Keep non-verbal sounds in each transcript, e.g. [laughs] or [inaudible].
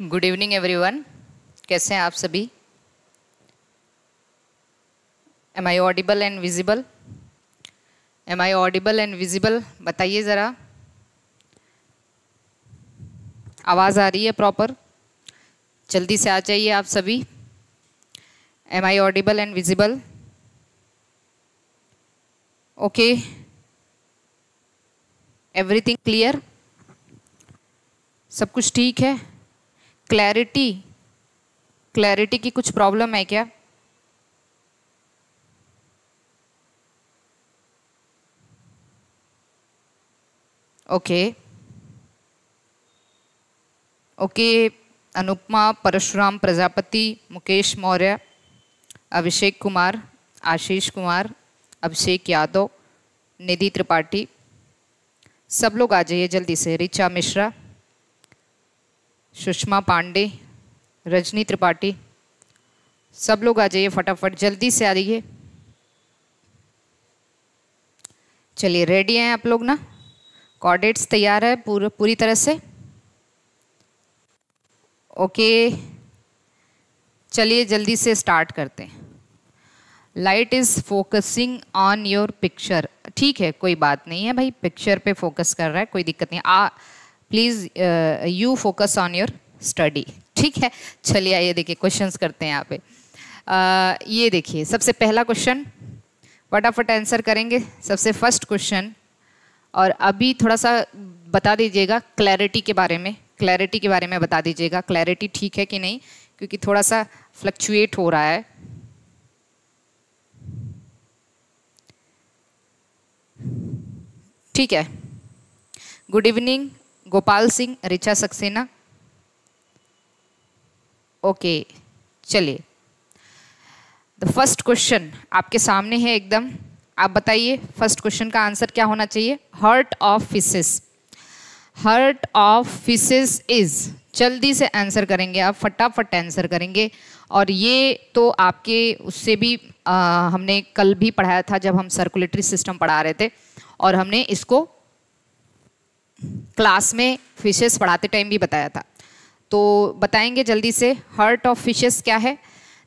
Good evening everyone कैसे हैं आप सभी am I audible and visible am I audible and visible बताइए ज़रा आवाज़ आ रही है प्रॉपर जल्दी से आ जाइए आप सभी am I audible and visible okay everything clear सब कुछ ठीक है क्लैरिटी क्लैरिटी की कुछ प्रॉब्लम है क्या ओके ओके अनुपमा परशुराम प्रजापति मुकेश मौर्य अभिषेक कुमार आशीष कुमार अभिषेक यादव निधि त्रिपाठी सब लोग आ जाइए जल्दी से रिचा मिश्रा सुषमा पांडे रजनी त्रिपाठी सब लोग आ जाइए फटाफट जल्दी से आ जाइए चलिए रेडी हैं आप लोग ना कॉर्डेट्स तैयार है पूर, पूरी तरह से ओके चलिए जल्दी से स्टार्ट करते हैं light is focusing on your picture ठीक है कोई बात नहीं है भाई पिक्चर पे फोकस कर रहा है कोई दिक्कत नहीं आ please you focus on your study ठीक है चलिए आइए देखिए क्वेश्चंस करते हैं यहाँ पे uh, ये देखिए सबसे पहला क्वेश्चन फटाफट आंसर करेंगे सबसे फर्स्ट क्वेश्चन और अभी थोड़ा सा बता दीजिएगा क्लैरिटी के बारे में क्लैरिटी के बारे में बता दीजिएगा क्लैरिटी ठीक है कि नहीं क्योंकि थोड़ा सा फ्लक्चुएट हो रहा है ठीक है good evening Gopal Singh Richa Saxena okay चलिए द फर्स्ट क्वेश्चन आपके सामने है एकदम आप बताइए फर्स्ट क्वेश्चन का आंसर क्या होना चाहिए heart of fishes heart of fishes is जल्दी से आंसर करेंगे आप फटाफट आंसर करेंगे और ये तो आपके उससे भी आ, हमने कल भी पढ़ाया था जब हम सर्कुलेटरी सिस्टम पढ़ा रहे थे और हमने इसको क्लास में फिशेस पढ़ाते टाइम भी बताया था तो बताएंगे जल्दी से हार्ट ऑफ फिशेस क्या है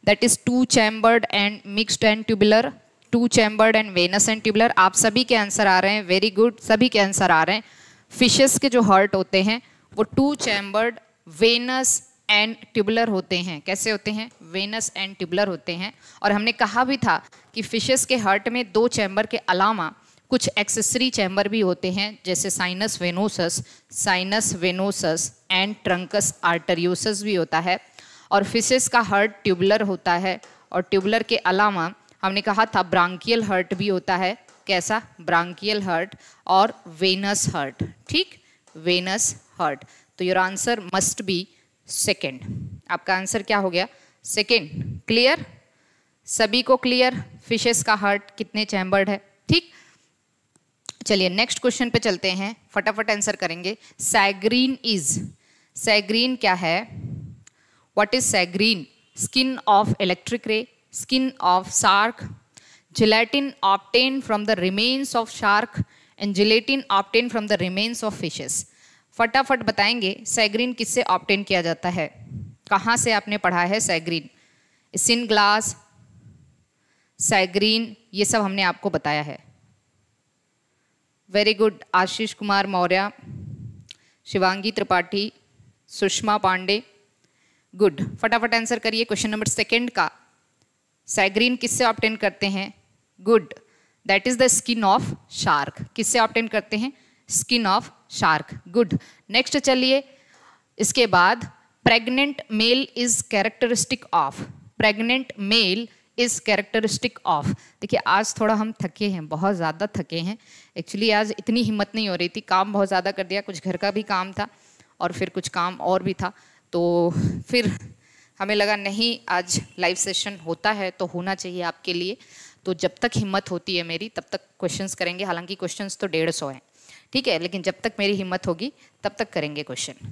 that is two chambered and mixed and tubular two chambered and venous and tubular आप सभी के आंसर आ रहे हैं वेरी गुड सभी के आंसर आ रहे हैं फिशेस के जो हर्ट होते हैं वो two chambered venous and tubular होते हैं कैसे होते हैं वेनस एंड ट्यूबुलर होते हैं और हमने कहा भी था कि फिशेस के हर्ट में दो चैम्बर के अलावा कुछ एक्सेसरी चैम्बर भी होते हैं जैसे sinus venosus sinus venosus and truncus arteriosus भी होता है और फिशेस का हर्ट ट्यूबलर होता है और ट्यूबलर के अलावा हमने कहा था ब्रांकियल हर्ट भी होता है कैसा ब्रांकियल हर्ट और वेनस हर्ट ठीक वेनस हर्ट तो your answer must be second आपका आंसर क्या हो गया सेकेंड क्लियर सभी को क्लियर फिशेस का हर्ट कितने चैम्बर्ड है ठीक चलिए नेक्स्ट क्वेश्चन पे चलते हैं फटाफट आंसर करेंगे सैग्रीन इज सैग्रीन क्या है what is shagreen skin of electric ray skin of shark gelatin obtain from the remains of shark and gelatin obtain from the remains of fishes फटाफट बताएंगे सैग्रीन किससे ऑप्टेन किया जाता है कहाँ से आपने पढ़ा है सैग्रीन सिन ग्लास सैग्रीन ये सब हमने आपको बताया है very good Ashish Kumar Maurya Shivangi Tripathi Sushma Pandey good फटाफट आंसर करिए क्वेश्चन नंबर सेकंड का सैग्रीन किससे ऑप्टेन करते हैं good that is the skin of shark किससे ऑप्टेन करते हैं skin of shark good next चलिए इसके बाद pregnant male is characteristic of pregnant male is characteristic of देखिए आज थोड़ा हम थके हैं बहुत ज़्यादा थके हैं एक्चुअली आज इतनी हिम्मत नहीं हो रही थी काम बहुत ज़्यादा कर दिया कुछ घर का भी काम था और फिर कुछ काम और भी था तो फिर हमें लगा नहीं आज लाइव सेशन होता है तो होना चाहिए आपके लिए तो जब तक हिम्मत होती है मेरी तब तक क्वेश्चंस करेंगे हालांकि क्वेश्चंस तो डेढ़ सौ हैं ठीक है लेकिन जब तक मेरी हिम्मत होगी तब तक करेंगे question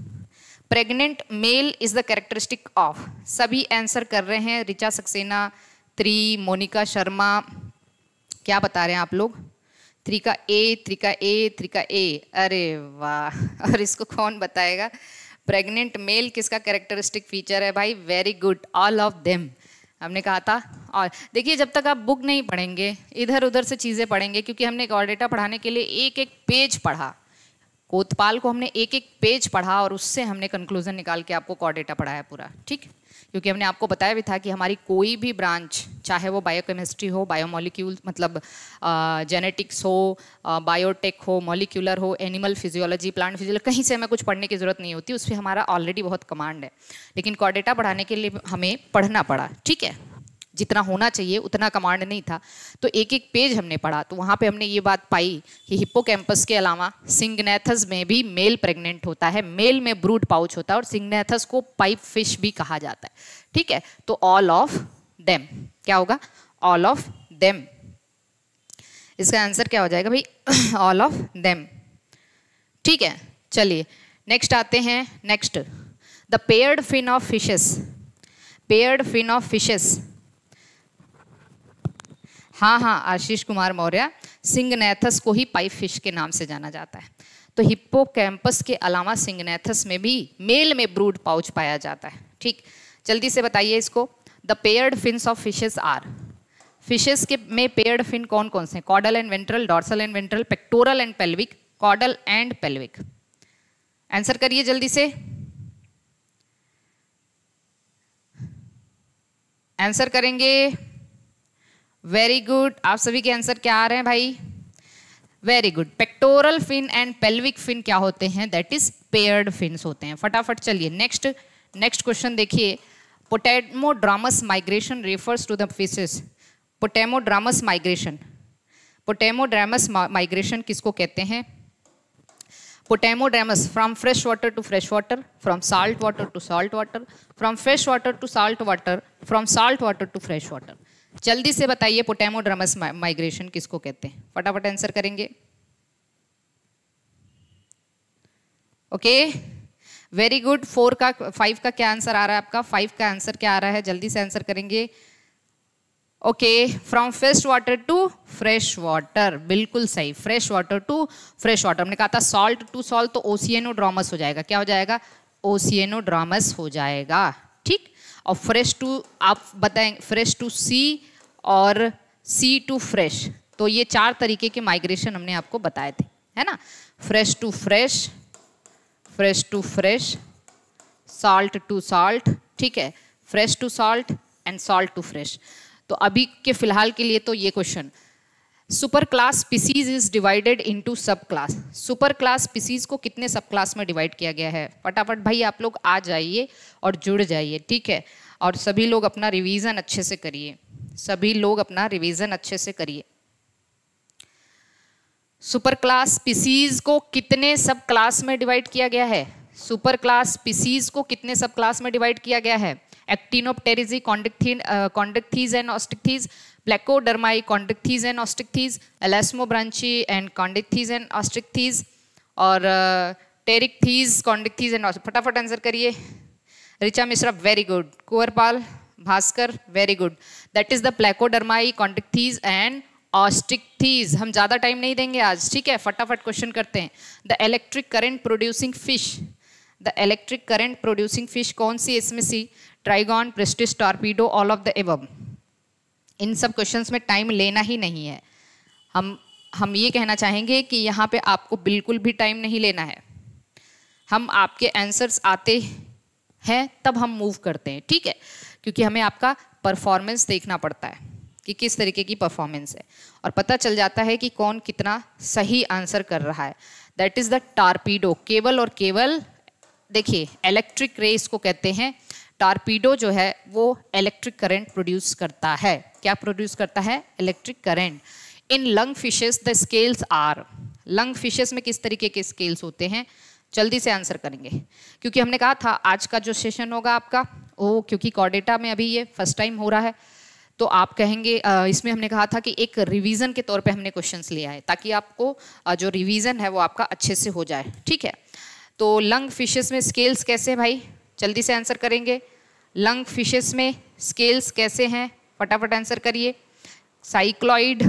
pregnant male is the characteristic of सभी आंसर कर रहे हैं रिचा सक्सेना त्री मोनिका शर्मा क्या बता रहे हैं आप लोग त्रिका ए त्रिका ए त्रिका ए अरे वाह और इसको कौन बताएगा प्रेग्नेंट मेल किसका कैरेक्टरिस्टिक फीचर है भाई very good all of them हमने कहा था और देखिए जब तक आप बुक नहीं पढ़ेंगे इधर उधर से चीज़ें पढ़ेंगे क्योंकि हमने गॉडेटा पढ़ाने के लिए एक एक पेज पढ़ा कोतपाल को हमने एक एक पेज पढ़ा और उससे हमने कंक्लूजन निकाल के आपको कॉडेटा पढ़ाया पूरा ठीक क्योंकि हमने आपको बताया भी था कि हमारी कोई भी ब्रांच चाहे वो बायोकेमिस्ट्री हो बायोमोलिक्यूल मतलब जेनेटिक्स हो बायोटेक हो मॉलिक्यूलर हो एनिमल फिजियोलॉजी प्लांट फिजियोलॉजी कहीं से हमें कुछ पढ़ने की ज़रूरत नहीं होती उस पर हमारा ऑलरेडी बहुत कमांड है लेकिन कॉडेटा बढ़ाने के लिए हमें पढ़ना पड़ा ठीक है जितना होना चाहिए उतना कमांड नहीं था तो एक एक पेज हमने पढ़ा तो वहाँ पे हमने ये बात पाई कि हिप्पो के अलावा सिंगनेथस में भी मेल प्रेग्नेंट होता है मेल में ब्रूड पाउच होता है और सिंगनेथस को पाइप फिश भी कहा जाता है ठीक है तो ऑल ऑफ देम क्या होगा ऑल ऑफ देम इसका आंसर क्या हो जाएगा भाई ऑल ऑफ देम ठीक है चलिए नेक्स्ट आते हैं next the paired fin of fishes paired fin of fishes हाँ हाँ आशीष कुमार मौर्य सिंगनेथस को ही पाइप फिश के नाम से जाना जाता है तो हिप्पो कैंपस के अलावा सिंगनेथस में भी मेल में ब्रूड पाउच पाया जाता है ठीक जल्दी से बताइए इसको the paired fins of fishes are fishes के में पेयर्ड फिन कौन कौन से caudal and ventral dorsal and ventral pectoral and pelvic caudal and pelvic answer करिए जल्दी से आंसर करेंगे वेरी गुड आप सभी के आंसर क्या आ रहे हैं भाई very good pectoral fin and pelvic fin क्या होते हैं दैट इज पेयर्ड फिन्स होते हैं फटाफट चलिए नेक्स्ट नेक्स्ट क्वेश्चन देखिए potamodromous migration refers to the fishes potamodromous migration potamodromous migration किसको कहते हैं potamodromous from fresh water to fresh water from salt water to salt water from fresh water to salt water from salt water to fresh water जल्दी से बताइए पोटेमोड्रमस migration किसको कहते हैं फटाफट आंसर करेंगे ओके वेरी गुड फोर का five का क्या आंसर आ रहा है आपका फाइव का आंसर क्या आ रहा है जल्दी से आंसर करेंगे okay from fresh water to fresh water बिल्कुल सही fresh water to fresh water हमने कहा था सॉल्ट टू सॉल्ट तो ओसियनोड्रामस हो जाएगा क्या हो जाएगा ओसियनोड्रामस हो जाएगा ठीक और फ्रेश टू आप बताएंगे फ्रेश टू सी और सी टू फ्रेश तो ये चार तरीके के माइग्रेशन हमने आपको बताए थे है ना fresh to fresh fresh to fresh salt to salt ठीक है fresh to salt and salt to fresh तो अभी के फ़िलहाल के लिए तो ये question class species is divided into super class species को कितने क्लास में डिवाइड किया गया है फटाफट भाई आप लोग आ जाइए और जुड़ जाइए ठीक है और सभी लोग अपना रिवीजन अच्छे से करिए सभी लोग अपना रिवीजन अच्छे से करिए सुपर क्लास स्पीसीज को कितने सब क्लास में डिवाइड किया गया है सुपर क्लास स्पीसीज को कितने सब क्लास में डिवाइड किया गया है एक्टिनोपटेरिजी कॉन्डक्थीन chondrichthyes and osteichthyes placodermae, and and ostichthyes, branchii and condychthyes and ostichthyes और टेरिकथीज कॉन्डिकथीज एंड फटाफट आंसर करिए Richa Mishra very good Kunwarpal Bhaskar very good that is the placodermi chondrichthyes and osteichthyes हम ज़्यादा टाइम नहीं देंगे आज ठीक है फटाफट क्वेश्चन करते हैं the electric current producing fish the electric current producing fish कौन सी इसमें सी trygon pristis torpedo all of the above इन सब क्वेश्चन में टाइम लेना ही नहीं है हम हम ये कहना चाहेंगे कि यहाँ पे आपको बिल्कुल भी टाइम नहीं लेना है हम आपके आंसर्स आते हैं तब हम मूव करते हैं ठीक है क्योंकि हमें आपका परफॉर्मेंस देखना पड़ता है कि किस तरीके की परफॉर्मेंस है और पता चल जाता है कि कौन कितना सही आंसर कर रहा है दैट इज़ द टारपीडो केवल और केवल देखिए इलेक्ट्रिक रेस को कहते हैं टारपीडो जो है वो इलेक्ट्रिक करंट प्रोड्यूस करता है क्या प्रोड्यूस करता है electric current in lung fishes the scales are lung fishes में किस तरीके के स्केल्स होते हैं जल्दी से आंसर करेंगे क्योंकि हमने कहा था आज का जो सेशन होगा आपका वो क्योंकि कॉडेटा में अभी ये फर्स्ट टाइम हो रहा है तो आप कहेंगे इसमें हमने कहा था कि एक रिवीजन के तौर पे हमने क्वेश्चंस लिया है ताकि आपको जो रिवीजन है वो आपका अच्छे से हो जाए ठीक है तो लंग फिशेस में स्केल्स कैसे भाई जल्दी से आंसर करेंगे लंग फिशेस में स्केल्स कैसे हैं फटाफट आंसर करिए साइक्लॉइड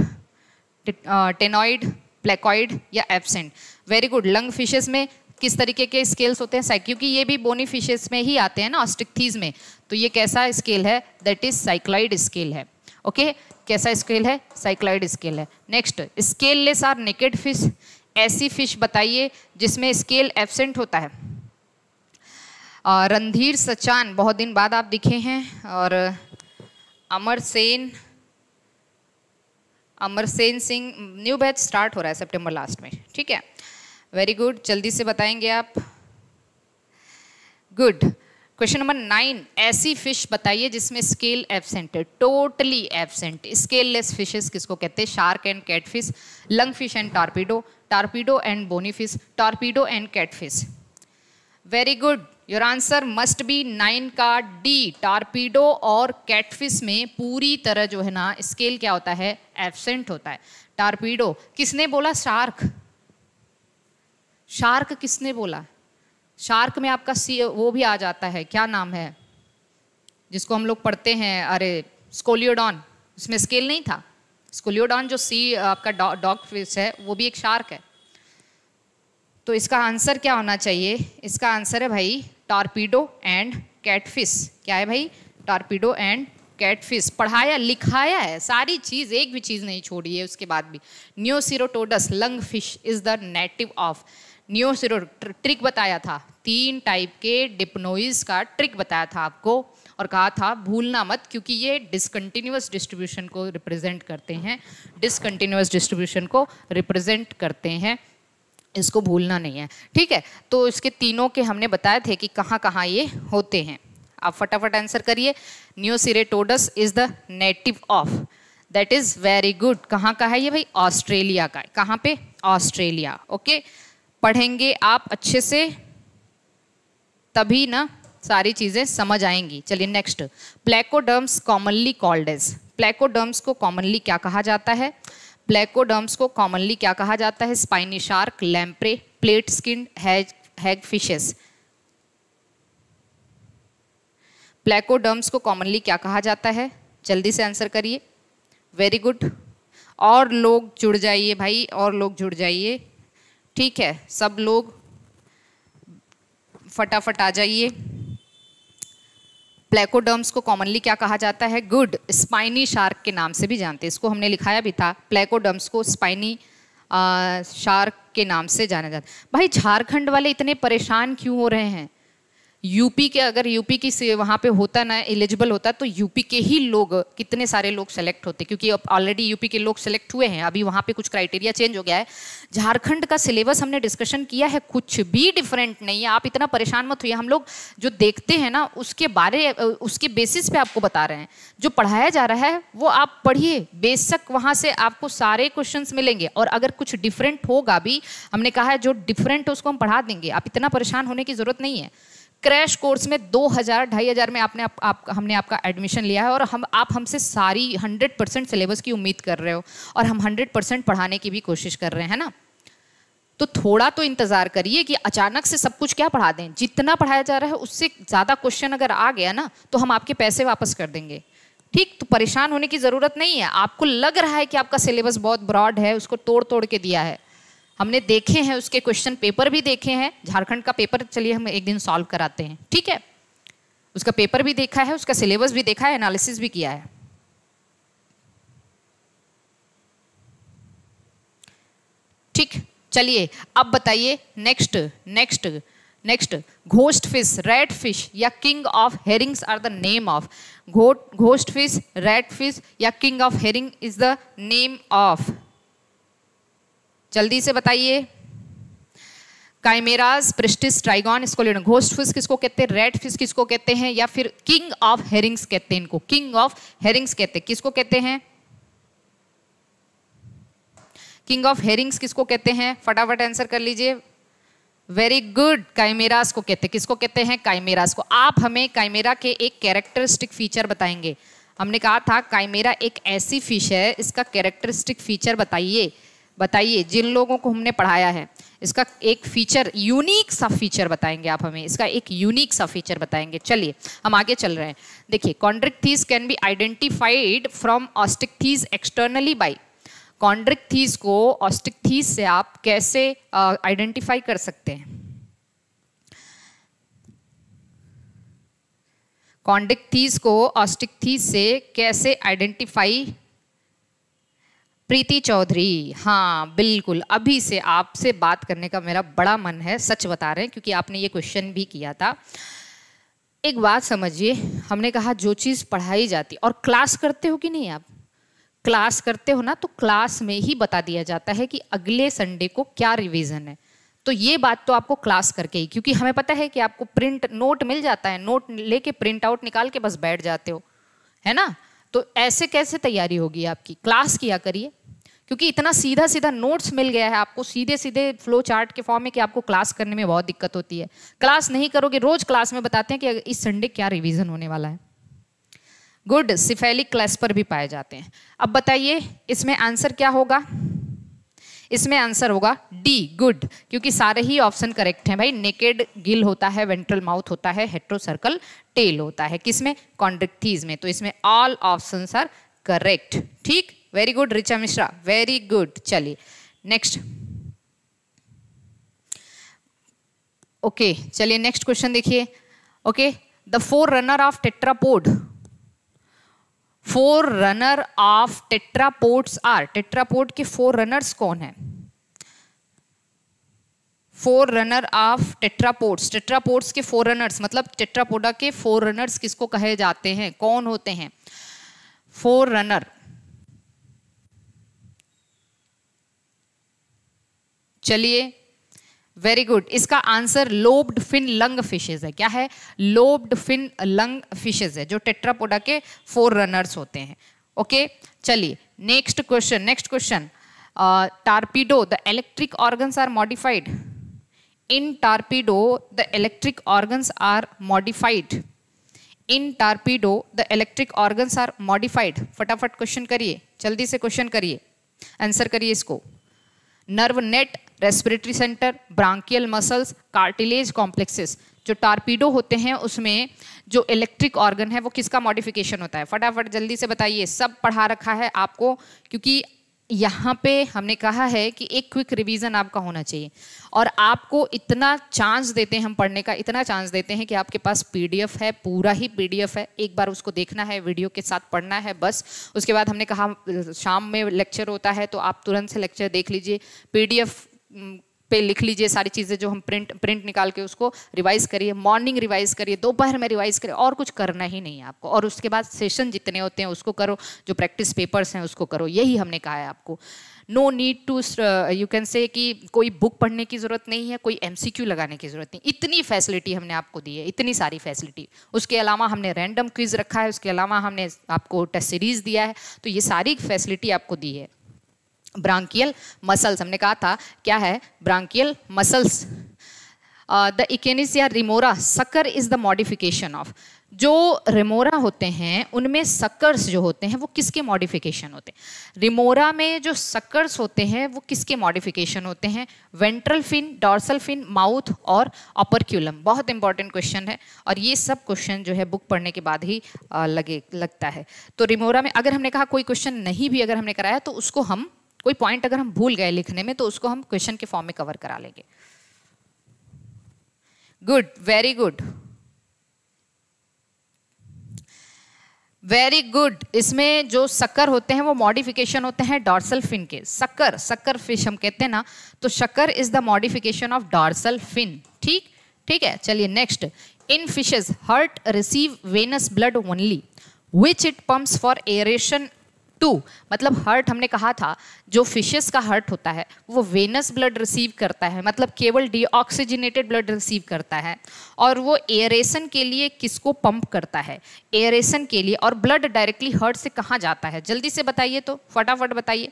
टेनॉइड प्लेकॉइड या absent very good lung fishes में किस तरीके के स्केल्स होते हैं क्योंकि ये भी बोनी फिशेस में ही आते हैं ना ऑस्टिकथीज में तो ये कैसा स्केल है दैट इज साइक्लॉइड स्केल है ओके okay? कैसा स्केल है साइक्लॉइड स्केल है next scale less are naked fish ऐसी फिश बताइए जिसमें स्केल एबसेंट होता है रणधीर सचान बहुत दिन बाद आप दिखे हैं और Amar Sen Amar Sen Singh new batch start हो रहा है सितंबर लास्ट में ठीक है वेरी गुड जल्दी से बताएंगे आप गुड क्वेश्चन नंबर नाइन ऐसी फिश बताइए जिसमें स्केल एबसेंट है टोटली एबसेंट स्केललेस फिशेस किसको कहते हैं shark and catfish lung fish and torpedo torpedo and bony fish torpedo and catfish very good your answer must be nine का D torpedo और catfish में पूरी तरह जो है ना स्केल क्या होता है एबसेंट होता है टारपीडो किसने बोला शार्क शार्क किसने बोला शार्क में आपका सी वो भी आ जाता है क्या नाम है जिसको हम लोग पढ़ते हैं अरे स्कोलियोडॉन उसमें स्केल नहीं था स्कोलियोडॉन जो सी आपका डॉग फिश है वो भी एक शार्क है तो इसका आंसर क्या होना चाहिए इसका आंसर है भाई टॉर्पीडो एंड कैटफिश क्या है भाई टॉर्पीडो एंड कैटफिश पढ़ाया लिखाया है सारी चीज़ एक भी चीज़ नहीं छोड़ी है उसके बाद भी neoceratodus lung fish is the native of neoceratodus बताया था तीन टाइप के डिपनोइज का ट्रिक बताया था आपको और कहा था भूलना मत क्योंकि ये डिसकंटिन्यूस डिस्ट्रीब्यूशन को रिप्रेजेंट करते हैं डिसकंटिन्यूस डिस्ट्रीब्यूशन को रिप्रेजेंट करते हैं इसको भूलना नहीं है ठीक है तो इसके तीनों के हमने बताए थे कि कहाँ कहाँ ये होते हैं आप फटाफट आंसर करिए neoceratodus is the native of that is very good कहाँ का है ये भाई ऑस्ट्रेलिया का है कहाँ पे ऑस्ट्रेलिया ओके पढ़ेंगे आप अच्छे से तभी ना सारी चीज़ें समझ आएंगी चलिए next placoderms commonly called as placoderms को कॉमनली क्या कहा जाता है प्लेकोडर्म्स को कॉमनली क्या कहा जाता है spiny shark lamprey plate skin hag fishes placoderms को कॉमनली क्या कहा जाता है जल्दी से आंसर करिए वेरी गुड और लोग जुड़ जाइए भाई और लोग जुड़ जाइए ठीक है सब लोग फटाफट आ जाइए प्लेकोडर्म्स को कॉमनली क्या कहा जाता है गुड स्पाइनी शार्क के नाम से भी जानते हैं इसको हमने लिखाया भी था प्लेकोडर्म्स को स्पाइनी शार्क के नाम से जाना जाता है भाई झारखंड वाले इतने परेशान क्यों हो रहे हैं यूपी के अगर यूपी की से वहाँ पे होता ना एलिजिबल होता तो यूपी के ही लोग कितने सारे लोग सेलेक्ट होते क्योंकि अब ऑलरेडी यूपी के लोग सेलेक्ट हुए हैं अभी वहाँ पे कुछ क्राइटेरिया चेंज हो गया है झारखंड का सिलेबस हमने डिस्कशन किया है कुछ भी डिफरेंट नहीं है आप इतना परेशान मत हुए हम लोग जो देखते हैं ना उसके बारे उसके बेसिस पे आपको बता रहे हैं जो पढ़ाया जा रहा है वो आप पढ़िए बेशक वहाँ से आपको सारे क्वेश्चन मिलेंगे और अगर कुछ डिफरेंट होगा भी हमने कहा है जो डिफरेंट है उसको हम पढ़ा देंगे आप इतना परेशान होने की ज़रूरत नहीं है क्रैश कोर्स में दो हज़ार ढाई हज़ार में आपने आप, आप हमने आपका एडमिशन लिया है और हम आप हमसे सारी हंड्रेड परसेंट सिलेबस की उम्मीद कर रहे हो और हम हंड्रेड परसेंट पढ़ाने की भी कोशिश कर रहे हैं ना तो थोड़ा तो इंतज़ार करिए कि अचानक से सब कुछ क्या पढ़ा दें जितना पढ़ाया जा रहा है उससे ज़्यादा क्वेश्चन अगर आ गया ना तो हम आपके पैसे वापस कर देंगे ठीक तो परेशान होने की ज़रूरत नहीं है आपको लग रहा है कि आपका सिलेबस बहुत ब्रॉड है उसको तोड़ तोड़ के दिया है हमने देखे हैं उसके क्वेश्चन पेपर भी देखे हैं झारखंड का पेपर चलिए हम एक दिन सॉल्व कराते हैं ठीक है उसका पेपर भी देखा है उसका सिलेबस भी देखा है एनालिसिस भी किया है ठीक चलिए अब बताइए next next next ghost fish red fish या king of herrings are the name of ghost ghost fish red fish या king of herring is the name of जल्दी से बताइए काइमेराज प्रिस्टिस ट्राइगॉन इसको लेना घोस्ट फिश किसको कहते हैं रेड फिश किसको कहते हैं या फिर किंग ऑफ हेरिंग्स कहते हैं इनको किंग ऑफ हेरिंग्स कहते हैं किसको कहते हैं किंग ऑफ हेरिंग्स किसको कहते हैं फटाफट आंसर कर लीजिए वेरी गुड काइमेराज को कहते हैं किसको कहते हैं काइमेराज को आप हमें काइमेरा के एक कैरेक्टरिस्टिक फीचर बताएंगे हमने कहा था काइमेरा एक ऐसी फिश है इसका कैरेक्टरिस्टिक फीचर बताइए बताइए जिन लोगों को हमने पढ़ाया है इसका एक फीचर यूनिक सा फीचर बताएंगे आप हमें इसका एक यूनिक सा फीचर बताएंगे चलिए हम आगे चल रहे हैं देखिए chondrichthyes can be identified from osteichthyes externally by chondrichthyes को ऑस्टिकथीज से आप कैसे आइडेंटिफाई कर सकते हैं कॉन्डिक्थीज को ऑस्टिकथीज से कैसे आइडेंटिफाई प्रीति चौधरी हाँ बिल्कुल अभी से आपसे बात करने का मेरा बड़ा मन है सच बता रहे हैं क्योंकि आपने ये क्वेश्चन भी किया था एक बात समझिए हमने कहा जो चीज़ पढ़ाई जाती और क्लास करते हो कि नहीं आप क्लास करते हो ना तो क्लास में ही बता दिया जाता है कि अगले संडे को क्या रिवीजन है तो ये बात तो आपको क्लास करके ही क्योंकि हमें पता है कि आपको प्रिंट नोट मिल जाता है नोट लेके प्रिंट आउट निकाल के बस बैठ जाते हो है ना तो ऐसे कैसे तैयारी होगी आपकी क्लास किया करिए क्योंकि इतना सीधा सीधा नोट्स मिल गया है आपको सीधे सीधे फ्लो चार्ट के फॉर्म में कि आपको क्लास करने में बहुत दिक्कत होती है क्लास नहीं करोगे रोज क्लास में बताते हैं कि इस संडे क्या रिविजन होने वाला है गुड सिफेलिक क्लास पर भी पाए जाते हैं अब बताइए इसमें आंसर क्या होगा इसमें आंसर होगा डी गुड क्योंकि सारे ही ऑप्शन करेक्ट हैं भाई नेकेड गिल होता है वेंट्रल माउथ होता है हेट्रोसर्कल टेल होता है किसमें कॉन्ड्रिक्थीज में तो इसमें ऑल ऑप्शन आर करेक्ट ठीक very good Richa Mishra very good चलिए नेक्स्ट ओके चलिए नेक्स्ट क्वेश्चन देखिए okay the forerunner of tetrapod forerunner of tetrapods are tetrapod के फोर रनर्स कौन है forerunner of tetrapods tetrapods के forerunners मतलब tetrapoda के फोर रनर्स किसको कहे जाते हैं कौन होते हैं फोर रनर चलिए वेरी गुड इसका answer lobed fin lung fishes है क्या है लोब्ड फिन लंग फिशेज है जो टेट्रापोडा के फोर रनर्स होते हैं ओके चलिए next question next question torpedo the electric organs are modified in torpedo the electric organs are modified in torpedo the electric organs are modified फटाफट question करिए जल्दी से क्वेश्चन करिए आंसर करिए इसको nerve net respiratory centre branchial muscles cartilage complexes जो torpedo होते हैं उसमें जो इलेक्ट्रिक ऑर्गन है वो किसका मॉडिफिकेशन होता है फटाफट जल्दी से बताइए सब पढ़ा रखा है आपको क्योंकि यहाँ पे हमने कहा है कि एक क्विक रिवीजन आपका होना चाहिए और आपको इतना चांस देते हैं हम पढ़ने का इतना चांस देते हैं कि आपके पास पीडीएफ है पूरा ही पीडीएफ है एक बार उसको देखना है वीडियो के साथ पढ़ना है बस उसके बाद हमने कहा शाम में लेक्चर होता है तो आप तुरंत से लेक्चर देख लीजिए पीडीएफ पे लिख लीजिए सारी चीज़ें जो हम प्रिंट प्रिंट निकाल के उसको रिवाइज़ करिए मॉर्निंग रिवाइज़ करिए दोपहर में रिवाइज़ करिए और कुछ करना ही नहीं है आपको और उसके बाद सेशन जितने होते हैं उसको करो जो प्रैक्टिस पेपर्स हैं उसको करो यही हमने कहा है आपको no need to you can say कि कोई बुक पढ़ने की ज़रूरत नहीं है कोई एम लगाने की ज़रूरत नहीं इतनी फैसिलिटी हमने आपको दी है इतनी सारी फैसिलिटी उसके अलावा हमने रैंडम क्विज़ रखा है उसके अलावा हमने आपको टेस्ट सीरीज़ दिया है तो ये सारी फैसिलिटी आपको दी है ब्रांकियल मसल्स हमने कहा था क्या है ब्रांकियल मसल्स द इकेनिस या remora sucker is the modification of जो रिमोरा होते हैं उनमें सकर्स जो होते हैं वो किसके मॉडिफिकेशन होते हैं रिमोरा में जो सकर्स होते हैं वो किसके मॉडिफिकेशन होते हैं ventral fin dorsal fin mouth और ऑपरक्यूलम बहुत इंपॉर्टेंट क्वेश्चन है और ये सब क्वेश्चन जो है बुक पढ़ने के बाद ही लगे लगता है तो रिमोरा में अगर हमने कहा कोई क्वेश्चन नहीं भी अगर हमने कराया तो उसको हम कोई पॉइंट अगर हम भूल गए लिखने में तो उसको हम क्वेश्चन के फॉर्म में कवर करा लेंगे good very good very good इसमें जो सक्कर होते हैं वो मॉडिफिकेशन होते हैं डॉर्सल फिन के सक्कर सक्कर फिश हम कहते हैं ना तो sucker is the modification of dorsal fin ठीक ठीक है चलिए next in fishes heart receive venous blood only which it pumps for aeration to मतलब हर्ट हमने कहा था जो फिशेस का हर्ट होता है वो वेनस ब्लड रिसीव करता है मतलब केवल डीऑक्सीजनेटेड ब्लड रिसीव करता है और वो एयरेसन के लिए किसको पंप करता है एयरेसन के लिए और ब्लड डायरेक्टली हर्ट से कहाँ जाता है जल्दी से बताइए तो फटाफट बताइए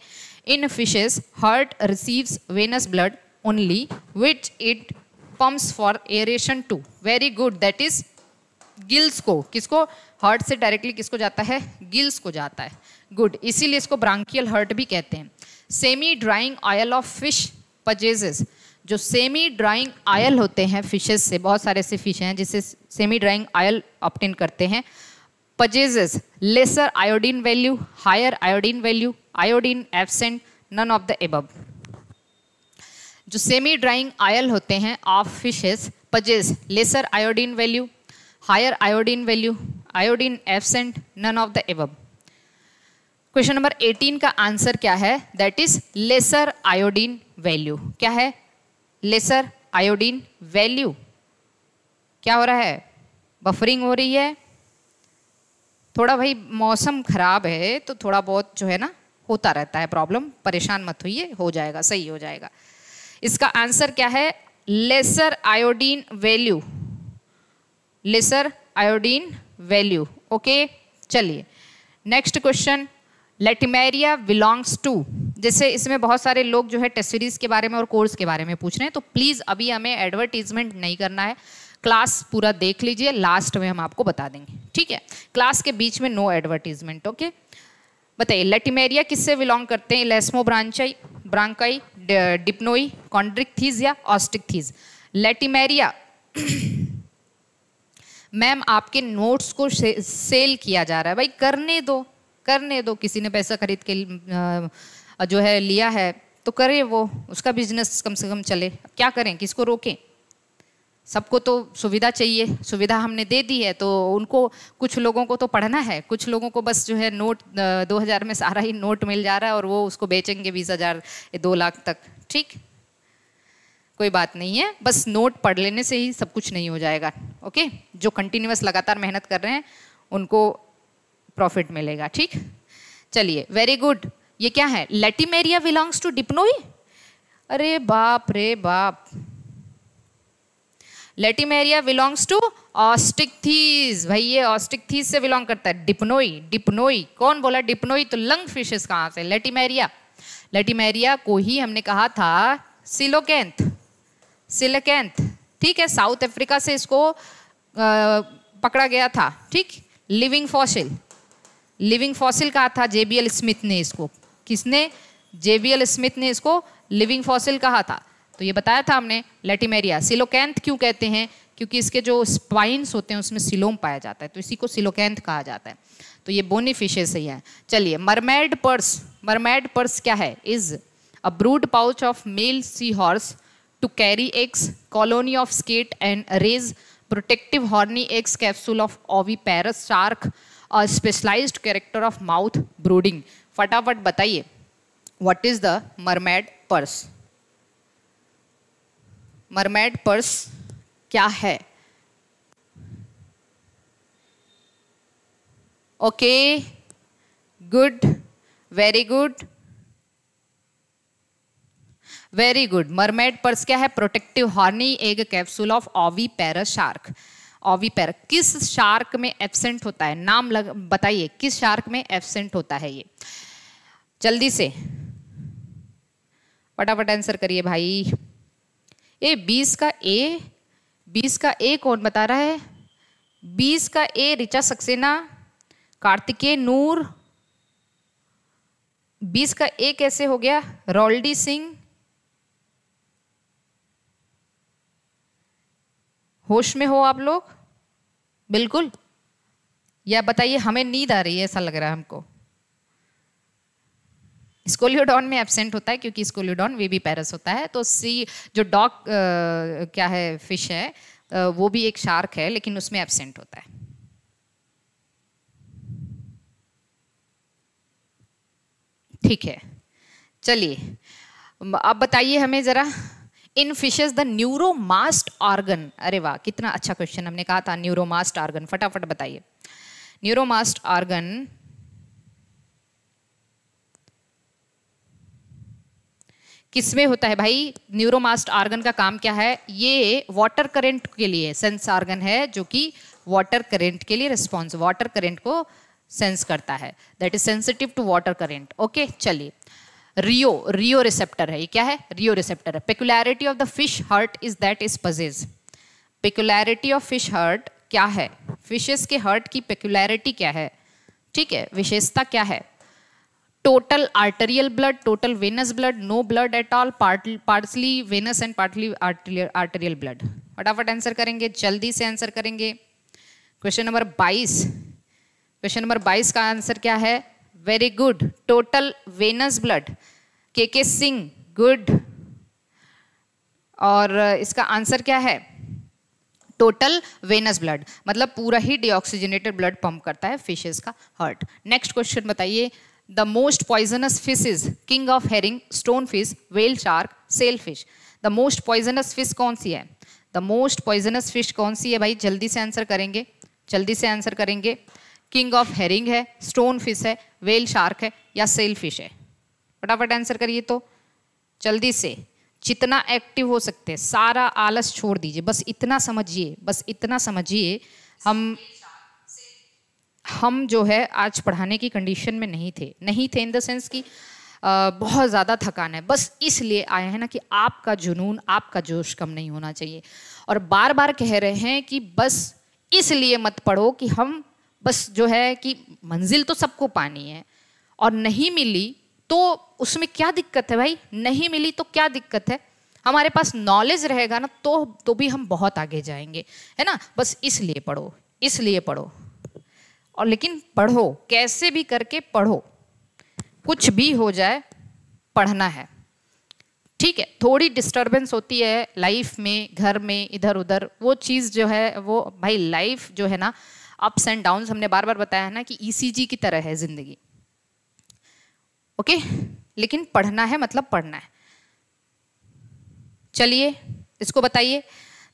in fishes heart receives venous blood only which it pumps for aeration to very good that is gills को किसको हार्ट से डायरेक्टली किसको जाता है गिल्स को जाता है गुड इसीलिए इसको ब्रांकियल हर्ट भी कहते हैं semi drying oil of fish possesses जो सेमी ड्राइंग आयल होते हैं फिशेस से बहुत सारे ऐसे फिश हैं जिसे सेमी ड्राइंग ऑयल ऑप्टेन करते हैं possesses lesser iodine value higher iodine value iodine absent none of the above जो सेमी ड्राइंग आयल होते हैं of fishes possess lesser iodine value higher iodine value iodine absent none of the above question number 18 का answer क्या है that is lesser iodine value क्या है lesser iodine value क्या हो रहा है बफरिंग हो रही है थोड़ा भाई मौसम ख़राब है तो थोड़ा बहुत जो है ना होता रहता है प्रॉब्लम परेशान मत होइए हो जाएगा सही हो जाएगा इसका आंसर क्या है lesser iodine value lesser iodine value okay चलिए next question latimeria belongs to जैसे इसमें बहुत सारे लोग जो है टेस्ट सीरीज़ के बारे में और कोर्स के बारे में पूछ रहे हैं तो प्लीज़ अभी हमें एडवर्टीजमेंट नहीं करना है क्लास पूरा देख लीजिए लास्ट में हम आपको बता देंगे ठीक है क्लास के बीच में नो एडवर्टीजमेंट ओके बताइए लेटिमेरिया किससे बिलोंग करते हैं लेस्मो ब्रांचाई ब्रांकाई डिप्नोई थीज या ऑस्टिक थीज लेटिमेरिया मैम आपके नोट्स को से, सेल किया जा रहा है भाई करने दो करने दो किसी ने पैसा खरीद के जो है लिया है तो करे वो उसका बिजनेस कम से कम चले क्या करें किसको रोकें सबको तो सुविधा चाहिए सुविधा हमने दे दी है तो उनको कुछ लोगों को तो पढ़ना है कुछ लोगों को बस जो है नोट दो हज़ार में सारा ही नोट मिल जा रहा है और वो उसको बेचेंगे बीस हज़ार दो लाख तक ठीक कोई बात नहीं है बस नोट पढ़ लेने से ही सब कुछ नहीं हो जाएगा ओके जो कंटिन्यूस लगातार मेहनत कर रहे हैं उनको प्रॉफिट मिलेगा ठीक चलिए वेरी गुड ये क्या है लेटिमेरिया बिलोंग्स टू डिप्नोई अरे बाप रे बाप लेटिमेरिया बिलोंग्स टू ऑस्टिकथीज भाई ये ऑस्टिकथीज से बिलोंग करता है डिप्नोई डिप्नोई कौन बोला डिप्नोई तो लंग फिशेस कहाँ से लेटिमेरिया लेटिमेरिया को ही हमने कहा था सिलोकेंथ सिलोकेंथ ठीक है साउथ अफ्रीका से इसको आ, पकड़ा गया था ठीक लिविंग फॉसिल लिविंग फॉसिल कहा था जेबीएल स्मिथ ने इसको किसने जेबीएल स्मिथ ने इसको लिविंग फॉसिल कहा था तो ये बताया था हमने लेटिमेरिया सिलोकैंथ क्यों कहते हैं क्योंकि इसके जो स्पाइन्स होते हैं उसमें सिलोम पाया जाता है तो इसी को सिलोकैंथ कहा जाता है तो ये बोनी फिशेस ही है चलिए मरमेड पर्स मरमेड पर्स क्या है is a brood pouch of male sea horse to carry eggs colony of skate and rays protective horny eggs capsule of oviparous shark specialised character of mouth brooding फटाफट बताइए what is the mermaid purse mermaid purse क्या है okay good very good very good mermaid purse क्या है protective horny egg capsule of oviparous shark oviparous किस shark में absent होता है नाम लग बताइए किस शार्क में एबसेंट होता है ये जल्दी से फटाफट आंसर करिए भाई ए बीस का ए बीस का ए कौन बता रहा है बीस का ए रिचा सक्सेना कार्तिकेय नूर बीस का ए कैसे हो गया रोल्डी सिंह होश में हो आप लोग बिल्कुल या बताइए हमें नींद आ रही है ऐसा लग रहा है हमको स्कोलियोडॉन में एबसेंट होता है क्योंकि स्कोलियोडॉन वे भी पैरस होता है तो सी जो डॉग क्या है फिश है आ, वो भी एक शार्क है लेकिन उसमें एबसेंट होता है ठीक है चलिए अब बताइए हमें ज़रा in fishes the neuromast organ अरे वाह कितना अच्छा क्वेश्चन हमने कहा था न्यूरोमास्ट ऑर्गन फटाफट बताइए न्यूरोमास्ट ऑर्गन किसमें होता है भाई न्यूरोमास्ट ऑर्गन का काम क्या है ये वाटर करंट के लिए सेंस ऑर्गन है जो कि वाटर करंट के लिए रिस्पॉन्स वाटर करंट को सेंस करता है that is sensitive to water current okay चलिए रियो रियो रिसेप्टर है ये क्या है रियो रिसेप्टर है peculiarity of the fish heart is that is possess peculiarity of fish heart क्या है फिशेस के हर्ट की पेकुलैरिटी क्या है ठीक है विशेषता क्या है total arterial blood total venous blood no blood at all partly venous and partly arterial blood फटाफट आंसर करेंगे जल्दी से आंसर करेंगे क्वेश्चन नंबर 22 क्वेश्चन नंबर 22 का आंसर क्या है very good. Total venous blood. के सिंह गुड और uh, इसका आंसर क्या है टोटल वेनस ब्लड मतलब पूरा ही डिऑक्सीजनेटेड ब्लड पंप करता है फिशेज का हार्ट नेक्स्ट क्वेश्चन बताइए the most poisonous fish is king of herring stone fish whale shark sail fish the most poisonous fish कौन सी है द मोस्ट पॉइजनस फिश कौन सी है भाई जल्दी से आंसर करेंगे जल्दी से आंसर करेंगे किंग ऑफ हेरिंग है स्टोन फिश है वेल शार्क है या सेल फिश है फटाफट आंसर करिए तो जल्दी से जितना एक्टिव हो सकते हैं सारा आलस छोड़ दीजिए बस इतना समझिए बस इतना समझिए हम हम जो है आज पढ़ाने की कंडीशन में नहीं थे नहीं थे इन द सेंस कि बहुत ज़्यादा थकान है बस इसलिए आए हैं ना कि आपका जुनून आपका जोश कम नहीं होना चाहिए और बार बार कह रहे हैं कि बस इसलिए मत पढ़ो कि हम बस जो है कि मंजिल तो सबको पानी है और नहीं मिली तो उसमें क्या दिक्कत है भाई नहीं मिली तो क्या दिक्कत है हमारे पास नॉलेज रहेगा ना तो तो भी हम बहुत आगे जाएंगे है ना बस इसलिए पढ़ो इसलिए पढ़ो और लेकिन पढ़ो कैसे भी करके पढ़ो कुछ भी हो जाए पढ़ना है ठीक है थोड़ी डिस्टरबेंस होती है लाइफ में घर में इधर उधर वो चीज़ जो है वो भाई लाइफ जो है ना अप्स एंड डाउन हमने बार बार बताया ना कि ईसीजी e की तरह है ज़िंदगी ओके लेकिन पढ़ना है मतलब पढ़ना है चलिए इसको बताइए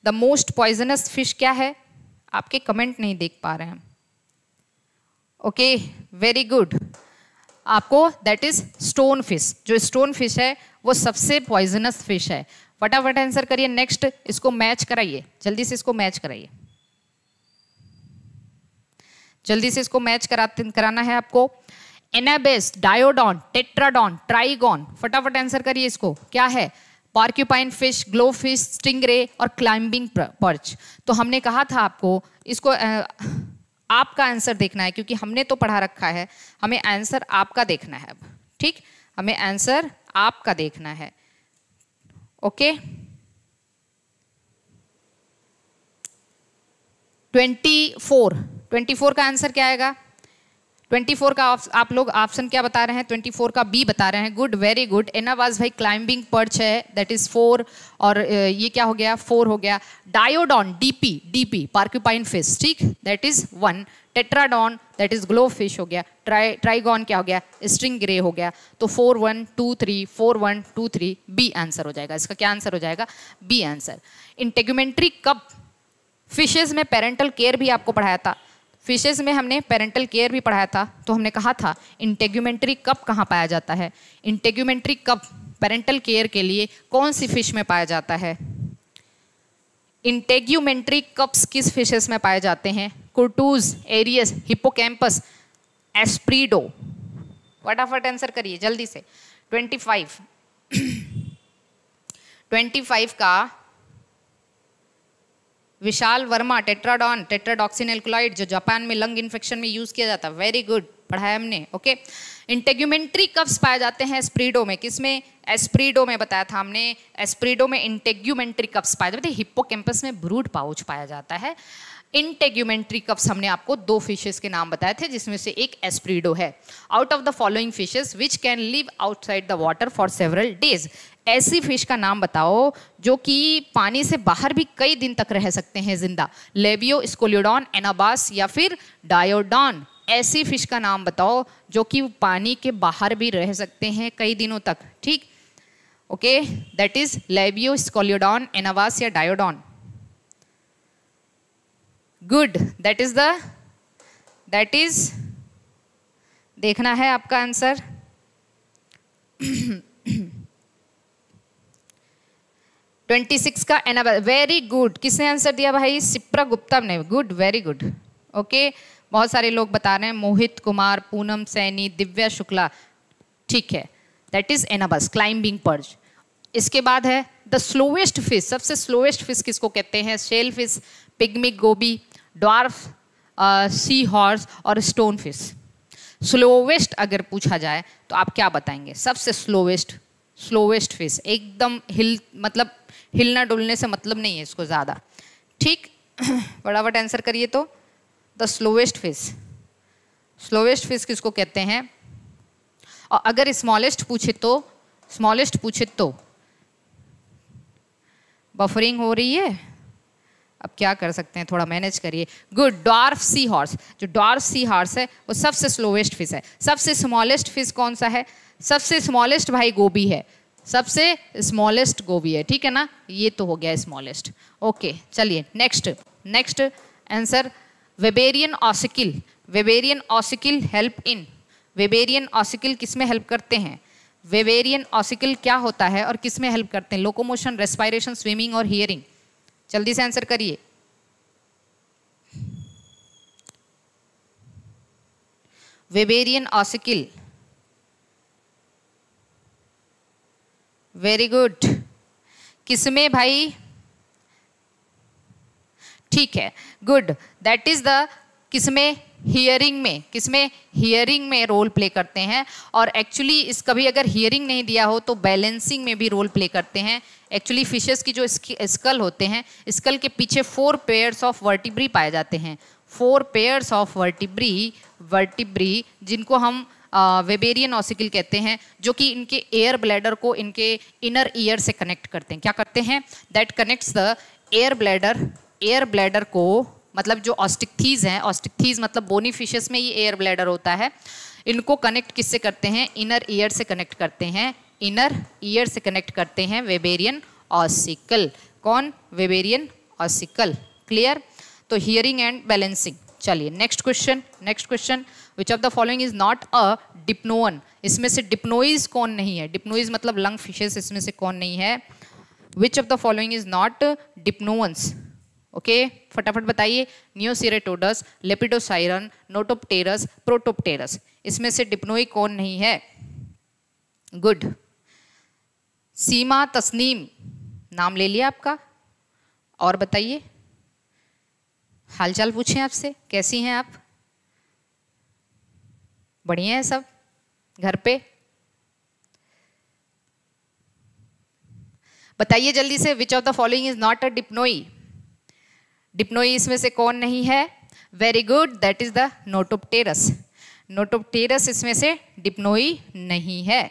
द मोस्ट पॉइजनस फिश क्या है आपके कमेंट नहीं देख पा रहे हम ओके वेरी गुड आपको दैट इज स्टोन फिश जो स्टोन फिश है वो सबसे पॉइजनस फिश है फटाफट आंसर करिए नेक्स्ट इसको मैच कराइए जल्दी से इसको मैच कराइए जल्दी से इसको मैच कराते कराना है आपको एनाबेस डायोडॉन टेट्राडॉन ट्राइगॉन फटाफट आंसर करिए इसको क्या है porcupine fish glow fish stingray और क्लाइंबिंग पर्च तो हमने कहा था आपको इसको आ, आपका आंसर देखना है क्योंकि हमने तो पढ़ा रखा है हमें आंसर आपका देखना है अब ठीक हमें आंसर आपका देखना है okay okay? Twenty four twenty four का आंसर क्या आएगा ट्वेंटी फोर का आप, लोग ऑप्शन क्या बता रहे हैं ट्वेंटी फोर का बी बता रहे हैं गुड वेरी गुड एनावाज भाई क्लाइंबिंग पर्च है दैट इज फोर और ये क्या हो गया फोर हो गया डायोडॉन डीपी डीपी पार्क्यूपाइन फिश ठीक that is one Tetraodon that is glow fish हो गया ट्राई ट्राइगॉन क्या हो गया स्ट्रिंग ग्रे हो गया तो four one two three four one two three B answer हो जाएगा इसका क्या आंसर हो जाएगा B answer integumentary cup fishes में पेरेंटल केयर भी आपको पढ़ाया था फिशेज़ में हमने पेरेंटल केयर भी पढ़ाया था तो हमने कहा था इंटेग्यूमेंट्री कप कहाँ पाया जाता है इंटेग्यूमेंट्री कप पेरेंटल केयर के लिए कौन सी फिश में पाया जाता है इंटेग्यूमेंट्री कप्स किस फिशेस में पाए जाते हैं कुर्टूज एरियस हिपोकैम्पस एस्प्रीडो फटाफट आंसर करिए जल्दी से 25 25 [clears throat] का विशाल वर्मा टेट्राडॉन टेट्राडॉक्सिन एल्कुलाइड जो जापान में लंग इन्फेक्शन में यूज़ किया जाता है वेरी गुड पढ़ाया हमने ओके इंटेग्यूमेंट्री कफ्स पाए जाते हैं एस्प्रीडो में किसमें एस्प्रीडो में बताया था हमने एस्प्रीडो में इंटेग्यूमेंट्री कफ्स पाए जाते हैं कैंपस में ब्रूड पाउच पाया जाता है इंटेग्यूमेंट्री कप्स हमने आपको दो फिशेस के नाम बताए थे जिसमें से एक एस्प्रीडो है out of the following fishes which can live outside the water for several days ऐसी फिश का नाम बताओ जो कि पानी से बाहर भी कई दिन तक रह सकते हैं जिंदा लेबियो स्कोलियोडॉन एनाबास या फिर डायोडॉन ऐसी फिश का नाम बताओ जो कि पानी के बाहर भी रह सकते हैं कई दिनों तक ठीक okay that is Labeo Scoliodon Anabas या Diodon good that is the that is देखना है आपका आंसर [clears throat] ट्वेंटी सिक्स का एना वेरी गुड किसने आंसर दिया भाई सिप्रा गुप्तम ने गुड वेरी गुड ओके बहुत सारे लोग बता रहे हैं मोहित कुमार पूनम सैनी दिव्या शुक्ला ठीक है that is Anabas climbing perch इसके बाद है द स्लोएस्ट फिश सबसे स्लोएस्ट फिश किसको कहते हैं shell fish pygmy goby dwarf sea horse और स्टोन फिश स्लोवेस्ट अगर पूछा जाए तो आप क्या बताएंगे सबसे स्लोवेस्ट स्लोवेस्ट फिश एकदम हिल मतलब हिलना डुलने से मतलब नहीं है इसको ज़्यादा ठीक [clears throat] फटाफट आंसर करिए तो the slowest fish slowest fish किसको कहते हैं और अगर स्मॉलेस्ट पूछे तो स्मॉलेस्ट पूछे तो बफरिंग हो रही है अब क्या कर सकते हैं थोड़ा मैनेज करिए गुड डॉर्फ सी हॉर्स जो डॉर्फ सी हॉर्स है वो सबसे स्लोवेस्ट फिश है सबसे स्मॉलेस्ट फिश कौन सा है सबसे स्मॉलेस्ट भाई गोभी है सबसे स्मॉलेस्ट गोभी है ठीक है ना ये तो हो गया स्मॉलेस्ट ओके चलिए next next answer Weberian ossicle Weberian ossicle help in Weberian ossicle किस में हेल्प करते हैं वेबेरियन ऑसिकिल क्या होता है और किस में हेल्प करते हैं लोकोमोशन रेस्पायरेशन स्विमिंग और हियरिंग जल्दी से आंसर करिए वेबेरियन ऑसिकिल वेरी गुड किसमें भाई ठीक है गुड दैट इज द किसमें हियरिंग में किसमें हियरिंग में रोल प्ले करते हैं और एक्चुअली इस कभी अगर हियरिंग नहीं दिया हो तो बैलेंसिंग में भी रोल प्ले करते हैं एक्चुअली फिशेस की जो स्कल होते हैं स्कल के पीछे फोर पेयर्स ऑफ वर्टिब्री पाए जाते हैं four pairs of vertebrae vertebrae जिनको हम वेबेरियन ऑसिकल कहते हैं जो कि इनके एयर ब्लैडर को इनके इनर ईयर से कनेक्ट करते हैं क्या करते हैं that connects the air bladder air bladder को मतलब जो ऑस्टिकथीज हैं ऑस्टिकथीज मतलब बोनी फिशेस में ये एयर ब्लैडर होता है इनको कनेक्ट किससे करते हैं इनर ईयर से कनेक्ट करते हैं इनर ईयर से कनेक्ट करते हैं वेबेरियन ऑसिकल कौन वेबेरियन ऑसिकल क्लियर तो हियरिंग एंड बैलेंसिंग चलिए next question next question which of the following is not a dipnoan इसमें से डिप्नोइज कौन नहीं है डिप्नोइज मतलब लंग फिशेस इसमें से कौन नहीं है which of the following is not dipnoans okay फटाफट बताइए न्योसिरेटोडस लेपिडोसाइरन नोटोपटेरस प्रोटोपटेरस इसमें से डिप्नोई कौन नहीं है गुड सीमा तस्नीम नाम ले लिया आपका और बताइए हालचाल पूछें आपसे कैसी हैं आप बढ़िया है सब घर पे बताइए जल्दी से which of the following is not a Dipnoi Dipnoi इसमें से कौन नहीं है very good that is the Notopterus Notopterus इसमें से डिप्नोई नहीं है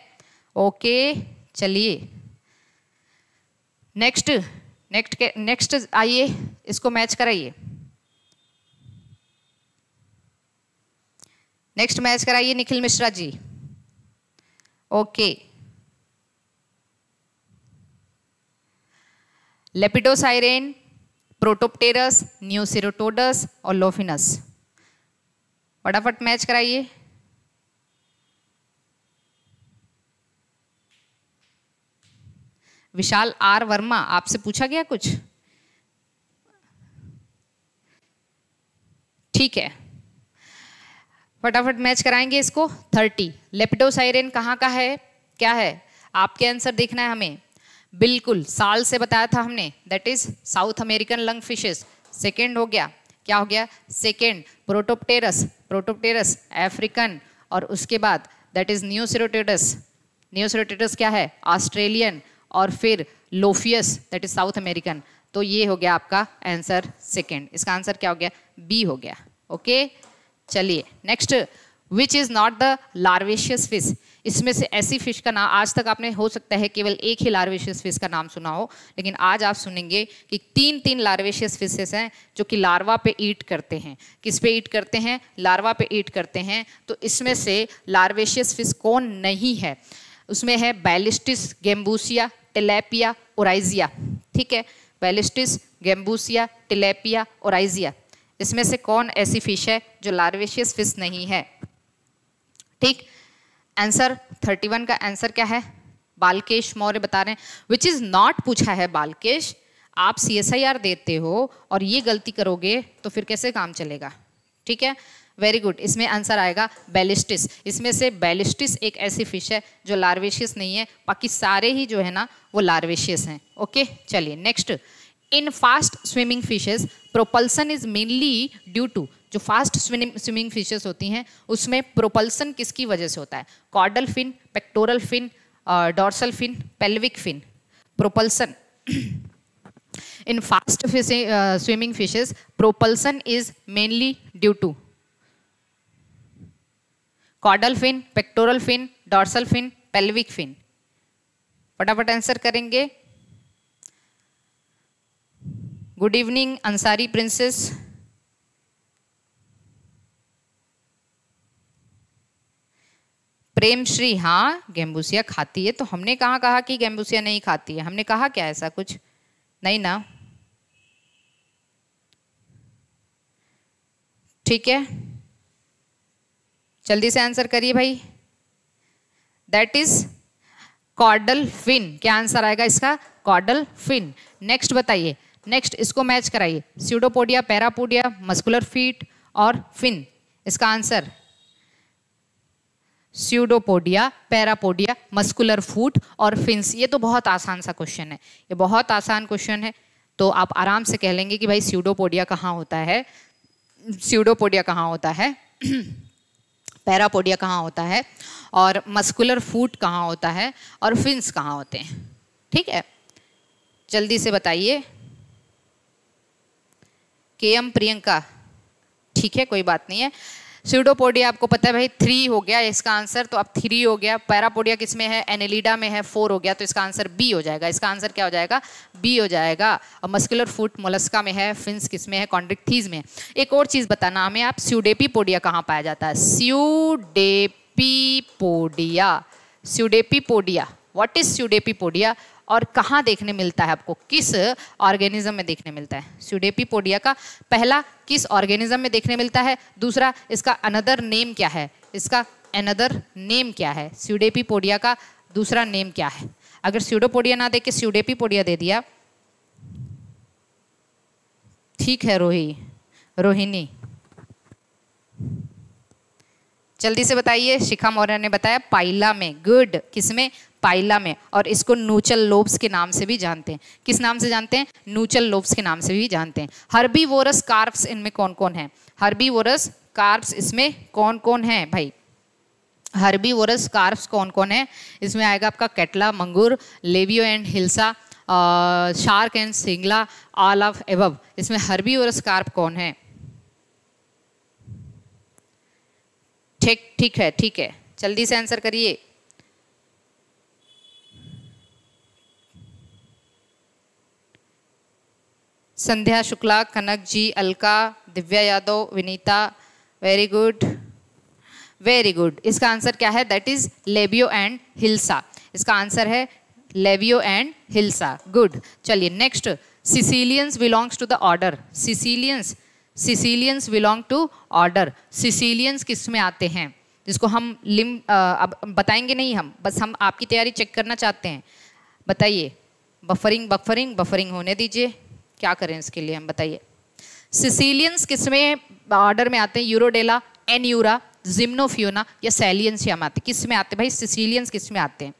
ओके चलिए नेक्स्ट नेक्स्ट नेक्स्ट आइए इसको मैच कराइए नेक्स्ट मैच कराइए Nikhil Mishra ji okay Lepidosiren Protopterus Neoceratodus और लोफिनस फटाफट मैच कराइए विशाल आर वर्मा आपसे पूछा गया कुछ ठीक है फटाफट मैच कराएंगे इसको थर्टी लेप्टोसाइरेन कहाँ का है क्या है आपके आंसर देखना है हमें बिल्कुल साल से बताया था हमने that is South American lung fishes second हो गया क्या हो गया सेकेंड प्रोटोपटेरस प्रोटोपटेरस अफ्रीकन और उसके बाद दैट इज न्यू न्यूसिरोटेटस क्या है ऑस्ट्रेलियन और फिर Lophius that is South American तो ये हो गया आपका आंसर सेकेंड इसका आंसर क्या हो गया बी हो गया ओके okay? चलिए next which is not the larvivorous fish इसमें से ऐसी फिश का नाम आज तक आपने हो सकता है केवल एक ही लार्वेशियस फिश का नाम सुना हो लेकिन आज आप सुनेंगे कि तीन तीन लार्वेशियस फिशेस हैं जो कि लार्वा पे ईट करते हैं किस पे ईट करते हैं लार्वा पे ईट करते हैं तो इसमें से लार्वेशियस फिश कौन नहीं है उसमें है बैलिस्टिस गेम्बूसिया टिलेपिया ओराइजिया ठीक है बैलिस्टिस गेम्बूसिया टिलेपिया ओराइजिया इसमें से कौन ऐसी फिश है जो लार्वेशियस फिश नहीं है ठीक आंसर 31 का आंसर क्या है बालकेश मौर्य बता रहे हैं विच इज़ नॉट पूछा है बालकेश आप सी एस आई आर देते हो और ये गलती करोगे तो फिर कैसे काम चलेगा ठीक है वेरी गुड इसमें आंसर आएगा बैलिस्टिस इसमें से बैलिस्टिस एक ऐसी फिश है जो लार्वेशियस नहीं है बाकी सारे ही जो है ना वो लार्वेशियस हैं ओके चलिए next in fast swimming fishes propulsion is mainly due to जो फास्ट स्विमिंग फिशेस होती हैं उसमें प्रोपल्सन किसकी वजह से होता है caudal fin pectoral fin dorsal fin pelvic fin propulsion in fast swimming fishes propulsion is mainly due to caudal fin pectoral fin dorsal fin pelvic fin फटाफट आंसर करेंगे good evening Ansari princess Prem Shri हाँ Gambusia खाती है तो हमने कहा कहा कि गेम्बूसिया नहीं खाती है हमने कहा क्या ऐसा कुछ नहीं ना ठीक है जल्दी से आंसर करिए भाई दैट इज कॉर्डल फिन क्या आंसर आएगा इसका कॉर्डल फिन नेक्स्ट बताइए नेक्स्ट इसको मैच कराइए सीडोपोडिया पैरापोडिया मस्कुलर फीट और फिन इसका answer pseudopodia parapodia muscular foot और फिंस ये तो बहुत आसान सा क्वेश्चन है ये बहुत आसान क्वेश्चन है तो आप आराम से कह लेंगे कि भाई सीडोपोडिया कहाँ होता है सीडोपोडिया कहाँ होता है पैरापोडिया [clears throat] कहाँ होता है और मस्कुलर फूट कहाँ होता है और फिंस कहाँ होते हैं ठीक है जल्दी से बताइए के एम प्रियंका ठीक है कोई बात नहीं है सीडोपोडिया आपको पता है भाई थ्री हो गया इसका आंसर तो अब थ्री हो गया पैरापोडिया किस में है एनेलिडा में है फोर हो गया तो इसका आंसर बी हो जाएगा इसका आंसर क्या हो जाएगा बी हो जाएगा और मस्कुलर फूट मोलस्का में है फिंस किस में है कॉन्ड्रिक्थीज में है एक और चीज़ बताना हमें आप स्यूडेपी पोडिया कहाँ पाया जाता है pseudopodia pseudopodia what is pseudopodia और कहाँ देखने मिलता है आपको किस ऑर्गेनिज्म में देखने मिलता है स्यूडेपी पोडिया का पहला किस ऑर्गेनिज्म में देखने मिलता है दूसरा इसका अनदर नेम क्या है इसका अनदर नेम क्या है स्यूडेपी पोडिया का दूसरा नेम क्या है अगर स्यूडोपोडिया ना दे के स्यूडेपी पोडिया दे दिया ठीक है रोही रोहिणी जल्दी से बताइए शिखा मौर्य ने बताया पाइला में गुड किसमें पाइला में और इसको नूचल लोब्स के नाम से भी जानते हैं किस नाम से जानते हैं नूचल लोब्स के नाम से भी जानते हैं हर्बी वोरस कार्प्स इनमें कौन कौन है हर्बी वोरस कार्प्स इसमें कौन कौन है भाई हर्बी वोरस कार्प्स कौन कौन है इसमें आएगा आपका catla mangur Labeo and hilsa shark and सिंगला ऑल ऑफ एबव इसमें हर्बी वोरस कार्प कौन है ठीक ठीक है ठीक है जल्दी से आंसर करिए Sandhya Shukla Kanak ji Alka Divya Yadav Vinita very good very good इसका आंसर क्या है that is Labeo and hilsa इसका आंसर है लेबियो एंड हिल्सा गुड चलिए next caecilians belongs to the order caecilians caecilians belong to order caecilians किस में आते हैं जिसको हम लिम अब बताएंगे नहीं हम बस हम आपकी तैयारी चेक करना चाहते हैं बताइए बफरिंग बफरिंग बफरिंग होने दीजिए क्या करें इसके लिए हम बताइए सिसिलियंस किसमें ऑर्डर में आते हैं यूरोडेला एनयूरा जिम्नोफ्यूना या सैलियंस या आते किस में आते भाई सिसिलियंस किस में आते हैं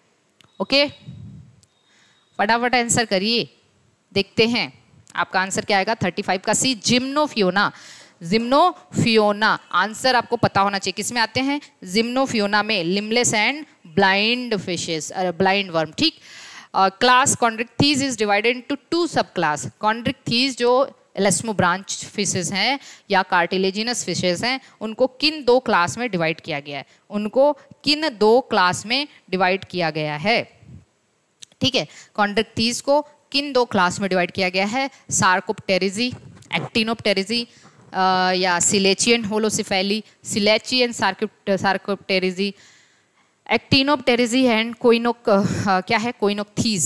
ओके फटाफट आंसर करिए देखते हैं आपका आंसर क्या आएगा थर्टी फाइव का सी जिम्नोफ्योना जिम्नोफियोना आंसर आपको पता होना चाहिए किसमें आते हैं जिम्नोफियोना में limbless and blind fishes blind worm ठीक class Chondrichthyes is divided into two subclass Chondrichthyes जो एलेस्मो ब्रांच फिशेज हैं या कार्टिलेजिनस फिशेज हैं उनको किन दो क्लास में डिवाइड किया गया है उनको किन दो क्लास में डिवाइड किया गया है ठीक है कॉन्ड्रिक्थीज को किन दो क्लास में डिवाइड किया गया है सार्कोपटेरिजी एक्टिनोपटेरिजी uh, या सिलेचियन होलोसिफेली सिलेचियन सार्कोप्टेरिजी एक्टिनोपटेरेजी एंड कोइनोक क्या है थीज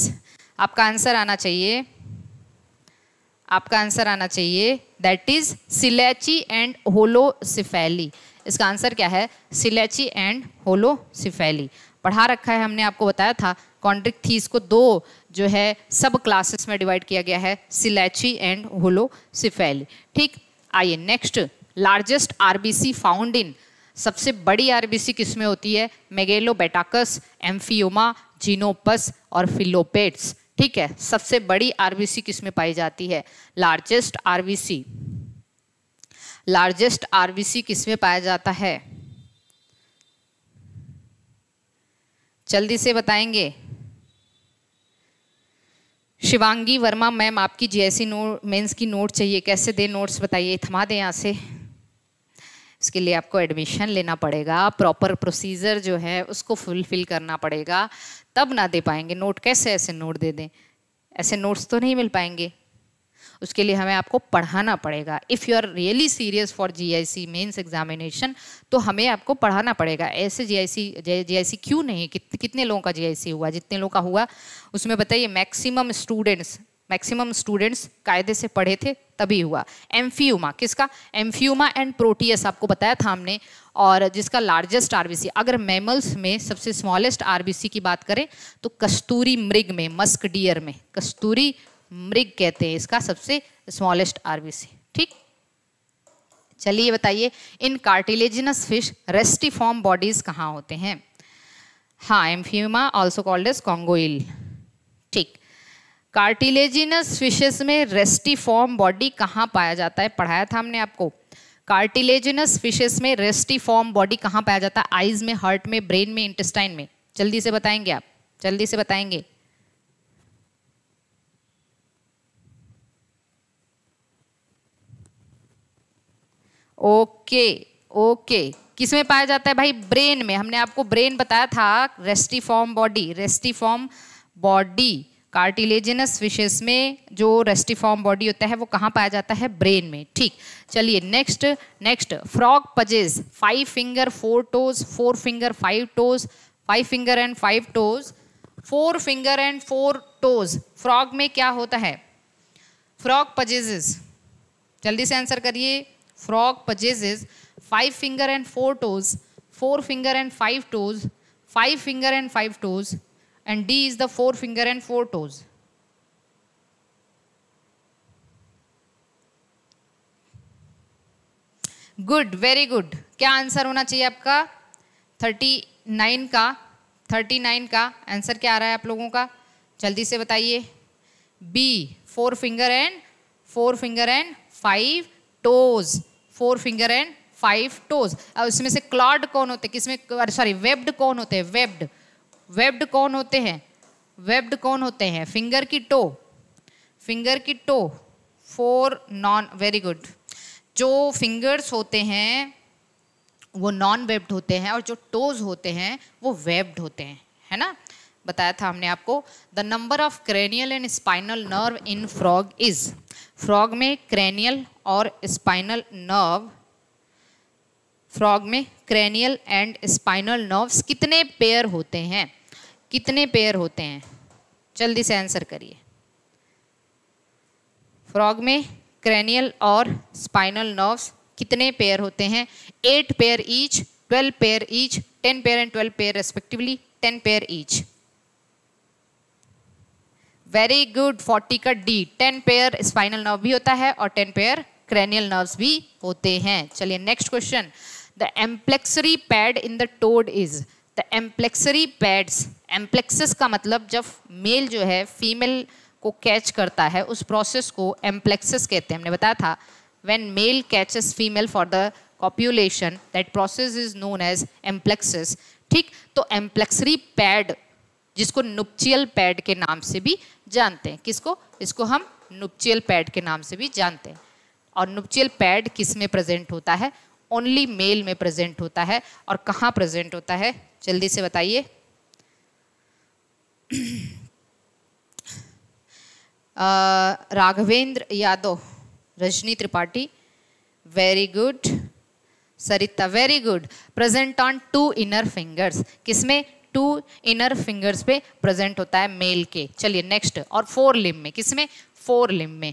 आपका आंसर आना चाहिए आपका आंसर आना चाहिए that is Selachii and Cephali इसका आंसर क्या है सिलेची एंड सिफेली पढ़ा रखा है हमने आपको बताया था कॉन्ट्रिक थीस को दो जो है सब क्लासेस में डिवाइड किया गया है सिलेची एंड सिफेली ठीक आइए next largest RBC found in सबसे बड़ी आरबीसी किस्में होती है मेगेलो बेटाकस एम्फियोमा जीनोपस और फिलोपेट्स ठीक है सबसे बड़ी आरबीसी किस्में पाई जाती है लार्जेस्ट आरबीसी लार्जेस्ट आरबीसी किसमें पाया जाता है जल्दी से बताएंगे शिवांगी वर्मा मैम आपकी जीएससी e नोट मेंस की नोट चाहिए कैसे दे नोट्स बताइए थमा दें यहाँ से उसके लिए आपको एडमिशन लेना पड़ेगा प्रॉपर प्रोसीजर जो है उसको फुलफिल करना पड़ेगा तब ना दे पाएंगे नोट कैसे ऐसे नोट दे दें ऐसे नोट्स तो नहीं मिल पाएंगे उसके लिए हमें आपको पढ़ाना पड़ेगा if you are really serious for G I C mains examination तो हमें आपको पढ़ाना पड़ेगा ऐसे जी आई सी जी आई सी क्यों नहीं कितने लोगों का जी आई सी हुआ जितने लोगों का हुआ उसमें बताइए मैक्सिमम स्टूडेंट्स मैक्सिमम स्टूडेंट्स कायदे से पढ़े थे तभी हुआ एम्फ्यूमा किसका एम्फ्यूमा एंड प्रोटियस आपको बताया था हमने और जिसका लार्जेस्ट आरबीसी अगर मैमल्स में सबसे स्मॉलेस्ट आरबीसी की बात करें तो कस्तूरी मृग में मस्क डियर में कस्तूरी मृग कहते हैं इसका सबसे स्मॉलेस्ट आरबीसी ठीक चलिए बताइए in cartilaginous fish restiform bodies कहाँ होते हैं हाँ Amphiuma also called as Congo eel ठीक कार्टिलेजिनस फिशेस में रेस्टिफॉर्म बॉडी कहाँ पाया जाता है पढ़ाया था हमने आपको कार्टिलेजिनस फिशेस में रेस्टिफॉर्म बॉडी कहाँ पाया जाता है आइज में हार्ट में ब्रेन में इंटेस्टाइन में जल्दी से बताएंगे आप जल्दी से बताएंगे ओके ओके किस में पाया जाता है भाई ब्रेन में हमने आपको ब्रेन बताया था restiform body restiform body cartilaginous fishes में जो रेस्टिफॉर्म बॉडी होता है वो कहाँ पाया जाता है ब्रेन में ठीक चलिए next next frog possesses five finger four toes four finger five toes five finger and five toes four finger and four toes frog में क्या होता है फ्रॉग पजेजेस जल्दी से आंसर करिए frog possesses five finger and four toes four finger and five toes five finger and five toes and D is the four finger and four toes. Good very good क्या answer होना चाहिए आपका thirty nine का thirty nine का answer क्या आ रहा है आप लोगों का जल्दी से बताइए B four finger and four finger and five toes four finger and five toes और इसमें से क्लॉड कौन होते किसमें सॉरी वेब्ड कौन होते हैं वेब्ड वेब्ड कौन होते हैं वेब्ड कौन होते हैं फिंगर की टो फिंगर की टो फोर नॉन वेरी गुड जो फिंगर्स होते हैं वो नॉन वेब्ड होते हैं और जो टोज होते हैं वो वेब्ड होते हैं है ना बताया था हमने आपको the number of cranial and spinal nerve in frog is frog में क्रेनियल और स्पाइनल नर्व फ्रॉग में क्रेनियल एंड स्पाइनल नर्व्स कितने पेयर होते हैं कितने पेयर होते हैं जल्दी से आंसर करिए फ्रॉग में क्रैनियल और स्पाइनल नर्व्स कितने पेयर होते हैं eight pair each twelve pair each ten pair and twelve pair respectively ten pair each very good forty का D ten pair spinal nerve भी होता है और टेन पेयर क्रेनियल नर्व्स भी होते हैं चलिए next question the amplexory pad in the toad is the amplexory pads amplexus का मतलब जब मेल जो है फीमेल को कैच करता है उस प्रोसेस को एम्प्लेक्सिस कहते हैं हमने बताया था when male catches female for the copulation that process is known as amplexus ठीक तो एम्प्लेक्सरी पैड जिसको नुपचियल पैड के नाम से भी जानते हैं किसको इसको हम नुपचियल पैड के नाम से भी जानते हैं और नुपचियल पैड किस में प्रेजेंट होता है ओनली मेल में प्रेजेंट होता है और कहाँ प्रेजेंट होता है जल्दी से बताइए [clears throat] Raghavendra Yadav Rajni Tripathi very good Sarita very good present on two inner fingers किसमें टू इनर फिंगर्स पे प्रेजेंट होता है मेल के चलिए नेक्स्ट और फोर लिम में किसमें फोर लिम में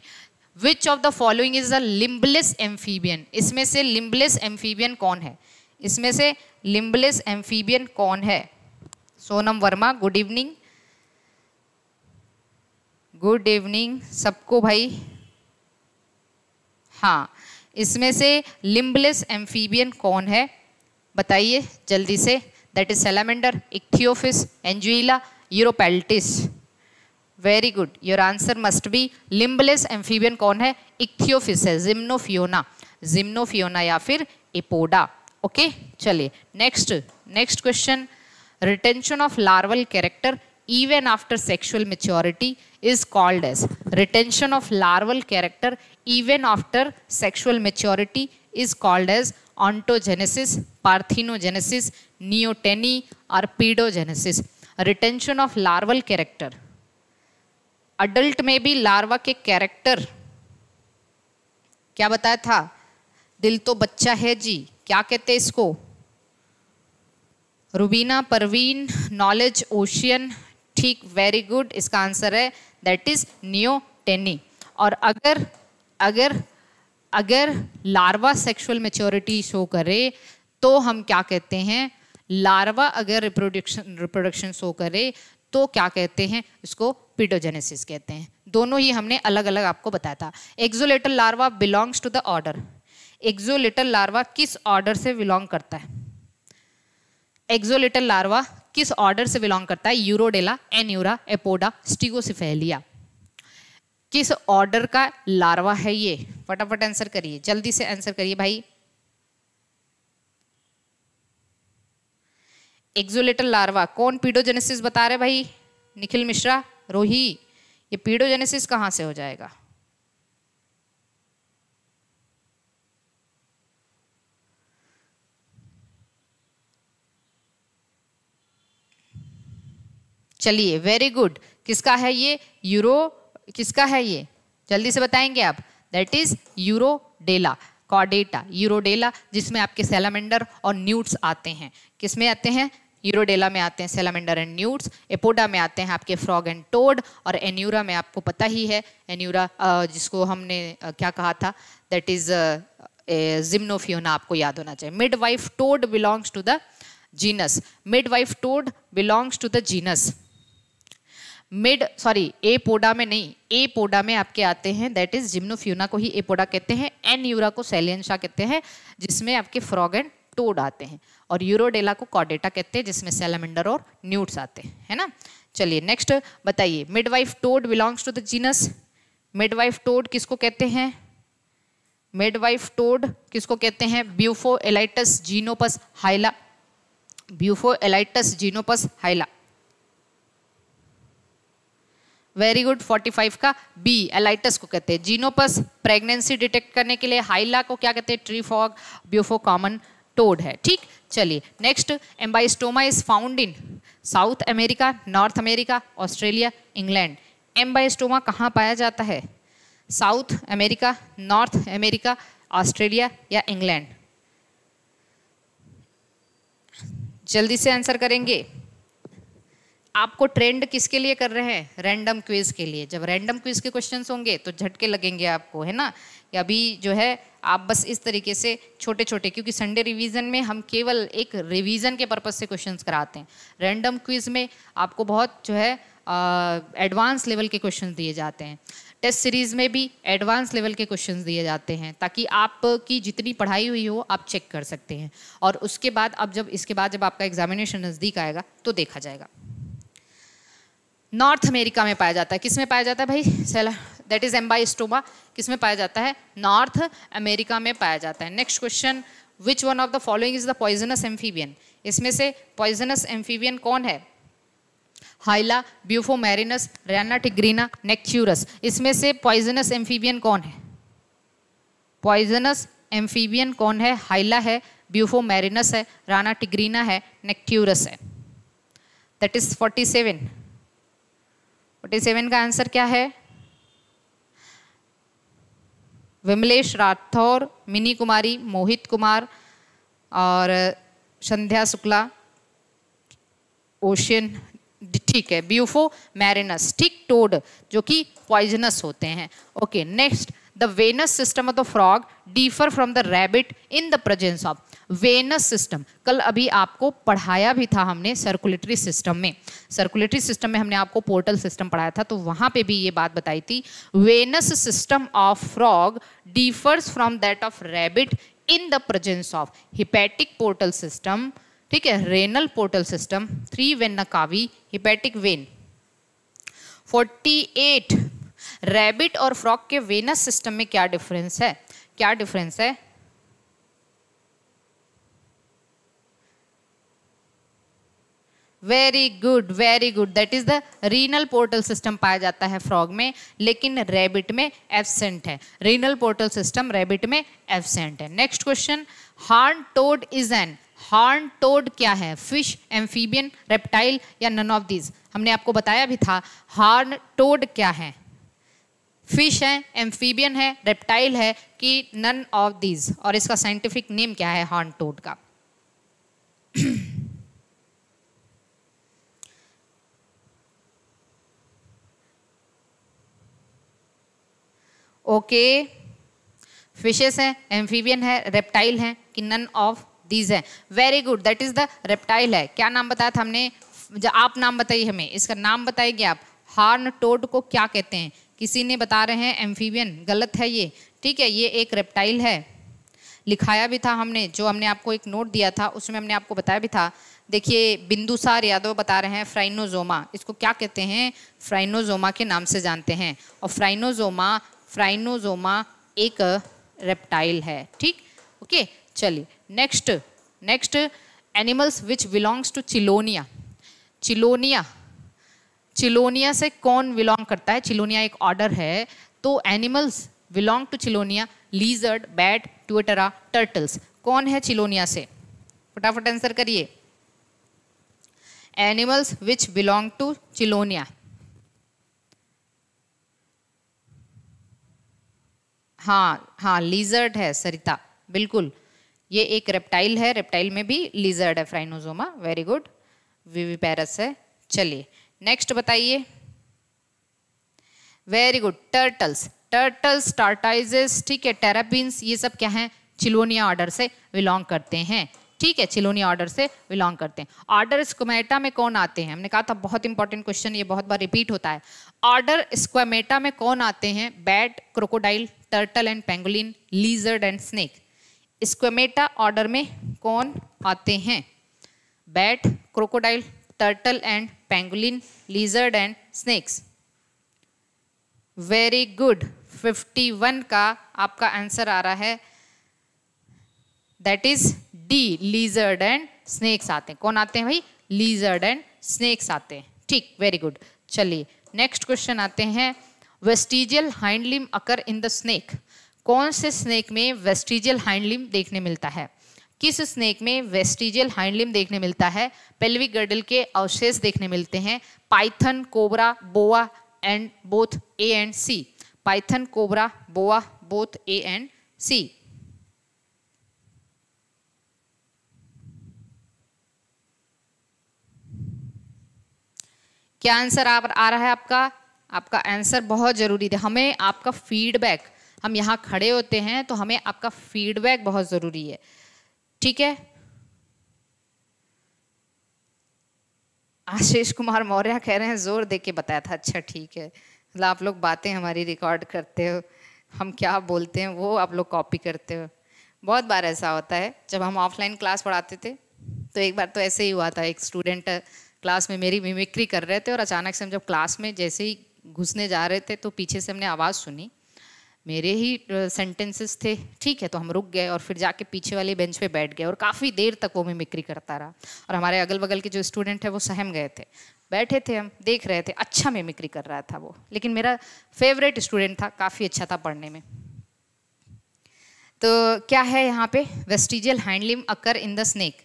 which of the following is a limbless amphibian इसमें से लिम्बलेस एम्फीबियन कौन है इसमें से लिम्बलेस एम्फीबियन कौन है Sonam Verma good evening good evening सबको भाई हाँ इसमें से लिम्बलेस एम्फीबियन कौन है बताइए जल्दी से that is salamander Ichthyophis Anguilla Uropeltis very good your answer must be limbless amphibian कौन है इक्थियोफिस है जिम्नोफियोना जिम्नोफियोना या फिर एपोडा ओके okay? चलिए next next question retention of larval character even after sexual maturity is called as retention of larval character even after sexual maturity is called as ontogenesis, parthenogenesis, neoteny or pedogenesis. Retention of larval character adult में भी larva के character क्या बताया था दिल तो बच्चा है जी क्या कहते इसको रुबीना परवीन नॉलेज ओशियन ठीक वेरी गुड इसका आंसर है दैट इज टेनी और अगर अगर अगर लार्वा सेक्सुअल मेच्योरिटी शो करे तो हम क्या कहते हैं लार्वा अगर रिप्रोडक्शन रिप्रोडक्शन शो करे तो क्या कहते हैं इसको पीडोजेनेसिस कहते हैं दोनों ही हमने अलग अलग आपको बताया था axolotl larva belongs to the order axolotl larva किस ऑर्डर से बिलोंग करता है एक्जोलेटल लार्वा किस ऑर्डर से बिलोंग करता है यूरोडेला एन्यूरा एपोडा स्टिगोसिफेलिया किस ऑर्डर का लार्वा है ये फटाफट आंसर करिए जल्दी से आंसर करिए भाई एक्जोलेटल लार्वा कौन पीडोजेनेसिस बता रहे भाई निखिल मिश्रा रोही ये पीडोजेनेसिस कहाँ से हो जाएगा चलिए वेरी गुड किसका है ये यूरो किसका है ये जल्दी से बताएंगे आप that is Urodela Caudata Urodela जिसमें आपके सेलामेंडर और न्यूट्स आते हैं किसमें आते हैं यूरोडेला में आते हैं सेलामेंडर एंड न्यूट्स एपोडा में आते हैं आपके फ्रॉग एंड टोड और एन्यूरा में आपको पता ही है एन्यूरा जिसको हमने क्या कहा था दैट इज जिम्नोफियोना आपको याद होना चाहिए midwife toad belongs to the genus midwife toad belongs to the genus mid sorry Apoda में नहीं ए पोडा में आपके आते हैं दैट इज जिम्नोफ्यूना को ही ए पोडा कहते हैं एन यूरा को सैलियनशा कहते हैं जिसमें आपके फ्रॉग एंड टोड आते हैं और यूरोडेला को कॉडेटा कहते हैं जिसमें सेलामेंडर और न्यूट्स आते हैं है ना चलिए नेक्स्ट बताइए midwife toad belongs to the genus midwife toad किसको कहते हैं मिडवाइफ टोड किसको कहते हैं Bufo Alytes Xenopus Hyla Bufo Alytes Xenopus Hyla very good 45 का बी एलाइटस को कहते हैं जीनोपस प्रेगनेंसी डिटेक्ट करने के लिए हाइला को क्या कहते हैं tree frog Bufo common toad है ठीक चलिए next Ambystoma is found in South America North America Australia England Ambystoma कहाँ पाया जाता है South America North America Australia या इंग्लैंड जल्दी से आंसर करेंगे आपको ट्रेंड किसके लिए कर रहे हैं रैंडम क्विज के लिए जब रैंडम क्विज के क्वेश्चंस होंगे तो झटके लगेंगे आपको है ना कि अभी जो है आप बस इस तरीके से छोटे छोटे क्योंकि संडे रिवीजन में हम केवल एक रिवीजन के पर्पज़ से क्वेश्चंस कराते हैं रैंडम क्विज में आपको बहुत जो है एडवांस लेवल के क्वेश्चन दिए जाते हैं टेस्ट सीरीज़ में भी एडवांस लेवल के क्वेश्चन दिए जाते हैं ताकि आपकी जितनी पढ़ाई हुई हो आप चेक कर सकते हैं और उसके बाद अब जब इसके बाद जब आपका एग्जामिनेशन नज़दीक आएगा तो देखा जाएगा नॉर्थ अमेरिका में पाया जाता है किस में पाया जाता है भाई सेला दैट इज स्टोमा किस में पाया जाता है नॉर्थ अमेरिका में पाया जाता है next question which one of the following is the poisonous amphibian इसमें से पॉइजनस एम्फीबियन कौन है हाइला ब्यूफो मैरिनस रैना टिग्रीना नेक्च्यूरस इसमें से पॉइजनस एम्फीबियन कौन है पॉइजनस एम्फीबियन कौन है हाइला है ब्यूफो मैरिनस है राना टिग्रीना है नेक्ट्यूरस है that is forty seven forty seven का आंसर क्या है विमलेश राठौर मिनी कुमारी मोहित कुमार और संध्या शुक्ला ओशियन ठीक है ब्यूफो मैरिनस ठीक टोड जो कि पॉइजनस होते हैं okay next the venous system of the frog differ from the rabbit in the presence of venous system कल अभी आपको पढ़ाया भी था हमने सर्कुलेटरी सिस्टम में सर्कुलेटरी सिस्टम में हमने आपको पोर्टल सिस्टम पढ़ाया था तो वहाँ पे भी ये बात बताई थी venous system of frog differs from that of rabbit in the presence of hepatic portal system ठीक है renal portal system three vena cavae hepatic vein 48 rabbit और फ्रॉक के वेनस सिस्टम में क्या डिफरेंस है क्या डिफरेंस है very good very good that is the renal portal system पाया जाता है फ्रॉग में लेकिन रैबिट में एबसेंट है रीनल पोर्टल सिस्टम रैबिट में एबसेंट है next question horn toad is an horn toad क्या है फिश एम्फीबियन रेप्टाइल या नन ऑफ दीज हमने आपको बताया भी था हार्न टोड क्या है फिश है एम्फीबियन है रेप्टाइल है कि नन ऑफ दीज और इसका साइंटिफिक नेम क्या है हॉर्न टोड का ओके फिशेस हैं एम्फीबियन है रेप्टाइल हैं कि नन ऑफ दीज है very good that is the reptile है क्या नाम बताया था हमने आप नाम बताइए हमें इसका नाम बताएंगे आप हॉर्न टोड को क्या कहते हैं किसी ने बता रहे हैं एम्फीबियन गलत है ये ठीक है ये एक रेप्टाइल है लिखाया भी था हमने जो हमने आपको एक नोट दिया था उसमें हमने आपको बताया भी था देखिए बिंदुसार यादव बता रहे हैं फ्राइनोजोमा इसको क्या कहते हैं फ्राइनोजोमा के नाम से जानते हैं और फ्राइनोजोमा फ्राइनोजोमा एक रेप्टाइल है ठीक ओके चलिए next next animals which belongs to Chelonia Chelonia Chelonia से कौन बिलोंग करता है चिलोनिया एक ऑर्डर है तो animals belong to Chelonia lizard bat tuatara turtles कौन है चिलोनिया से फटाफट आंसर करिए animals which belong to Chelonia हाँ हाँ लीजर्ड है सरिता बिल्कुल ये एक रेप्टाइल है रेप्टाइल में भी लीजर्ड है फ्राइनोजोमा वेरी गुड पैरस है चलिए नेक्स्ट बताइए very good turtles turtles tortoises ठीक है टेराबींस ये सब क्या है चिलोनिया ऑर्डर से बिलोंग करते हैं ठीक है चिलोनिया ऑर्डर से बिलोंग करते हैं ऑर्डर स्क्वेमेटा में कौन आते हैं हमने कहा था बहुत इंपॉर्टेंट क्वेश्चन ये बहुत बार रिपीट होता है ऑर्डर स्क्वामेटा में कौन आते हैं bat crocodile turtle and pangolin lizard and snake squamata order में कौन आते हैं bat crocodile turtle and pangolin, lizard and snakes. Very good 51 का आपका आंसर आ रहा है that is D lizard and snakes आते हैं कौन आते हैं भाई लीजर्ड एंड स्नेक्स आते हैं ठीक वेरी गुड चलिए नेक्स्ट क्वेश्चन आते हैं vestigial hindlimb occur in the snake कौन से स्नेक में वेस्टिजियल हाइंडलिम देखने मिलता है किस स्नेक में वेस्टिजियल हाइंडलिम देखने मिलता है पेल्विक गर्डल के अवशेष देखने मिलते हैं python cobra boa and both A and C python cobra boa both A and C क्या आंसर आ, आ रहा है आपका आपका आंसर बहुत ज़रूरी है हमें आपका फीडबैक हम यहाँ खड़े होते हैं तो हमें आपका फीडबैक बहुत ज़रूरी है ठीक है आशीष कुमार मौर्य कह रहे हैं जोर दे के बताया था अच्छा ठीक है मतलब आप लोग बातें हमारी रिकॉर्ड करते हो हम क्या बोलते हैं वो आप लोग कॉपी करते हो बहुत बार ऐसा होता है जब हम ऑफलाइन क्लास पढ़ाते थे तो एक बार तो ऐसे ही हुआ था एक स्टूडेंट क्लास में मेरी मिमिक्री कर रहे थे और अचानक से हम जब क्लास में जैसे ही घुसने जा रहे थे तो पीछे से हमने आवाज़ सुनी मेरे ही सेंटेंसेस थे ठीक है तो हम रुक गए और फिर जाके पीछे वाले बेंच पे बैठ गए और काफ़ी देर तक वो मिमिक्री करता रहा और हमारे अगल बगल के जो स्टूडेंट है वो सहम गए थे बैठे थे हम देख रहे थे अच्छा मिमिक्री कर रहा था वो लेकिन मेरा फेवरेट स्टूडेंट था काफ़ी अच्छा था पढ़ने में तो क्या है यहाँ पे vestigial hindlimb occur in the snake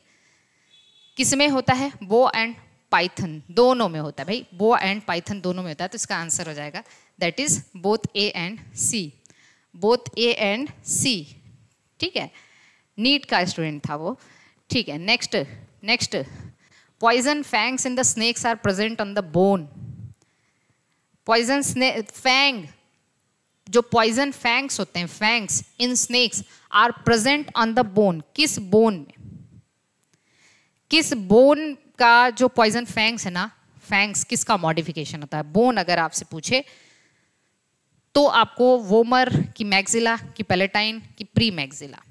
किस में होता है बो एंड पाइथन दोनों में होता है भाई बो एंड पाइथन दोनों में होता है तो इसका आंसर हो जाएगा that is both A and C both A and C ठीक है नीट का स्टूडेंट था वो ठीक है next next poison fangs in the snakes are present on the bone poison fang जो पॉइजन फैंग्स होते हैं fangs in snakes are present on the bone किस बोन में किस बोन का जो पॉइजन फैंग्स है ना फैंग्स किसका मॉडिफिकेशन होता है बोन अगर आपसे पूछे तो आपको वोमर की मैग्जिला की पेलेटाइन की प्री मैग्जिला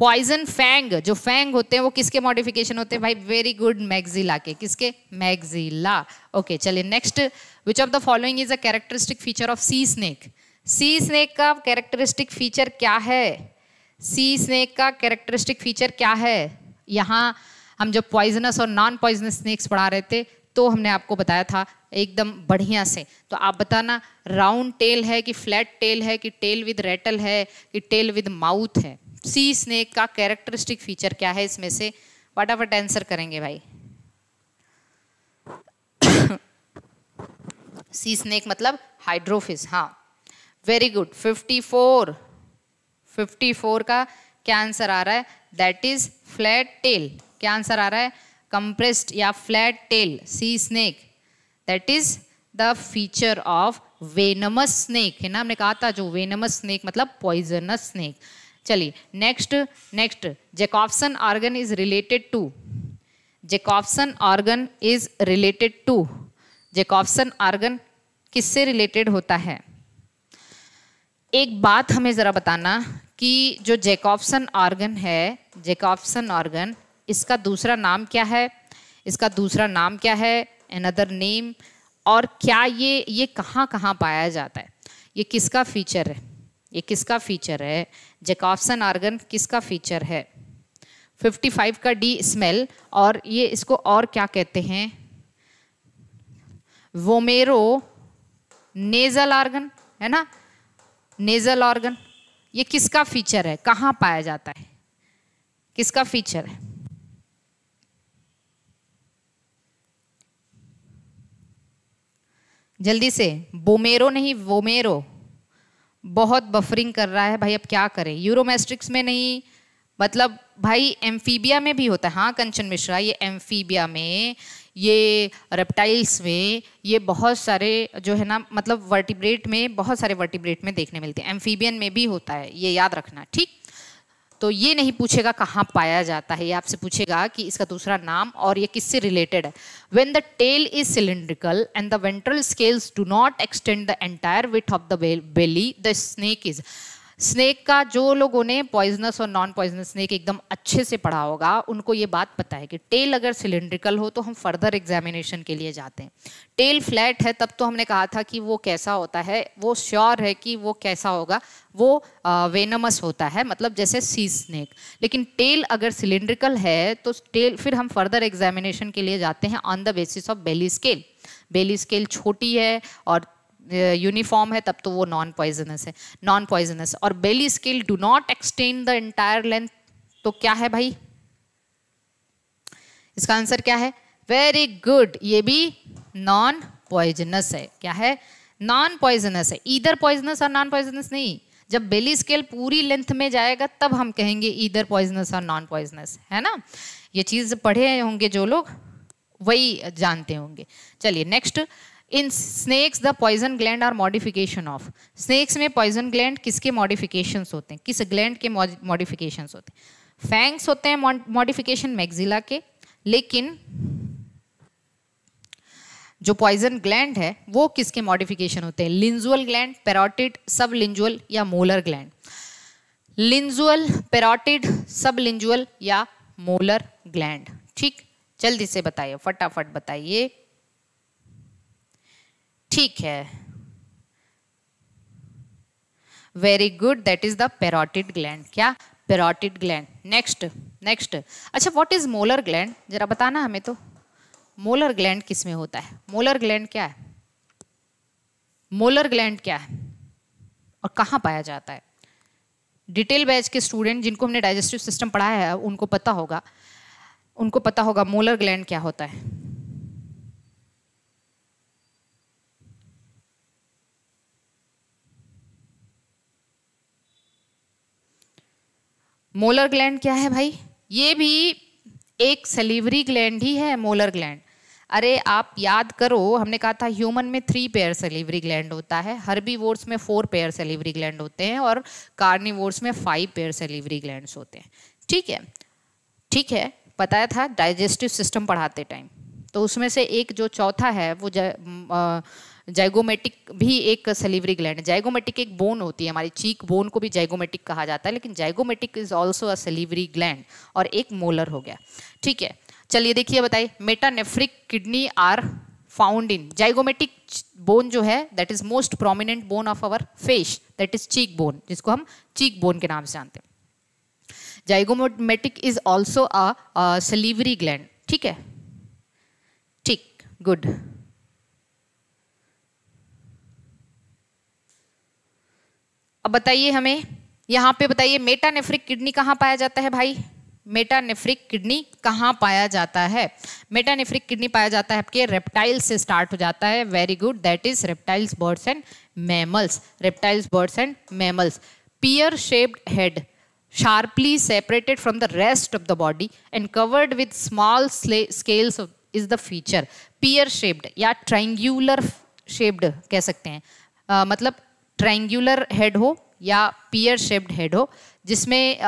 पॉइजन फैंग जो फैंग होते हैं वो किसके मॉडिफिकेशन होते हैं भाई वेरी गुड मैग्जिला के किसके मैग्जिला ओके चलिए next which of the following is a characteristic feature of sea snake sea snake का कैरेक्टरिस्टिक फीचर क्या है सी स्नेक का कैरेक्टरिस्टिक फीचर क्या है यहाँ हम जब पॉइजनस और नॉन पॉइजनस स्नेक्स पढ़ा रहे थे तो हमने आपको बताया था एकदम बढ़िया से तो आप बताना राउंड टेल है कि फ्लैट टेल है कि टेल विद रेटल है कि टेल विद माउथ है सी स्नेक का कैरेक्टरिस्टिक फीचर क्या है इसमें से फटाफट आंसर करेंगे भाई सी [coughs] स्नेक मतलब हाइड्रोफिस हाँ वेरी गुड 54 54 का क्या आंसर आ रहा है दैट इज फ्लैट टेल क्या आंसर आ रहा है कंप्रेस्ड या flat tail sea snake that is the feature of venomous snake है ना हमने कहा था जो वेनमस स्नेक मतलब पॉइजनस स्नेक चलिए next next Jacobson organ is related to Jacobson organ is related to Jacobson organ किससे रिलेटेड होता है एक बात हमें ज़रा बताना कि जो जेकॉप्सन ऑर्गन है जेकॉफसन ऑर्गन इसका दूसरा नाम क्या है इसका दूसरा नाम क्या है अनदर नेम और क्या ये ये कहाँ कहाँ पाया जाता है ये किसका फीचर है ये किसका फीचर है जेकॉफ्सन आर्गन किसका फीचर है 55 का डी स्मेल और ये इसको और क्या कहते हैं वोमेरो नेजल आर्गन है ना नेजल ऑर्गन ये किसका फीचर है कहाँ पाया जाता है किसका फीचर है जल्दी से बोमेरो नहीं वोमेरो बहुत बफरिंग कर रहा है भाई अब क्या करें यूरोमेस्ट्रिक्स में नहीं मतलब भाई एम्फीबिया में भी होता है हाँ कंचन मिश्रा ये एम्फीबिया में ये रेप्टाइल्स में ये बहुत सारे जो है ना मतलब वर्टिब्रेट में बहुत सारे वर्टिब्रेट में देखने मिलते हैं एम्फीबियन में भी होता है ये याद रखना ठीक तो ये नहीं पूछेगा कहाँ पाया जाता है ये आपसे पूछेगा कि इसका दूसरा नाम और ये किससे रिलेटेड है when the tail is cylindrical and the ventral scales do not extend the entire width of the belly the snake is snake का जो लोगों ने पॉइजनस और नॉन पॉइजनस स्नेक एकदम अच्छे से पढ़ा होगा उनको ये बात पता है कि टेल अगर सिलेंड्रिकल हो तो हम फर्दर एग्जामिनेशन के लिए जाते हैं टेल फ्लैट है तब तो हमने कहा था कि वो कैसा होता है वो श्योर है कि वो कैसा होगा वो वेनमस होता है मतलब जैसे सी स्नेक लेकिन टेल अगर सिलेंड्रिकल है तो टेल फिर हम फर्दर एग्जामिनेशन के लिए जाते हैं on the basis of belly scale belly scale छोटी है और यूनिफॉर्म है तब तो वो नॉन पॉइजनस है नॉन पॉइजनस और belly scale do not extend the entire length तो क्या है भाई इसका आंसर क्या है वेरी गुड ये भी नॉन पॉइजनस है क्या है नॉन पॉइजनस है ईदर पॉइजनस और नॉन पॉइजनस नहीं जब बेली स्केल पूरी लेंथ में जाएगा तब हम कहेंगे ईदर पॉइजनस और नॉन पॉइजनस है ना ये चीज़ पढ़े होंगे जो लोग वही जानते होंगे चलिए next in snakes the poison gland are modification of snakes में पॉइजन ग्लैंड किसके मॉडिफिकेशन होते हैं किस ग्लैंड के मॉडिफिकेशन होते हैं फैंग्स होते हैं मॉडिफिकेशन मैगजिला के लेकिन जो पॉइजन ग्लैंड है वो किसके मॉडिफिकेशन होते हैं लिंजुअल ग्लैंड पेरोटिड सब लिंजुअल या मोलर ग्लैंड लिंजुअल पेरोटिड सब लिंजुअल या मोलर ग्लैंड ठीक जल्दी से बताइए फटाफट बताइए ठीक है very good that is the parotid gland क्या पेरोटिड ग्लैंड नेक्स्ट नेक्स्ट अच्छा व्हाट इज मोलर ग्लैंड जरा बताना हमें तो मोलर ग्लैंड किस में होता है मोलर ग्लैंड क्या है मोलर ग्लैंड क्या है और कहाँ पाया जाता है डिटेल बैच के स्टूडेंट जिनको हमने डाइजेस्टिव सिस्टम पढ़ाया है उनको पता होगा उनको पता होगा मोलर ग्लैंड क्या होता है मोलर ग्लैंड क्या है भाई ये भी एक सलीवरी ग्लैंड ही है मोलर ग्लैंड अरे आप याद करो हमने कहा था ह्यूमन में थ्री पेयर सलीवरी ग्लैंड होता है हर्बी वोर्स में फोर पेयर सलीवरी ग्लैंड होते हैं और कार्निवोर्स में फाइव पेयर सलीवरी ग्लैंड होते हैं ठीक है ठीक है बताया था डाइजेस्टिव सिस्टम पढ़ाते टाइम तो उसमें से एक जो चौथा है वो ज, आ, जाइगोमेटिक भी एक सलीवरी ग्लैंड जाइगोमेटिक एक बोन होती है हमारी चीक बोन को भी जाइगोमेटिक कहा जाता है लेकिन zygomatic is also a salivary gland और एक मोलर हो गया ठीक है चलिए देखिए बताइए metanephric kidney are found in zygomatic bone जो है that is most prominent bone of our face that is cheek bone जिसको हम चीक बोन के नाम से जानते हैं zygomatic is also a salivary gland ठीक है ठीक गुड अब बताइए हमें यहाँ पे बताइए मेटानेफ्रिक किडनी कहाँ पाया जाता है भाई मेटानेफ्रिक किडनी कहाँ पाया जाता है मेटानेफ्रिक किडनी पाया जाता है आपके रेप्टाइल्स से स्टार्ट हो जाता है very good that is reptiles birds and mammals reptiles birds and mammals pear shaped head sharply separated from the rest of the body and covered with small scales is the feature pear shaped या triangular shaped कह सकते हैं uh, मतलब triangular head हो या पियर shaped head हो जिसमें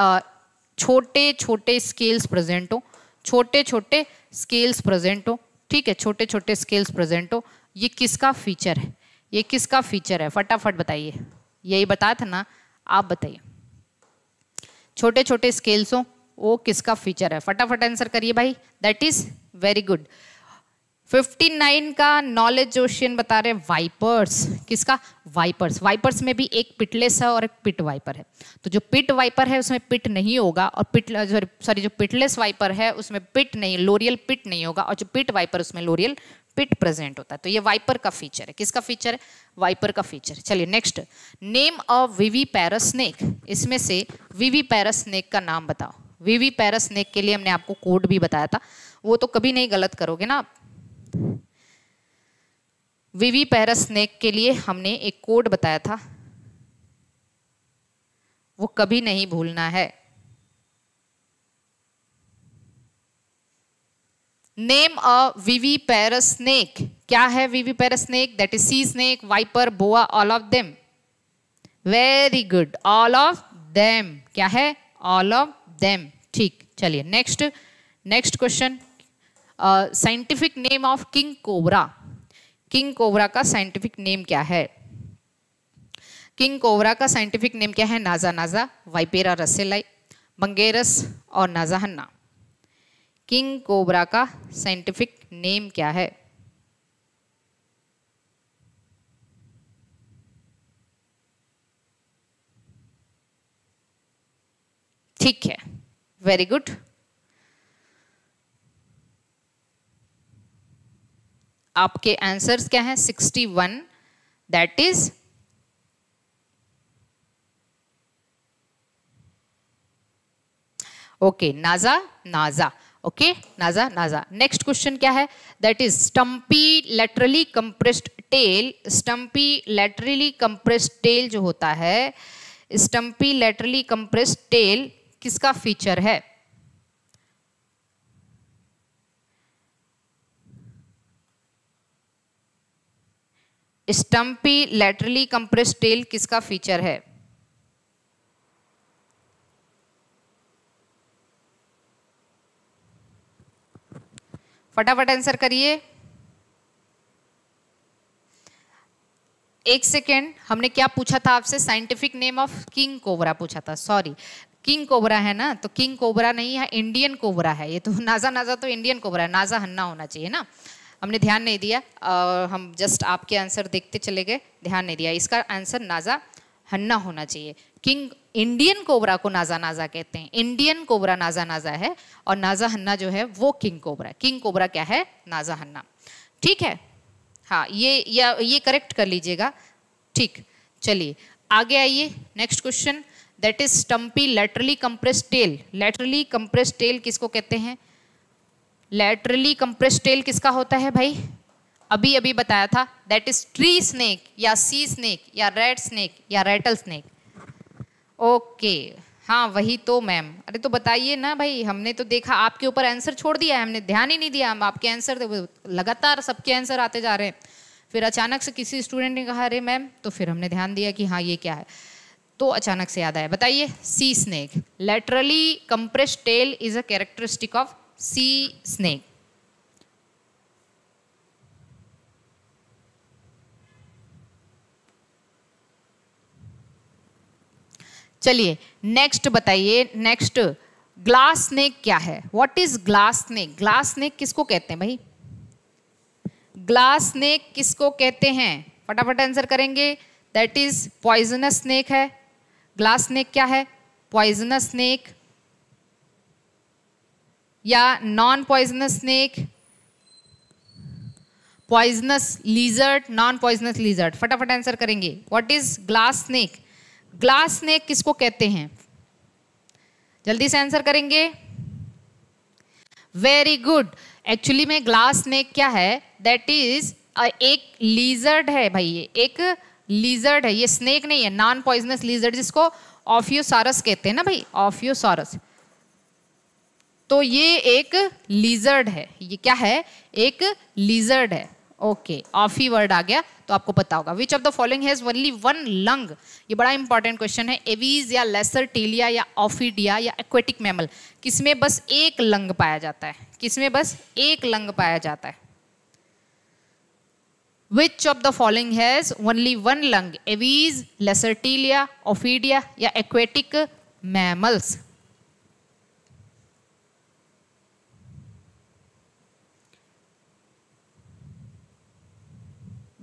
छोटे छोटे स्केल्स प्रेजेंट हो छोटे छोटे स्केल्स प्रेजेंट हो ठीक है छोटे छोटे स्केल्स प्रेजेंट हो ये किसका फीचर है ये किसका फीचर है फटाफट बताइए यही बताया था ना आप बताइए छोटे छोटे स्केल्स हो वो किसका फीचर है फटाफट आंसर करिए भाई दैट इज वेरी गुड 59 का नॉलेज ओशियन बता रहे वाइपर्स किसका वाइपर्स वाइपर्स में भी एक पिटलेस है और एक पिट वाइपर है तो जो पिट वाइपर है उसमें पिट नहीं होगा और पिट सॉरी जो पिटलेस वाइपर है उसमें पिट नहीं लोरियल पिट नहीं होगा और जो पिट वाइपर उसमें लोरियल पिट प्रेजेंट होता है तो ये वाइपर का फीचर है किसका फीचर है वाइपर का फीचर है चलिए next name of viviparous snake इसमें से वीवी पैरस स्नेक का नाम बताओ वीवी पैरस स्नेक के लिए हमने आपको कोड भी बताया था वो तो कभी नहीं गलत करोगे ना आप वीवी पैरा स्नेक के लिए हमने एक कोड बताया था वो कभी नहीं भूलना है name a viviparous snake क्या है viviparous snake that is sea snake viper boa all of them very good all of them क्या है ऑल ऑफ देम ठीक चलिए next next question scientific name of king cobra king cobra का scientific name क्या है king cobra का scientific name क्या है Naja Naja Vipera russelli Bungarus और नाजाहन्ना किंग कोबरा का साइंटिफिक नेम क्या है ठीक है वेरी गुड आपके आंसर्स क्या हैं 61 दैट इज ओके नाजा नाजा ओके नाजा नाजा नेक्स्ट क्वेश्चन क्या है that is stumpy laterally compressed tail stumpy laterally compressed tail जो होता है स्टम्पी लेटरली कंप्रेस्ड टेल किसका फीचर है स्टम्पी लेटरली कंप्रेस टेल किसका फीचर है फटाफट आंसर करिए एक सेकेंड हमने क्या पूछा था आपसे scientific name of king cobra पूछा था सॉरी किंग कोबरा है ना तो किंग कोबरा नहीं है इंडियन कोबरा है ये तो [laughs] नाजा नाजा तो इंडियन कोबरा है नाजा हन्ना होना चाहिए ना हमने ध्यान नहीं दिया और हम जस्ट आपके आंसर देखते चले गए ध्यान नहीं दिया इसका आंसर नाजा हन्ना होना चाहिए किंग इंडियन कोबरा को नाजा नाजा कहते हैं इंडियन कोबरा नाजा नाजा है और नाजा हन्ना जो है वो किंग कोबरा किंग कोबरा क्या है नाजा हन्ना ठीक है हाँ ये या ये करेक्ट कर लीजिएगा ठीक चलिए आगे आइए next question that is stumpy laterally compress tail laterally compress tail किसको कहते हैं लेटरली कंप्रेस टेल किसका होता है भाई अभी अभी बताया था दैट इज ट्री स्नेक या सी स्नेक या रेड स्नेक या रेटल स्नेक ओके हाँ वही तो मैम अरे तो बताइए ना भाई हमने तो देखा आपके ऊपर आंसर छोड़ दिया है हमने ध्यान ही नहीं दिया हम आपके आंसर लगातार सबके आंसर आते जा रहे हैं फिर अचानक से किसी स्टूडेंट ने कहा अरे मैम तो फिर हमने ध्यान दिया कि हाँ ये क्या है तो अचानक से याद आया बताइए sea snake laterally compress tail is a characteristic of sea snake चलिए नेक्स्ट बताइए नेक्स्ट ग्लास स्नेक क्या है what is glass snake glass snake किसको कहते हैं भाई ग्लास स्नेक किसको कहते हैं फटाफट आंसर करेंगे दैट इज पॉइजनस स्नेक है ग्लास स्नेक क्या है पॉइजनस स्नेक या non poisonous snake poisonous lizard non poisonous lizard फटाफट आंसर करेंगे what is glass snake glass snake किसको कहते हैं जल्दी से आंसर करेंगे वेरी गुड एक्चुअली में ग्लास स्नेक क्या है दैट इज एक लीजर्ड है भाई ये एक लीजर्ड है ये स्नेक नहीं है नॉन पॉइजनस लीजर्ड जिसको ऑफियोसारस कहते हैं ना भाई ऑफियोसारस तो ये एक लीजर्ड है ये क्या है एक लीजर्ड है ओके ऑफ ही वर्ड आ गया तो आपको पता होगा which of the following has only one lung ये बड़ा इंपॉर्टेंट क्वेश्चन है एवीज या लेसर टीलिया या ऑफिडिया या एक्वेटिक मैमल किसमें बस एक लंग पाया जाता है किसमें बस एक लंग पाया जाता है which of the following has only one lung aves lacertilia ophidia या aquatic mammals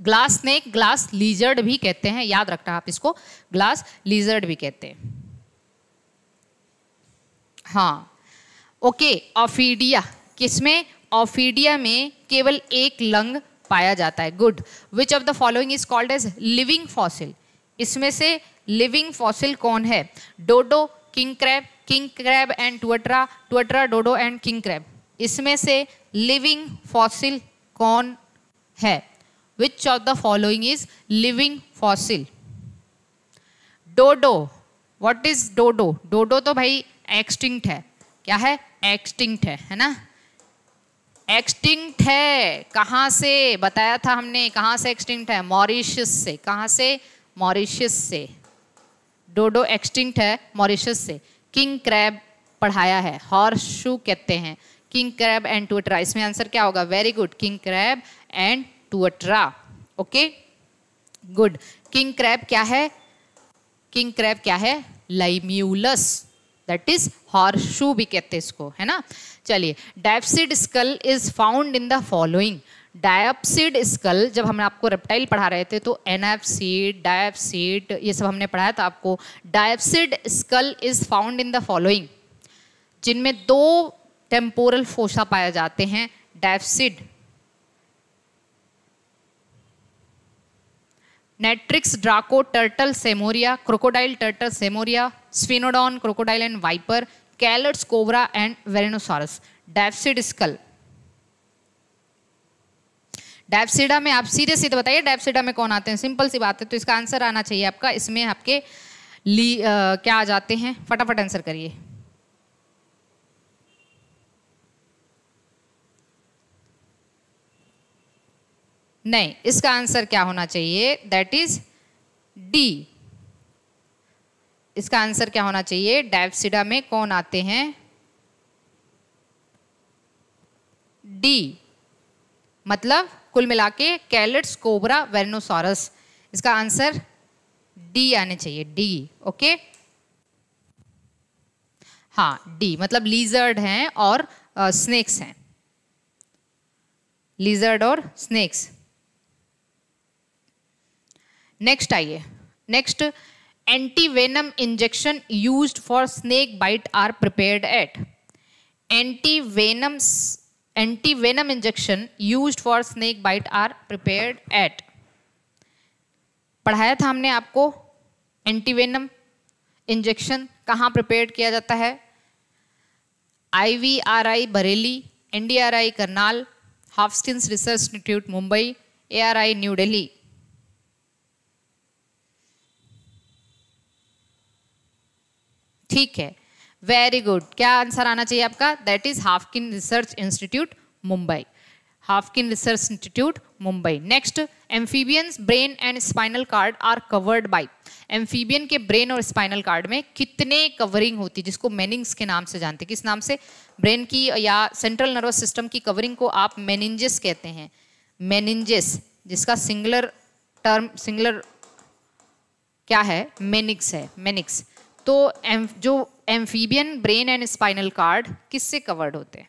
glass snake glass lizard भी कहते हैं याद रखना आप इसको ग्लास लीजर्ड भी कहते हैं हाँ ओके ऑफिडिया किसमें ऑफिडिया में केवल एक लंग पाया जाता है good which of the following is called as living fossil इसमें से लिविंग फॉसिल कौन है dodo king crab king crab and tuatara tuatara dodo and king crab इसमें से लिविंग फॉसिल कौन है which of the following is living fossil dodo what is dodo dodo तो भाई extinct hai क्या है extinct है hai ना एक्सटिंक्ट है कहाँ से बताया था हमने कहाँ से एक्सटिंक्ट है मॉरिशस से कहाँ से मॉरिशस से डोडो एक्सटिंक्ट है मॉरिशस से किंग क्रैब पढ़ाया है हॉर्स शू कहते हैं किंग क्रैब एंड ट्विटरा इसमें आंसर क्या होगा very good king crab and tuatara okay good king crab क्या है किंग क्रैब क्या है लाइम्यूलस दैट इज हॉर्शू भी कहते हैं इसको है ना चलिए diapsid skull is found in the following diapsid skull जब हमने आपको रेप्टाइल पढ़ा रहे थे तो एनाप्सीड डायप्सीड ये सब हमने पढ़ाया था आपको diapsid skull is found in the following जिनमें दो टेम्पोरल फोसा पाए जाते हैं diapsid natrix draco turtle seymouria crocodile turtle seymouria sphenodon crocodile and viper calotes cobra and varanosaurus diapsid skull diapsida में आप सीधे सीधे तो बताइए डेफसिडा में कौन आते हैं सिंपल सी बात है तो इसका आंसर आना चाहिए आपका इसमें आपके ली आ, क्या आ जाते हैं फटाफट आंसर करिए नहीं इसका आंसर क्या होना चाहिए दैट इज डी इसका आंसर क्या होना चाहिए डाइप्सिडा में कौन आते हैं डी मतलब कुल मिला के कैलेट्स कोबरा वेनोसॉरस इसका आंसर डी आने चाहिए डी ओके हाँ डी मतलब लीजर्ड हैं और स्नेक्स हैं लीजर्ड और स्नेक्स नेक्स्ट आइए next antivenom injection use for snake bite are prepared at antivenom antivenom injection use for snake bite are prepared at पढ़ाया था हमने आपको एंटीवेनम इंजेक्शन कहाँ प्रिपेयर्ड किया जाता है IVRI Bareilly NDRI Karnal Haffkine's research institute Mumbai ARI new Delhi ठीक है वेरी गुड क्या आंसर आना चाहिए आपका that is Haffkine research institute Mumbai Haffkine research institute Mumbai next amphibians brain and spinal cord are covered by amphibian के ब्रेन और स्पाइनल कार्ड में कितने कवरिंग होती है जिसको मेनिंग्स के नाम से जानते हैं किस नाम से ब्रेन की या सेंट्रल नर्वस सिस्टम की कवरिंग को आप मेनिंजेस कहते हैं मेनिंजेस जिसका सिंगुलर टर्म सिंगुलर क्या है मेनिक्स है मेनिक्स तो जो amphibian brain and spinal cord किससे कवर्ड होते हैं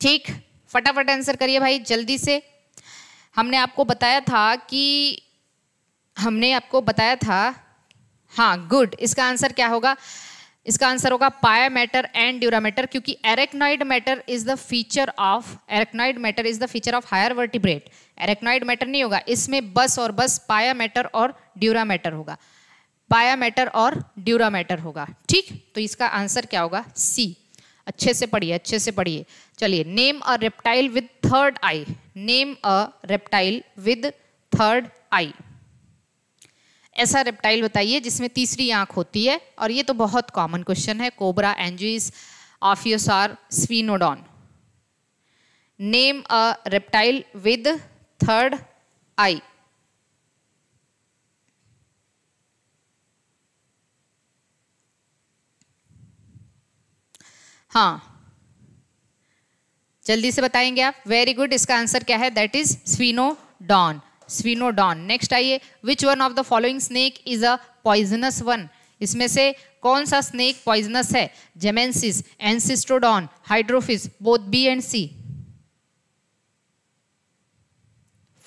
ठीक फटाफट आंसर करिए भाई जल्दी से हमने आपको बताया था कि हमने आपको बताया था हाँ गुड इसका आंसर क्या होगा इसका आंसर होगा pia mater and dura mater क्योंकि arachnoid mater is the feature of arachnoid mater is the feature of higher vertebrate arachnoid mater नहीं होगा इसमें बस और बस पाया मैटर और ड्यूरा मैटर होगा पाया मैटर और ड्यूरा मैटर होगा ठीक तो इसका आंसर क्या होगा सी अच्छे से पढ़िए अच्छे से पढ़िए चलिए name a reptile with third eye name a reptile with third eye ऐसा रेप्टाइल बताइए जिसमें तीसरी आंख होती है और ये तो बहुत कॉमन क्वेश्चन है cobra anguis ophisaurus sphenodon name a reptile with third eye हाँ जल्दी से बताएंगे आप वेरी गुड इसका आंसर क्या है that is sphenodon sphenodon next आइए which one of the following snake is a poisonous one इसमें से कौन सा स्नेक पॉइजनस है jamaicensis ancistrodon hydrophis both B and C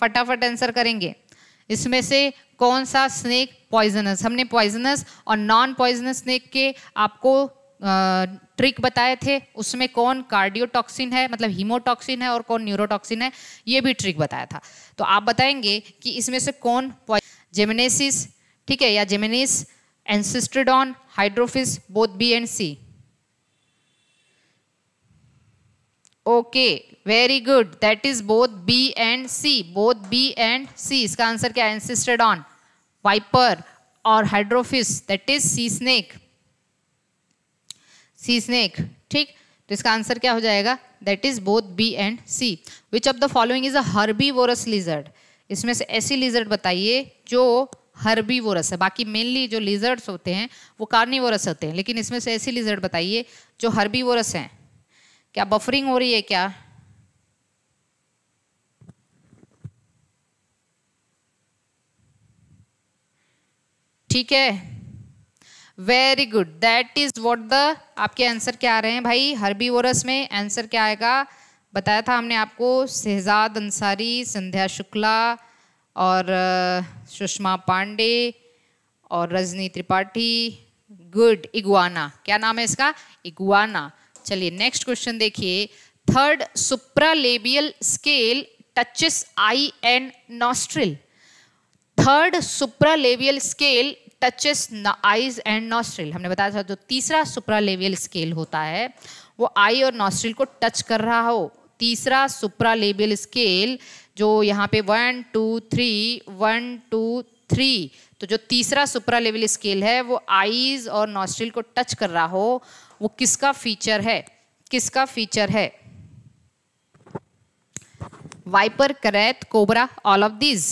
फटाफट आंसर करेंगे इसमें से कौन सा स्नेक पॉइजनस हमने पॉइजनस और नॉन पॉइजनस स्नेक के आपको ट्रिक बताए थे उसमें कौन कार्डियोटॉक्सिन है मतलब हीमोटॉक्सिन है और कौन न्यूरोटॉक्सिन है ये भी ट्रिक बताया था तो आप बताएंगे कि इसमें से कौन जेमिनेसिस ठीक है या jamaicensis ancistrodon hydrophis both B and C okay very good that is both B and C both B and C इसका आंसर क्या है एंसिस्ट्रेडॉन वाइपर और hydrophis that is sea snake sea snake ठीक तो इसका आंसर क्या हो जाएगा that is both B and C which of the following is a herbivorous lizard इसमें से ऐसी लिजर्ड बताइए जो हर्बी वोरस है बाकी मेनली जो लिजर्ड्स होते हैं वो कार्नी वोरस होते हैं लेकिन इसमें से ऐसी लिजर्ड बताइए जो हर्बी वोरस हैं क्या बफरिंग हो रही है क्या ठीक है very good that is what the आपके आंसर क्या आ रहे हैं भाई हरबी वोरस में आंसर क्या आएगा बताया था हमने आपको शहजाद अंसारी संध्या शुक्ला और सुषमा uh, पांडे और रजनी त्रिपाठी गुड इगुआना क्या नाम है इसका इगुआना चलिए नेक्स्ट क्वेश्चन देखिए third supralabial scale touches eye and nostril third supralabial scale touches eyes and nostril हमने बताया था जो तीसरा सुप्रालेवियल स्केल होता है वो आई और नॉस्ट्रिल को टच कर रहा हो तीसरा सुप्रालेवियल स्केल जो यहाँ पे one two three one two three तो जो तीसरा सुपरा लेवल स्केल है वो आईज और नॉस्ट्रिल को टच कर रहा हो वो किसका फीचर है किसका फीचर है viper krait cobra all of these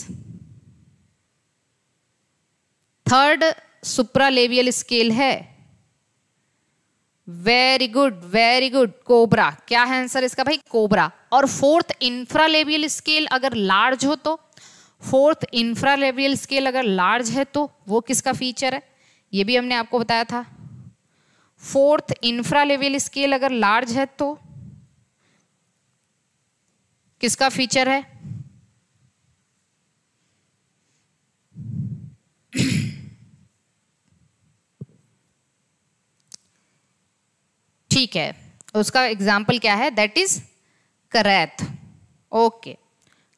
third supralabial scale है very good very good cobra क्या है आंसर इसका भाई कोबरा और फोर्थ इंफ्रालेवियल स्केल अगर लार्ज हो तो फोर्थ इंफ्रालेवियल स्केल अगर लार्ज है तो वो किसका फीचर है ये भी हमने आपको बताया था फोर्थ इंफ्रालेवियल स्केल अगर लार्ज है तो किसका फीचर है ठीक है उसका एग्जाम्पल क्या है दैट इज करैत ओके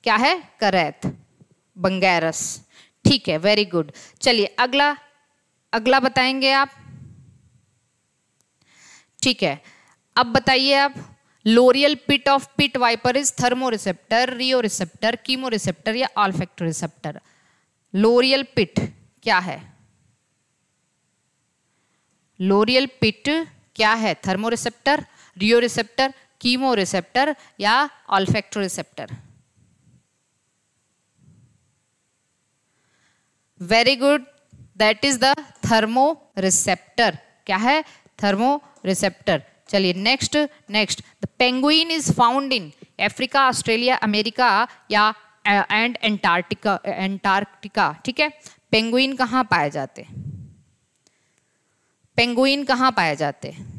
क्या है करैत बंगैरस ठीक है वेरी गुड चलिए अगला अगला बताएंगे आप ठीक है अब बताइए आप loreal pit of pit viper is thermoreceptor rheoreceptor chemoreceptor या ऑलफेक्टो रिसेप्टर लोरियल पिट क्या है लोरियल पिट क्या है थर्मोरिसेप्टर रियोरिसेप्टर कीमोरिसेप्टर या olfactoreceptor very good that is the thermoreceptor क्या है थर्मोरिसेप्टर चलिए next next the penguin is found in Africa Australia America या एंड एंटार्क्टिका एंटार्क्टिका ठीक है पेंगुइन कहाँ पाए जाते हैं पेंगुइन कहाँ पाए जाते हैं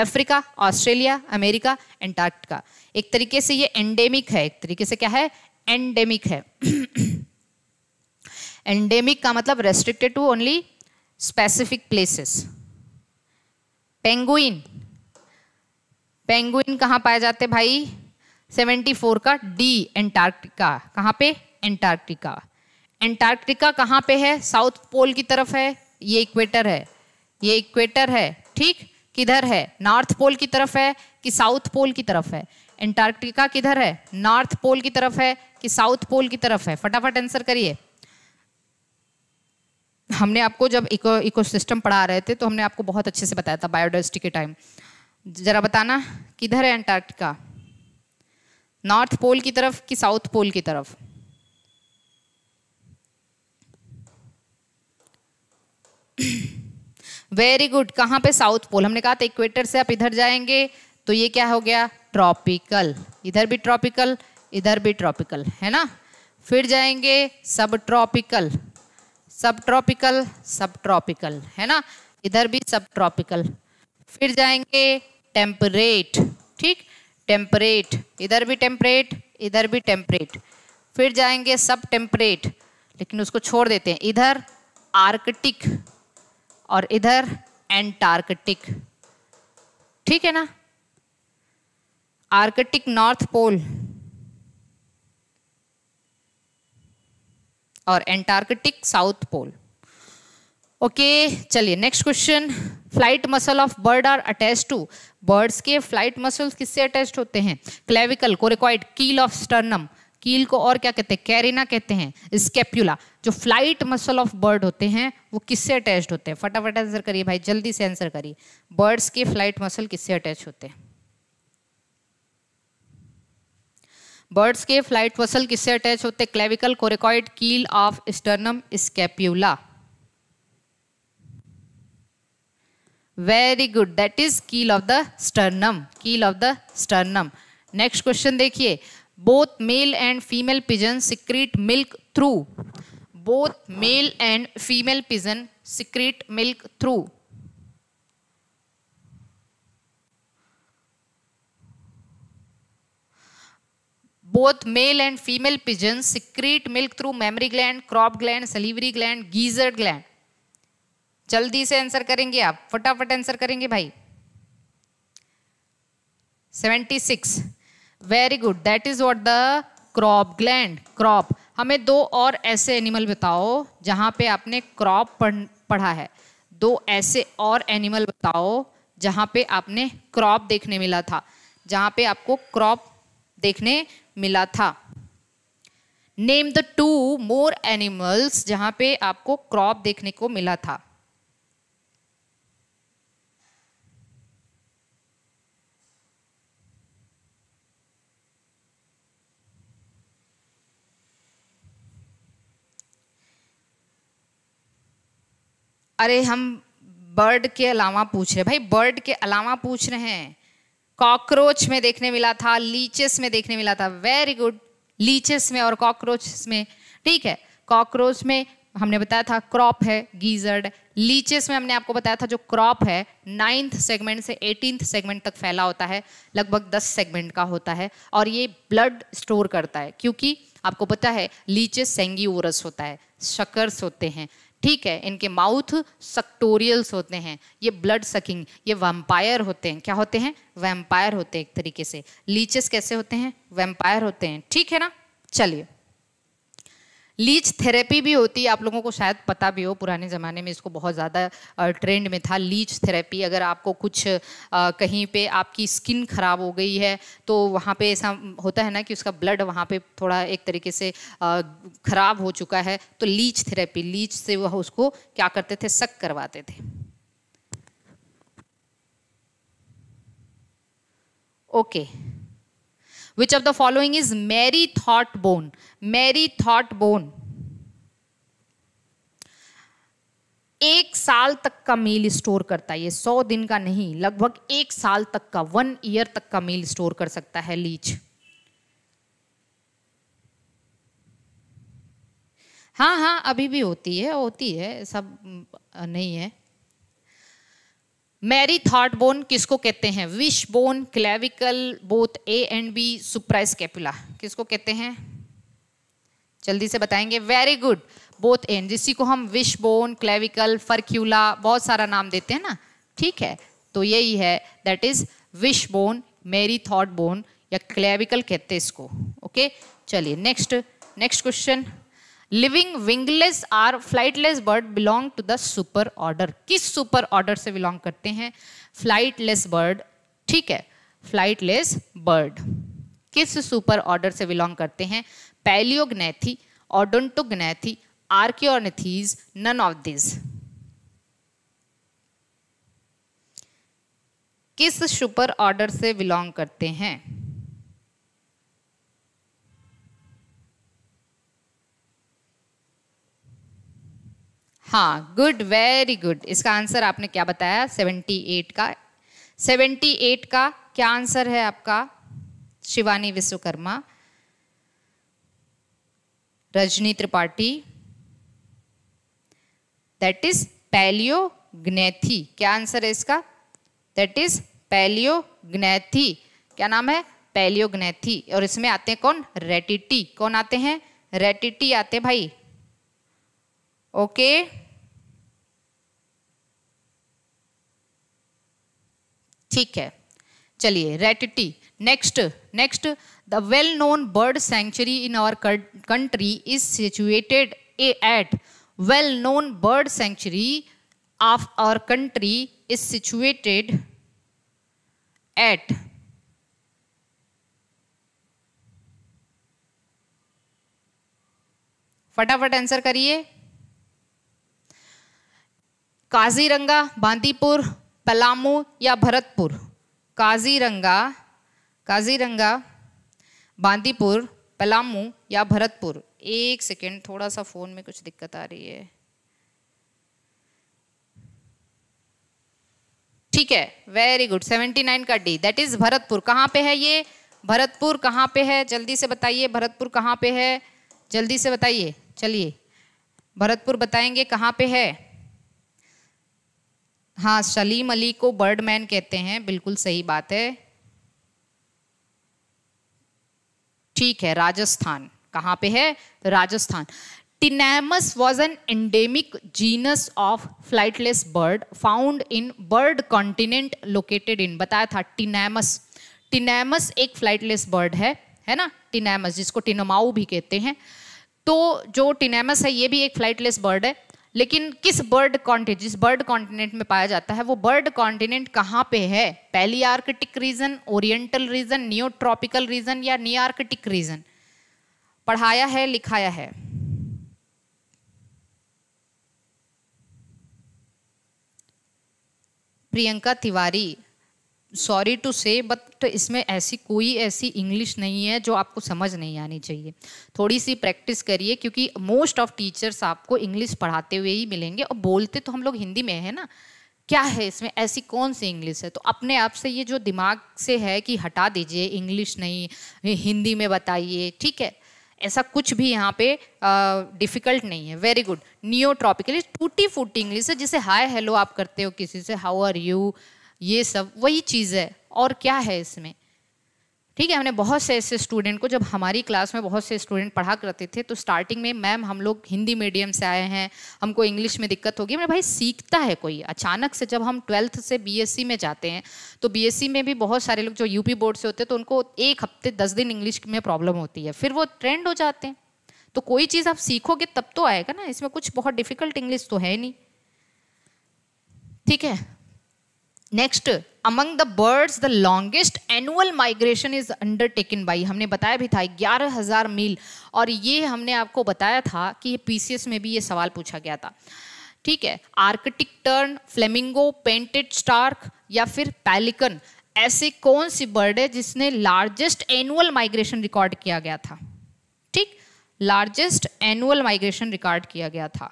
अफ्रीका ऑस्ट्रेलिया अमेरिका एंटार्क्टिका एक तरीके से ये एंडेमिक है एक तरीके से क्या है एंडेमिक है एंडेमिक [clears throat] का मतलब restricted to only specific places penguin penguin कहाँ पाए जाते भाई 74 का डी एंटार्क्टिका कहाँ पे एंटार्क्टिका एंटार्क्टिका कहाँ पे है साउथ पोल की तरफ है ये इक्वेटर है ये इक्वेटर है ठीक किधर है नॉर्थ पोल की तरफ है कि साउथ पोल की तरफ है एंटार्क्टिका किधर है नॉर्थ पोल की तरफ है कि साउथ पोल की तरफ है फटाफट आंसर करिए हमने आपको जब इको इकोसिस्टम पढ़ा रहे थे तो हमने आपको बहुत अच्छे से बताया था बायोडाइवर्सिटी के टाइम जरा बताना किधर है एंटार्क्टिका नॉर्थ पोल की तरफ कि साउथ पोल की तरफ वेरी गुड कहाँ पे साउथ पोल हमने कहा था इक्वेटर से आप इधर जाएंगे तो ये क्या हो गया ट्रॉपिकल इधर भी ट्रॉपिकल इधर भी ट्रॉपिकल है ना फिर जाएंगे सब ट्रॉपिकल सब ट्रॉपिकल सब ट्रॉपिकल है ना इधर भी सब ट्रॉपिकल फिर जाएंगे टेम्परेट ठीक टेम्परेट इधर भी टेम्परेट इधर भी टेम्परेट फिर जाएंगे सब टेम्परेट लेकिन उसको छोड़ देते हैं इधर आर्कटिक और इधर एंटार्कटिक ठीक है ना आर्कटिक नॉर्थ पोल और एंटार्कटिक साउथ पोल ओके चलिए next question flight muscle of bird are attach to birds के फ्लाइट मसल्स किससे अटैच होते हैं clavicle coracoid keel of sternum कील को और क्या कहते हैं कैरिना कहते हैं स्केप्यूला जो फ्लाइट मसल ऑफ बर्ड होते हैं वो किससे अटैच होते हैं फटाफट आंसर करिए भाई जल्दी से आंसर करिए बर्ड्स के फ्लाइट मसल किससे अटैच होते हैं बर्ड्स के फ्लाइट मसल किससे अटैच होते clavicle coracoid keel of sternum scapula very good that is keel of the sternum keel of the sternum next question देखिए both male and female pigeon secrete milk through both male and female pigeon secrete milk through both male and female pigeons secrete milk through mammary gland crop gland salivary gland geyser gland जल्दी से answer करेंगे आप फटाफट answer करेंगे भाई seventy six very good that is what the crop gland crop हमें दो और ऐसे एनिमल बताओ जहाँ पे आपने क्रॉप पढ़ा है दो ऐसे और एनिमल बताओ जहाँ पे आपने क्रॉप देखने मिला था जहाँ पे आपको क्रॉप देखने मिला था name the two more animals जहाँ पे आपको क्रॉप देखने को मिला था अरे हम बर्ड के अलावा पूछ रहे हैं भाई बर्ड के अलावा पूछ रहे हैं कॉकरोच में देखने मिला था लीचेस में देखने मिला था वेरी गुड लीचेस में और कॉकरोच में ठीक है कॉकरोच में हमने बताया था क्रॉप है गीजर्ड लीचेस में हमने आपको बताया था जो क्रॉप है नाइन्थ सेगमेंट से एटीनथ सेगमेंट तक फैला होता है लगभग दस सेगमेंट का होता है और ये ब्लड स्टोर करता है क्योंकि आपको पता है लीचेस सेंगी ओरस होता है शकर्स होते हैं ठीक है इनके माउथ सक्टोरियल्स होते हैं ये ब्लड सकिंग ये वैम्पायर होते हैं क्या होते हैं वैम्पायर होते हैं एक तरीके से लीचेस कैसे होते हैं वैम्पायर होते हैं ठीक है ना चलिए लीच थेरेपी भी होती है आप लोगों को शायद पता भी हो पुराने ज़माने में इसको बहुत ज़्यादा ट्रेंड में था लीच थेरेपी अगर आपको कुछ आ, कहीं पे आपकी स्किन ख़राब हो गई है तो वहाँ पे ऐसा होता है ना कि उसका ब्लड वहाँ पे थोड़ा एक तरीके से ख़राब हो चुका है तो लीच थेरेपी लीच से वह उसको क्या करते थे सक करवाते थे okay okay. Which of the following is merry thought bone merry thought bone एक साल तक का मील स्टोर करता है ये सौ दिन का नहीं लगभग एक साल तक का वन ईयर तक का मील स्टोर कर सकता है लीच हाँ हाँ अभी भी होती है होती है सब नहीं है मैरी थार्ड बोन किसको कहते हैं wish bone clavicle both A and B suprascapula किसको कहते हैं जल्दी से बताएंगे वेरी गुड बोथ एंड जिसी को हम विश बोन क्लेविकल फर्क्यूला बहुत सारा नाम देते हैं ना ठीक है तो यही है that is wish bone merry thought bone या क्लेविकल कहते हैं इसको ओके चलिए next next question living wingless or flightless bird belong to the super order किस सुपर ऑर्डर से बिलोंग करते हैं फ्लाइटलेस बर्ड ठीक है फ्लाइटलेस बर्ड किस सुपर ऑर्डर से बिलोंग करते हैं palaeognathae odontognathae archaeognathae none of this किस सुपर ऑर्डर से बिलोंग करते हैं हाँ गुड वेरी गुड इसका आंसर आपने क्या बताया सेवेंटी एट का सेवेंटी एट का क्या आंसर है आपका Shivani Vishwakarma Rajni Tripathi that is palaeognathae क्या आंसर है इसका दैट इज पैलियो ग्नेथी क्या नाम है ग्नेथी और इसमें आते हैं कौन रेटिटी कौन आते हैं रेटिटी आते हैं भाई ओके ठीक है चलिए ratitae next next the well known bird sanctuary in our country is situated A at well known bird sanctuary of our country is situated at फटाफट आंसर करिए काजीरंगा बांदीपुर पलामू या भरतपुर काजीरंगा काजीरंगा बांदीपुर पलामू या भरतपुर एक सेकेंड थोड़ा सा फ़ोन में कुछ दिक्कत आ रही है ठीक है वेरी गुड सेवेंटी नाइन का डी दैट इज़ भरतपुर कहाँ पे है ये भरतपुर कहाँ पे है जल्दी से बताइए भरतपुर कहाँ पे है जल्दी से बताइए चलिए भरतपुर बताएंगे कहाँ पे है हाँ सलीम अली को बर्डमैन कहते हैं बिल्कुल सही बात है ठीक है राजस्थान कहाँ पे है Rajasthan tinamus was an endemic genus of flightless bird found in bird continent located in बताया था टिनेमस टिनेमस एक फ्लाइटलेस बर्ड है है ना टिनेमस जिसको टिनमाऊ भी कहते हैं तो जो टिनेमस है ये भी एक फ्लाइटलेस बर्ड है लेकिन किस बर्ड कॉन्टिनेंट जिस बर्ड कॉन्टिनेंट में पाया जाता है वो बर्ड कॉन्टिनेंट कहाँ पे है पहली Arctic region oriental region neotropical region या नियार्कटिक रीजन पढ़ाया है लिखाया है Priyanka Tiwari sorry to say but इसमें ऐसी कोई ऐसी इंग्लिश नहीं है जो आपको समझ नहीं आनी चाहिए थोड़ी सी प्रैक्टिस करिए क्योंकि मोस्ट ऑफ टीचर्स आपको इंग्लिश पढ़ाते हुए ही मिलेंगे और बोलते तो हम लोग हिंदी में है ना क्या है इसमें ऐसी कौन सी इंग्लिश है तो अपने आप से ये जो दिमाग से है कि हटा दीजिए इंग्लिश नहीं हिंदी में बताइए ठीक है ऐसा कुछ भी यहाँ पे डिफ़िकल्ट नहीं है वेरी गुड नियो ट्रॉपिकली टूटी फूटी इंग्लिश है जिसे हाय हेलो आप करते हो किसी से हाउ आर यू ये सब वही चीज़ है और क्या है इसमें ठीक है हमने बहुत से ऐसे स्टूडेंट को जब हमारी क्लास में बहुत से स्टूडेंट पढ़ा करते थे तो स्टार्टिंग में मैम हम लोग हिंदी मीडियम से आए हैं हमको इंग्लिश में दिक्कत होगी मेरे भाई सीखता है कोई अचानक से जब हम ट्वेल्थ से बीएससी में जाते हैं तो बीएससी में भी बहुत सारे लोग जो यूपी बोर्ड से होते हैं तो उनको एक हफ्ते दस दिन इंग्लिश में प्रॉब्लम होती है फिर वो ट्रेंड हो जाते हैं तो कोई चीज़ आप सीखोगे तब तो आएगा ना इसमें कुछ बहुत डिफिकल्ट इंग्लिश तो है नहीं ठीक है next among the birds the longest annual migration is undertaken by हमने बताया भी था ग्यारह हज़ार मील और ये हमने आपको बताया था कि पीसीएस में भी ये सवाल पूछा गया था ठीक है Arctic tern flamingo painted stork या फिर पैलिकन ऐसे कौन सी बर्ड है जिसने लार्जेस्ट एनुअल माइग्रेशन रिकॉर्ड किया गया था ठीक लार्जेस्ट एनुअल माइग्रेशन रिकॉर्ड किया गया था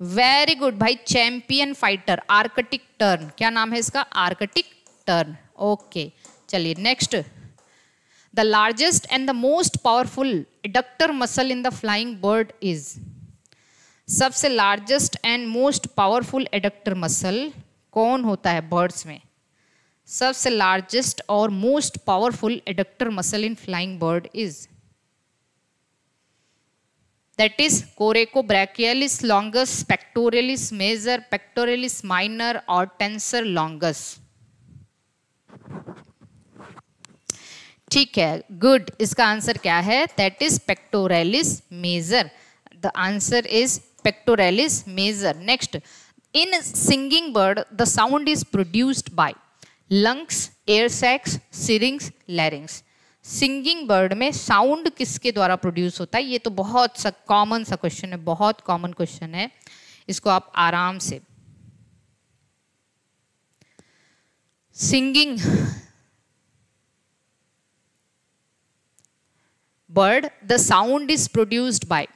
वेरी गुड भाई चैंपियन फाइटर आर्कटिक टर्न क्या नाम है इसका आर्कटिक टर्न ओके चलिए next the largest and the most powerful adductor muscle in the flying bird is सबसे largest and most powerful adductor muscle कौन होता है बर्ड्स में सबसे लार्जेस्ट और most powerful adductor muscle in flying bird is that is coraco brachialis longus pectoralis major pectoralis minor और tensor longus ठीक है गुड इसका आंसर क्या है that is pectoralis major the answer is pectoralis major next in singing bird the sound is produced by lungs air sacs syrinx larynx singing bird में sound किसके द्वारा produce होता है ये तो बहुत सा कॉमन सा क्वेश्चन है बहुत कॉमन क्वेश्चन है इसको आप आराम से singing bird the sound is produced by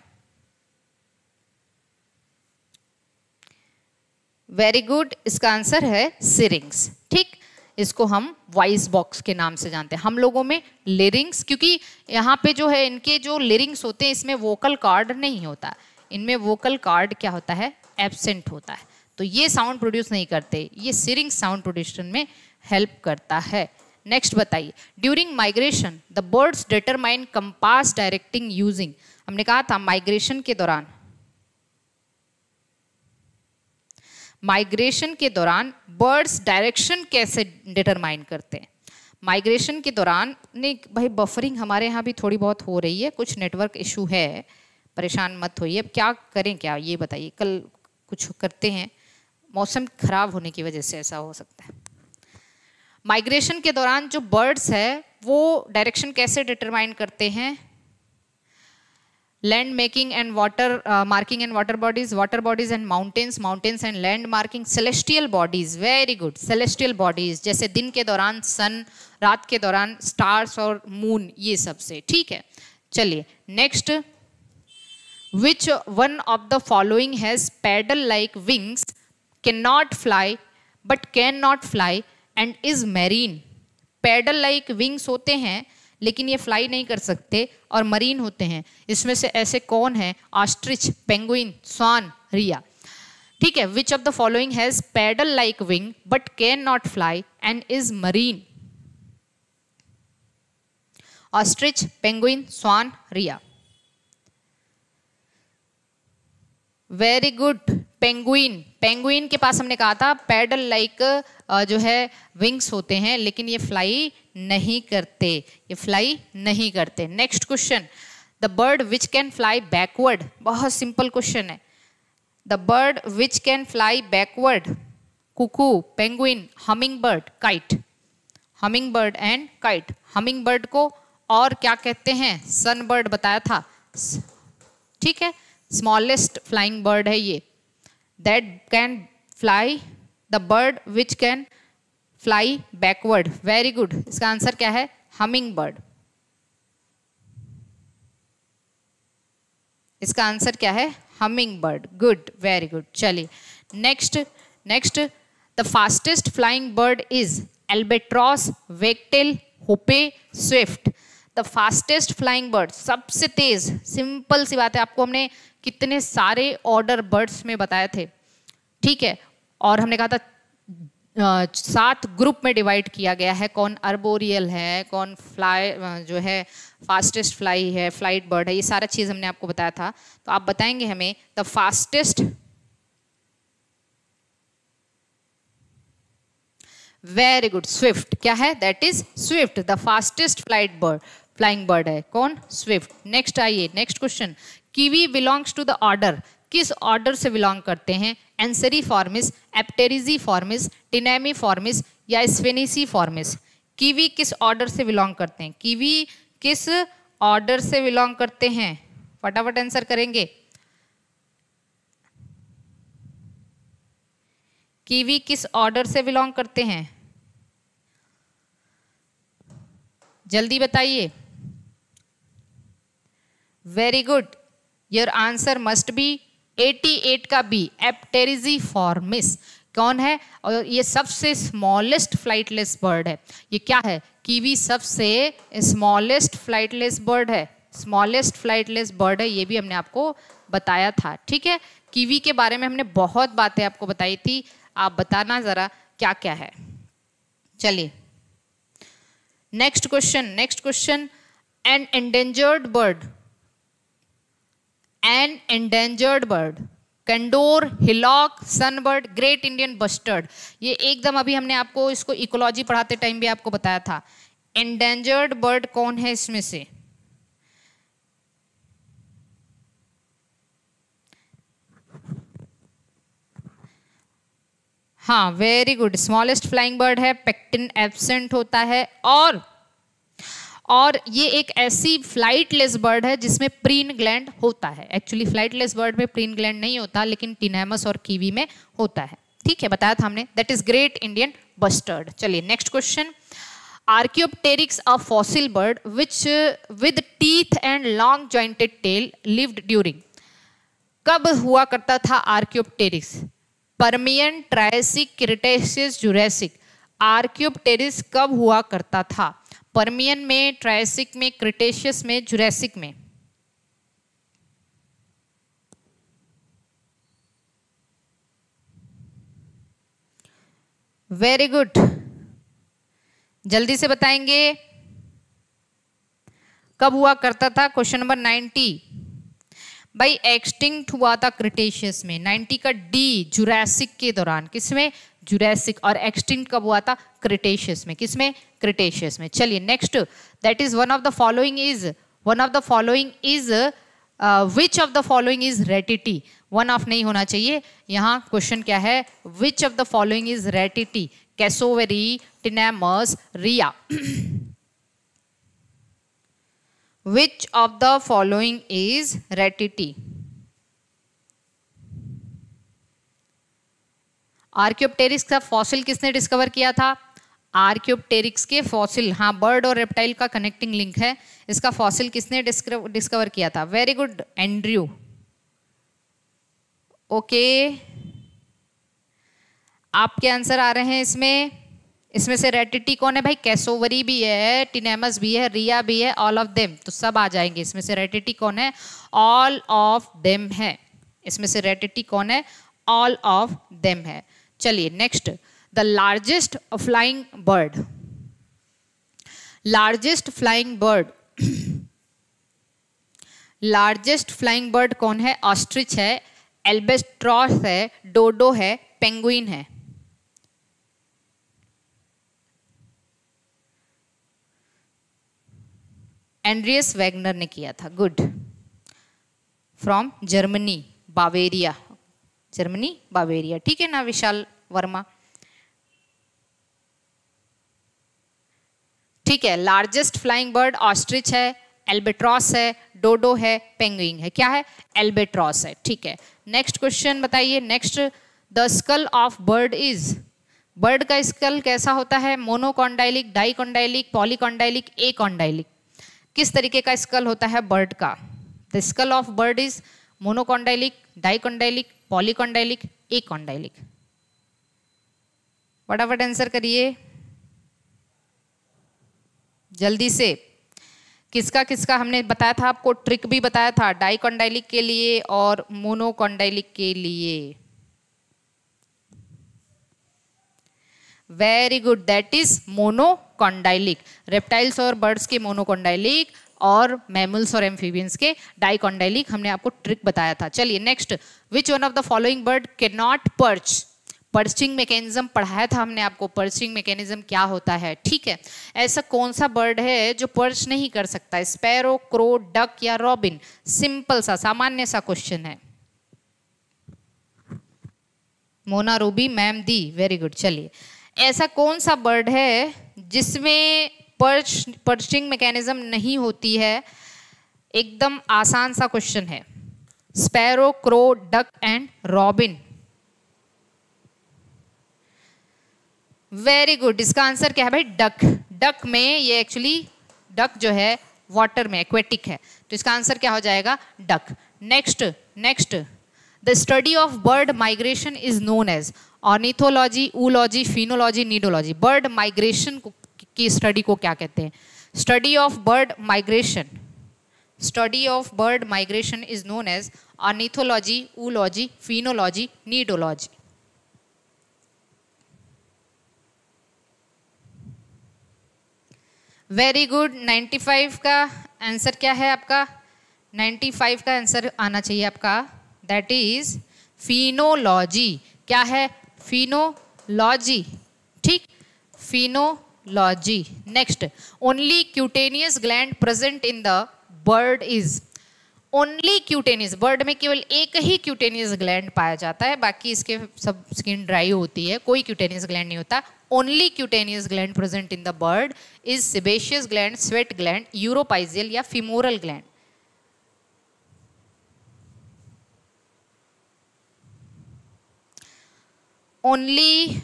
very good इसका आंसर है सिरिंग्स ठीक इसको हम वॉइस बॉक्स के नाम से जानते हैं हम लोगों में लिरिंग्स क्योंकि यहाँ पे जो है इनके जो लेरिंग्स होते हैं इसमें वोकल कार्ड नहीं होता इनमें वोकल कार्ड क्या होता है एबसेंट होता है तो ये साउंड प्रोड्यूस नहीं करते ये सिरिंग साउंड प्रोड्यूशन में हेल्प करता है नेक्स्ट बताइए during migration the birds determine compass directing using हमने कहा था माइग्रेशन के दौरान माइग्रेशन के दौरान बर्ड्स डायरेक्शन कैसे डिटरमाइन करते हैं माइग्रेशन के दौरान नहीं भाई बफरिंग हमारे यहाँ भी थोड़ी बहुत हो रही है कुछ नेटवर्क इशू है परेशान मत होइए अब क्या करें क्या ये बताइए कल कुछ करते हैं मौसम ख़राब होने की वजह से ऐसा हो सकता है माइग्रेशन के दौरान जो बर्ड्स है वो डायरेक्शन कैसे डिटरमाइन करते हैं land marking and water marking and water bodies water bodies and mountains mountains and land marking celestial bodies very good celestial bodies जैसे दिन के दौरान सन रात के दौरान स्टार्स और मून ये सबसे ठीक है चलिए next which one of the following has paddle like wings can not fly but can not fly and is marine paddle like wings होते हैं लेकिन ये फ्लाई नहीं कर सकते और मरीन होते हैं इसमें से ऐसे कौन हैं ऑस्ट्रिच पेंगुइन स्वान रिया ठीक है which of the following has paddle like wing but can not fly and is marine ostrich penguin swan rhea very good penguin penguin के पास हमने कहा था पैडल लाइक जो है विंग्स होते हैं लेकिन ये फ्लाई नहीं करते ये फ्लाई नहीं करते next question the bird which can fly backward बहुत सिंपल क्वेश्चन है the bird which can fly backward cuckoo penguin humming bird kite humming bird and kite humming bird को और क्या कहते हैं सन बर्ड बताया था ठीक है स्मॉलेस्ट फ्लाइंग बर्ड है ये that can fly the bird which can fly backward very good इसका आंसर क्या है हमिंग बर्ड इसका आंसर क्या है humming bird good very good चलिए next next the fastest flying bird is albatross wagtail hoopoe swift the fastest flying bird सबसे तेज simple सी बात है आपको हमने कितने सारे ऑर्डर बर्ड्स में बताए थे ठीक है और हमने कहा था सात ग्रुप में डिवाइड किया गया है कौन अर्बोरियल है कौन फ्लाई जो है फास्टेस्ट फ्लाई है फ्लाइट बर्ड है ये सारा चीज़ हमने आपको बताया था तो आप बताएंगे हमें the fastest very good swift क्या है that is swift the fastest flight bird flying bird है कौन स्विफ्ट नेक्स्ट आइए next question kiwi belongs to the order किस ऑर्डर से बिलोंग करते हैं formes apterygiformes tinamiformes या फॉर्मिस कीवी किस ऑर्डर से बिलोंग करते हैं कीवी किस ऑर्डर से बिलोंग करते हैं फटाफट आंसर करेंगे कीवी किस ऑर्डर से बिलोंग करते हैं जल्दी बताइए very good your answer must be 88 का बी एप्टेरिजी फॉर्मिस कौन है और ये सबसे स्मॉलेस्ट फ्लाइटलेस बर्ड है ये क्या है कीवी सबसे स्मॉलेस्ट फ्लाइटलेस बर्ड है स्मॉलेस्ट फ्लाइटलेस बर्ड है ये भी हमने आपको बताया था ठीक है कीवी के बारे में हमने बहुत बातें आपको बताई थी आप बताना ज़रा क्या क्या है चलिए next question next question an endangered bird and endangered bird condor hillock sunbird great Indian bustard ये एकदम अभी हमने आपको इसको इकोलॉजी पढ़ाते टाइम भी आपको बताया था एंडेंजर्ड बर्ड कौन है इसमें से हाँ very good smallest flying bird है पेक्टिन एबसेंट होता है और और ये एक ऐसी फ्लाइटलेस बर्ड है जिसमें प्रीन ग्लैंड होता है एक्चुअली फ्लाइटलेस बर्ड में प्रीन ग्लैंड नहीं होता लेकिन टिनेमस और कीवी में होता है ठीक है बताया था हमने that is great Indian bustard चलिए next question Archaeopteryx, a fossil bird which with teeth and long jointed tail lived during कब हुआ करता था archaeopteryx Permian Triassic Cretaceous Jurassic archaeopteryx कब हुआ करता था परमियन में ट्रायसिक में क्रिटेशियस में जुरैसिक में वेरी गुड जल्दी से बताएंगे कब हुआ करता था क्वेश्चन नंबर नाइनटी भाई एक्सटिंक्ट हुआ था क्रिटेशियस में 90 का डी जुरैसिक के दौरान किसमें जुरैसिक और एक्सटिंक्ट कब हुआ था क्रिटेशियस में किसमें क्रिटेशियस में चलिए next that is one of the following is one of the following is which of the following is ratitae one of नहीं होना चाहिए यहाँ क्वेश्चन क्या है which of the following is ratitae cassowary tinamous rhea which of the following is ratitae archaeopteryx का fossil किसने discover किया था आर्क्योप्टेरिक्स के फॉसिल हाँ बर्ड और रेप्टाइल का कनेक्टिंग लिंक है इसका फॉसिल किसने डिस्कवर किया था वेरी गुड एंड्रयू ओके आपके आंसर आ रहे हैं इसमें इसमें से रेटिटी कौन है भाई कैसोवरी भी है टिनेमस भी है रिया भी है ऑल ऑफ देम तो सब आ जाएंगे इसमें से रेटिटी कौन है ऑल ऑफ देम है इसमें से रेटिटी कौन है ऑल ऑफ देम है चलिए next the largest flying bird largest flying bird largest flying bird कौन है ऑस्ट्रिच है एल्बेस्ट्रॉस है डोडो है पेंगुइन है एंड्रियस वैगनर ने किया था good from Germany Bavaria Germany Bavaria ठीक है ना विशाल वर्मा ठीक है लार्जेस्ट फ्लाइंग बर्ड ऑस्ट्रिच है एल्बेट्रॉस है डोडो है पेंगुइन है क्या है एल्बेट्रॉस है ठीक है नेक्स्ट क्वेश्चन बताइए next the skull of bird is bird का स्कल कैसा होता है मोनोकॉन्डाइलिक डाइकॉन्डाइलिक पॉलीकॉन्डाइलिक एकॉन्डाइलिक किस तरीके का स्कल होता है बर्ड का the skull of bird is monocondylic dicondylic polycondylic condylic फटाफट आंसर करिए जल्दी से किसका किसका हमने बताया था आपको ट्रिक भी बताया था डाइकोंडाइलिक के लिए और मोनोकोंडाइलिक के लिए very good that is monocondylic reptiles और बर्ड्स के मोनोकोंडाइलिक और मैमल्स और एम्फीबियंस के डाइकॉन्डाइलिक हमने आपको ट्रिक बताया था चलिए next which one of the following bird के नॉट पर्च पर्चिंग मैकेनिज्म पढ़ाया था हमने आपको पर्चिंग मैकेनिज्म क्या होता है ठीक है ऐसा कौन सा बर्ड है जो पर्च नहीं कर सकता स्पैरो क्रो डक या रॉबिन सिंपल सा सामान्य सा क्वेश्चन है मोना रूबी मैम दी वेरी गुड चलिए ऐसा कौन सा बर्ड है जिसमें पर्च पर्चिंग मैकेनिज्म नहीं होती है एकदम आसान सा क्वेश्चन है sparrow crow duck and robin very good इसका आंसर क्या है भाई डक डक में ये एक्चुअली डक जो है वाटर में एक्वेटिक है तो इसका आंसर क्या हो जाएगा duck next next the study of bird migration is known as ornithology oology phenology nidology bird migration की स्टडी को क्या कहते हैं study of bird migration study of bird migration is known as ornithology oology phenology nidology very good 95 का answer क्या है आपका 95 का आंसर आना चाहिए आपका दैट इज फिनोलॉजी क्या है फिनोलॉजी ठीक phenology next only cutaneous gland present in the bird is only cutaneous bird में केवल एक ही क्यूटेनियस ग्लैंड पाया जाता है बाकी इसके सब स्किन ड्राई होती है कोई क्यूटेनियस ग्लैंड नहीं होता only cutaneous gland present in the bird is sebaceous gland sweat gland uropygial या femoral gland only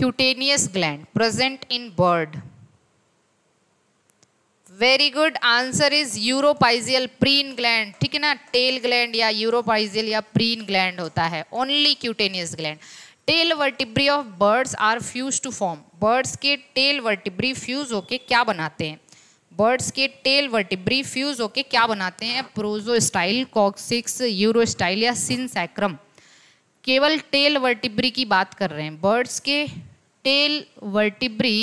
cutaneous gland present in bird very good answer is uropygial preen gland ठीक है ना tail gland या uropygial या preen gland होता है only cutaneous gland tail vertebrae of birds are fuse to form birds के tail vertebrae fuse होके क्या बनाते हैं बर्ड्स के टेल वर्टिब्री फ्यूज होके क्या बनाते हैं pygostyle coccyx urostyle या सिंसैक्रम केवल टेल वर्टिब्री की बात कर रहे हैं बर्ड्स के टेल वर्टिब्री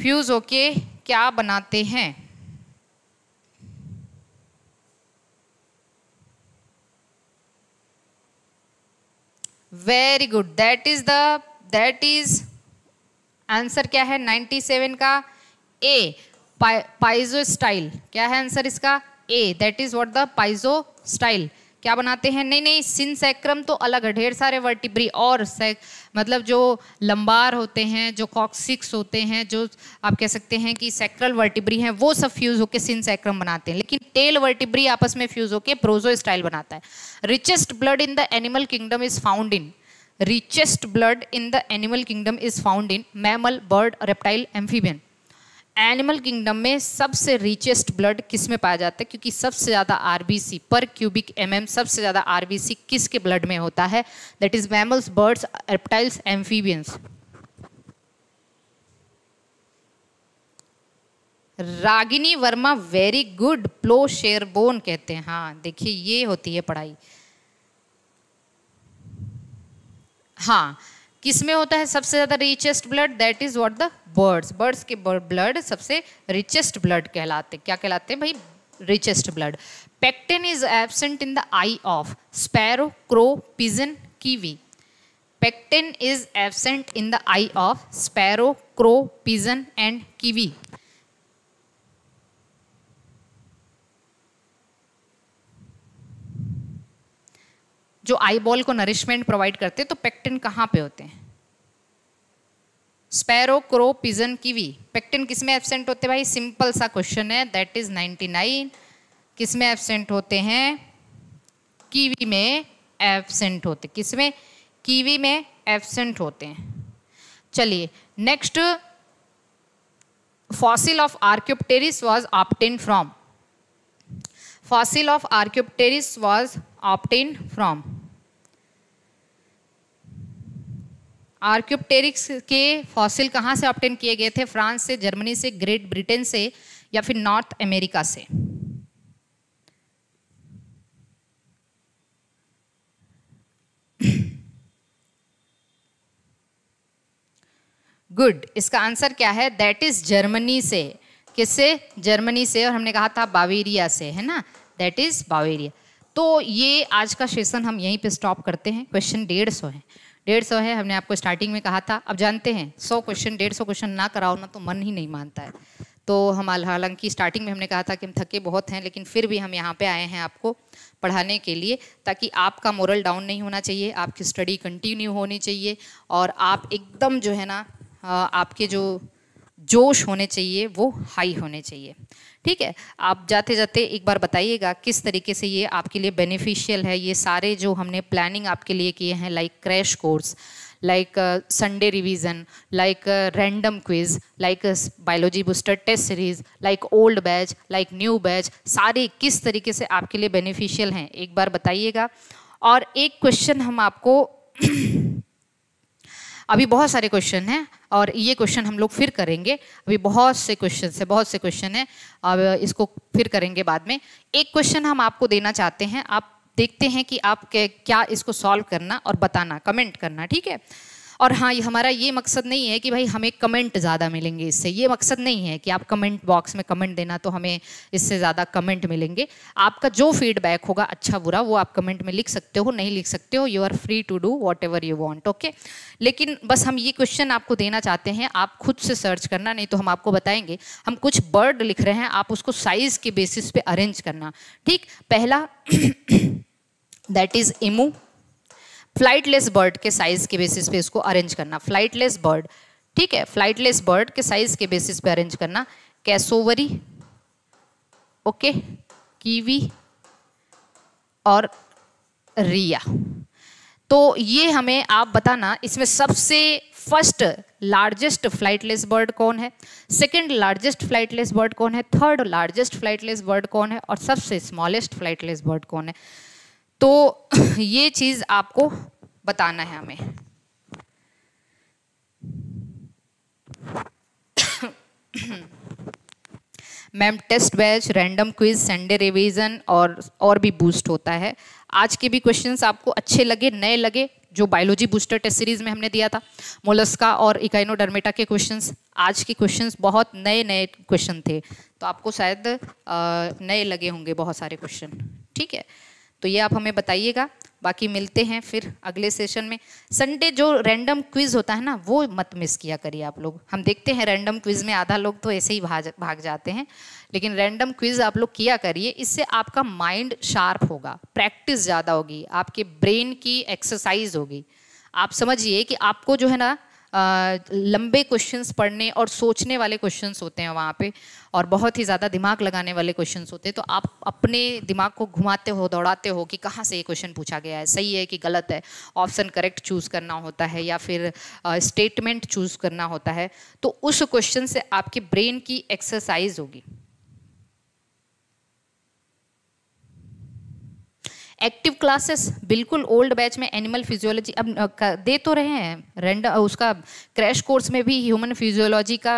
फ्यूज होके क्या बनाते हैं very good that is the that is answer क्या है 97 का ए पाइजो स्टाइल क्या है आंसर इसका A that is what the pygostyle क्या बनाते हैं नहीं नहीं सिन सैक्रम तो अलग है ढेर सारे वर्टिब्री और सैक मतलब जो लंबार होते हैं जो कॉक्सिक्स होते हैं जो आप कह सकते हैं कि सैक्रल वर्टिब्री हैं वो सब फ्यूज़ होकर सिन सैक्रम बनाते हैं लेकिन टेल वर्टिब्री आपस में फ्यूज़ होकर प्रोजो स्टाइल बनाता है richest blood in the animal kingdom is found in richest blood in the animal kingdom is found in mammal bird reptile amphibian animal kingdom में सबसे रिचेस्ट ब्लड किस में पाया जाता है क्योंकि सबसे ज़्यादा आरबीसी पर क्यूबिक एम mm, सबसे ज़्यादा आरबीसी किसके ब्लड में होता है that is mammals birds reptiles amphibians Ragini Varma very good plough share bone कहते हैं हाँ देखिए ये होती है पढ़ाई हाँ किस में होता है सबसे ज़्यादा richest blood that is what the birds birds के ब्लड सबसे रिचेस्ट ब्लड कहलाते क्या कहलाते हैं भाई richest blood pecten is absent in the eye of sparrow crow pigeon kiwi pecten is absent in the eye of sparrow crow pigeon and kiwi जो eyeball को nourishment provide करते हैं तो पेक्टिन कहाँ पे होते हैं sparrow crow pigeon kiwi pecten किस में एबसेंट होते हैं भाई सिंपल सा क्वेश्चन है दैट इज 99 किस में एबसेंट होते हैं कीवी में एबसेंट होते किस में कीवी में एबसेंट होते हैं चलिए next fossil of archaeopteryx was obtain from fossil of archaeopteryx was obtain from archaeopteryx के फॉसिल कहाँ से ऑप्टेन किए गए थे फ्रांस से जर्मनी से ग्रेट ब्रिटेन से या फिर नॉर्थ अमेरिका से गुड इसका आंसर क्या है दैट इज जर्मनी से किससे जर्मनी से और हमने कहा था बावेरिया से है ना दैट इज बावेरिया तो ये आज का सेशन हम यहीं पे स्टॉप करते हैं क्वेश्चन डेढ़ सौ है डेढ़ सौ है हमने आपको स्टार्टिंग में कहा था अब जानते हैं सौ क्वेश्चन डेढ़ सौ क्वेश्चन ना कराओ ना तो मन ही नहीं मानता है तो हम हालांकि स्टार्टिंग में हमने कहा था कि हम थके बहुत हैं लेकिन फिर भी हम यहाँ पे आए हैं आपको पढ़ाने के लिए ताकि आपका मोरल डाउन नहीं होना चाहिए आपकी स्टडी कंटिन्यू होनी चाहिए और आप एकदम जो है ना आपके जो जोश होने चाहिए वो हाई होने चाहिए ठीक है आप जाते जाते एक बार बताइएगा किस तरीके से ये आपके लिए बेनिफिशियल है ये सारे जो हमने प्लानिंग आपके लिए किए हैं like crash course like Sunday revision like random quiz like biology booster test series like old batch like new batch सारे किस तरीके से आपके लिए बेनिफिशियल हैं एक बार बताइएगा और एक क्वेश्चन हम आपको [clears throat] अभी बहुत सारे क्वेश्चन हैं और ये क्वेश्चन हम लोग फिर करेंगे अभी बहुत से क्वेश्चन है बहुत से क्वेश्चन है अब इसको फिर करेंगे बाद में एक क्वेश्चन हम आपको देना चाहते हैं आप देखते हैं कि आप क्या इसको सॉल्व करना और बताना कमेंट करना ठीक है और हाँ ये हमारा ये मकसद नहीं है कि भाई हमें कमेंट ज़्यादा मिलेंगे इससे ये मकसद नहीं है कि आप कमेंट बॉक्स में कमेंट देना तो हमें इससे ज़्यादा कमेंट मिलेंगे आपका जो फीडबैक होगा अच्छा बुरा वो आप कमेंट में लिख सकते हो नहीं लिख सकते हो you are free to do whatever you want okay लेकिन बस हम ये क्वेश्चन आपको देना चाहते हैं आप खुद से सर्च करना नहीं तो हम आपको बताएंगे हम कुछ बर्ड लिख रहे हैं आप उसको साइज़ के बेसिस पे अरेंज करना ठीक पहला that is emu flightless bird के साइज़ के बेसिस पे इसको अरेंज करना फ्लाइटलेस बर्ड ठीक है फ्लाइटलेस बर्ड के साइज़ के बेसिस पे अरेंज करना कैसोवरी ओके कीवी और रिया तो ये हमें आप बताना इसमें सबसे फर्स्ट लार्जेस्ट फ्लाइटलेस बर्ड कौन है सेकंड लार्जेस्ट फ्लाइटलेस बर्ड कौन है थर्ड लार्जेस्ट फ्लाइटलेस बर्ड कौन है और सबसे स्मॉलेस्ट फ्लाइटलेस बर्ड कौन है तो [clears throat] ये चीज़ आपको बताना है हमें [clears throat] ma'am test batch random quiz Sunday revision और और भी बूस्ट होता है आज के भी क्वेश्चंस आपको अच्छे लगे नए लगे जो बायोलॉजी बूस्टर टेस्ट सीरीज में हमने दिया था मोलस्का और इकाइनोडर्मेटा के क्वेश्चंस आज के क्वेश्चंस बहुत नए नए क्वेश्चन थे तो आपको शायद नए लगे होंगे बहुत सारे क्वेश्चन ठीक है तो ये आप हमें बताइएगा बाकी मिलते हैं फिर अगले सेशन में संडे जो रैंडम क्विज होता है ना वो मत मिस किया करिए आप लोग हम देखते हैं रैंडम क्विज में आधा लोग तो ऐसे ही भाग भाग जाते हैं लेकिन रैंडम क्विज आप लोग किया करिए इससे आपका माइंड शार्प होगा प्रैक्टिस ज़्यादा होगी आपके ब्रेन की एक्सरसाइज होगी आप समझिए कि आपको जो है ना लंबे क्वेश्चंस पढ़ने और सोचने वाले क्वेश्चंस होते हैं वहाँ पे और बहुत ही ज़्यादा दिमाग लगाने वाले क्वेश्चंस होते हैं तो आप अपने दिमाग को घुमाते हो दौड़ाते हो कि कहाँ से ये क्वेश्चन पूछा गया है सही है कि गलत है ऑप्शन करेक्ट चूज़ करना होता है या फिर स्टेटमेंट चूज़ करना होता है तो उस क्वेश्चन से आपके ब्रेन की एक्सरसाइज होगी एक्टिव क्लासेस बिल्कुल ओल्ड बैच में एनिमल फिजियोलॉजी अब दे तो रहे हैं रेंडम उसका क्रैश कोर्स में भी ह्यूमन फिजियोलॉजी का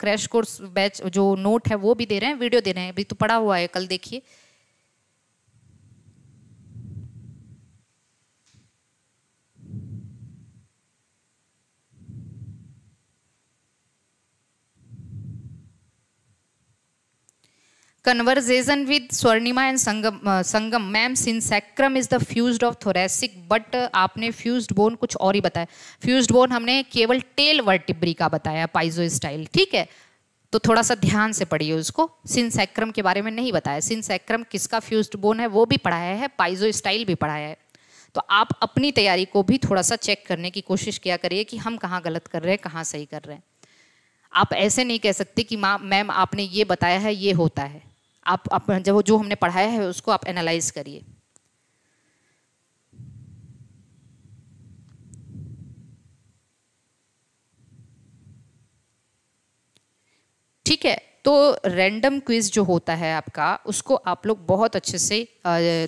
क्रैश कोर्स बैच जो नोट है वो भी दे रहे हैं वीडियो दे रहे हैं अभी तो पड़ा हुआ है कल देखिए conversation with Swarnima and Sangam, uh, Sangam ma'am since sacrum is the fused of thoracic but uh, आपने fused bone कुछ और ही बताया fused bone हमने केवल tail vertebrae का बताया पाइजो स्टाइल ठीक है तो थोड़ा सा ध्यान से पढ़िए उसको सिंसैक्रम के बारे में नहीं बताया सिंसैक्रम किसका फ्यूज्ड बोन है वो भी पढ़ाया है पाइजो स्टाइल भी पढ़ाया है तो आप अपनी तैयारी को भी थोड़ा सा चेक करने की कोशिश किया करिए कि हम कहाँ गलत कर रहे हैं कहाँ सही कर रहे हैं आप ऐसे नहीं कह सकते कि माँ मैम आपने ये बताया है ये होता है आप, आप जब जो हमने पढ़ाया है उसको आप एनालाइज करिए ठीक है तो रैंडम क्विज जो होता है आपका उसको आप लोग बहुत अच्छे से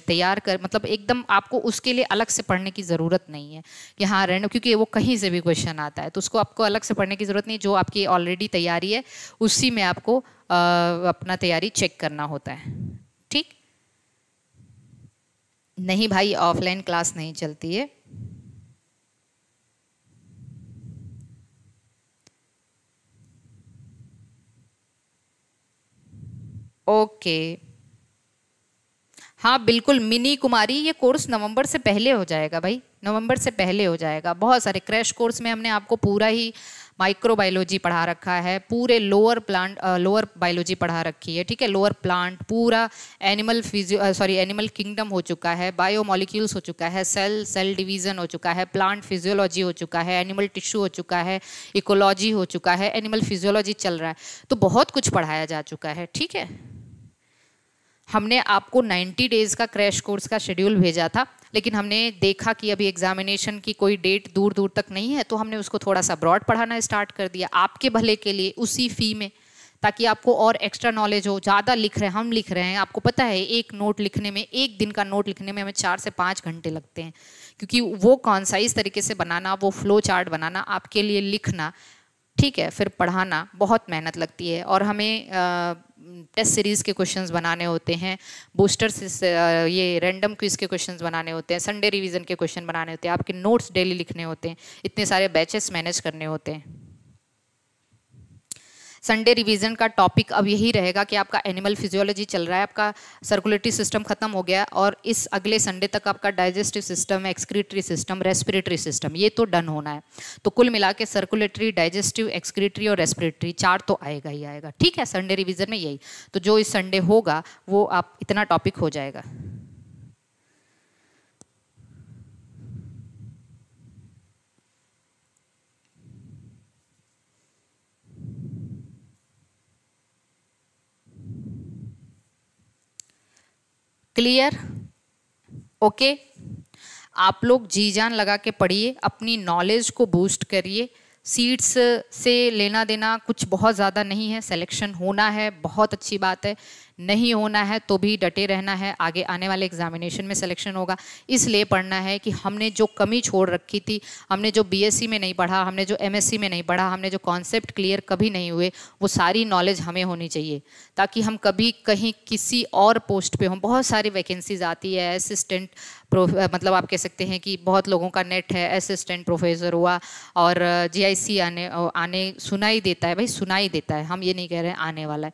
तैयार कर मतलब एकदम आपको उसके लिए अलग से पढ़ने की ज़रूरत नहीं है कि हाँ रैंडम क्योंकि वो कहीं से भी क्वेश्चन आता है तो उसको आपको अलग से पढ़ने की ज़रूरत नहीं जो आपकी ऑलरेडी तैयारी है उसी में आपको अपना तैयारी चेक करना होता है ठीक नहीं भाई ऑफलाइन क्लास नहीं चलती है ओके हाँ बिल्कुल मिनी कुमारी ये कोर्स नवंबर से पहले हो जाएगा भाई नवंबर से पहले हो जाएगा बहुत सारे क्रैश कोर्स में हमने आपको पूरा ही माइक्रोबायोलॉजी पढ़ा रखा है पूरे लोअर प्लांट लोअर बायोलॉजी पढ़ा रखी है ठीक है लोअर प्लांट पूरा animal physio sorry animal kingdom हो चुका है बायोमोलिक्यूल्स हो चुका है सेल सेल डिवीज़न हो चुका है प्लांट फिजियोलॉजी हो चुका है एनिमल टिश्यू हो चुका है इकोलॉजी हो चुका है एनिमल फिजियोलॉजी चल रहा है तो बहुत कुछ पढ़ाया जा चुका है ठीक है हमने आपको 90 डेज़ का क्रैश कोर्स का शेड्यूल भेजा था लेकिन हमने देखा कि अभी एग्जामिनेशन की कोई डेट दूर दूर तक नहीं है तो हमने उसको थोड़ा सा ब्रॉड पढ़ाना स्टार्ट कर दिया आपके भले के लिए उसी फ़ी में ताकि आपको और एक्स्ट्रा नॉलेज हो ज़्यादा लिख रहे हैं हम लिख रहे हैं आपको पता है एक नोट लिखने में एक दिन का नोट लिखने में हमें चार से पाँच घंटे लगते हैं क्योंकि वो कॉन्साइज तरीके से बनाना वो फ्लो चार्ट बनाना आपके लिए लिखना ठीक है फिर पढ़ाना बहुत मेहनत लगती है और हमें आ, टेस्ट सीरीज़ के क्वेश्चंस बनाने होते हैं बूस्टर ये रैंडम क्विज के क्वेश्चंस बनाने होते हैं संडे रिवीजन के क्वेश्चन बनाने होते हैं आपके नोट्स डेली लिखने होते हैं इतने सारे बैचेस मैनेज करने होते हैं संडे रिवीजन का टॉपिक अब यही रहेगा कि आपका एनिमल फिजियोलॉजी चल रहा है आपका सर्कुलेटरी सिस्टम खत्म हो गया और इस अगले संडे तक आपका digestive system excretory system respiratory system ये तो डन होना है तो कुल मिला के सर्कुलेटरी डाइजेस्टिव एक्सक्रीटरी और रेस्पिरेटरी चार तो आएगा ही आएगा ठीक है संडे रिविज़न में यही तो जो इस संडे होगा वो आप इतना टॉपिक हो जाएगा क्लियर ओके आप लोग जी जान लगा के पढ़िए अपनी नॉलेज को बूस्ट करिए सीट्स से लेना देना कुछ बहुत ज़्यादा नहीं है सिलेक्शन होना है बहुत अच्छी बात है नहीं होना है तो भी डटे रहना है आगे आने वाले एग्जामिनेशन में सिलेक्शन होगा इसलिए पढ़ना है कि हमने जो कमी छोड़ रखी थी हमने जो बीएससी में नहीं पढ़ा हमने जो एमएससी में नहीं पढ़ा हमने जो कॉन्सेप्ट क्लियर कभी नहीं हुए वो सारी नॉलेज हमें होनी चाहिए ताकि हम कभी कहीं किसी और पोस्ट पर हों बहुत सारी वैकेंसीज आती है असिस्टेंट मतलब आप कह सकते हैं कि बहुत लोगों का नेट है असिस्टेंट प्रोफेसर हुआ और जीआईसी आने आने सुनाई देता है भाई सुनाई देता है हम ये नहीं कह रहे हैं आने वाला है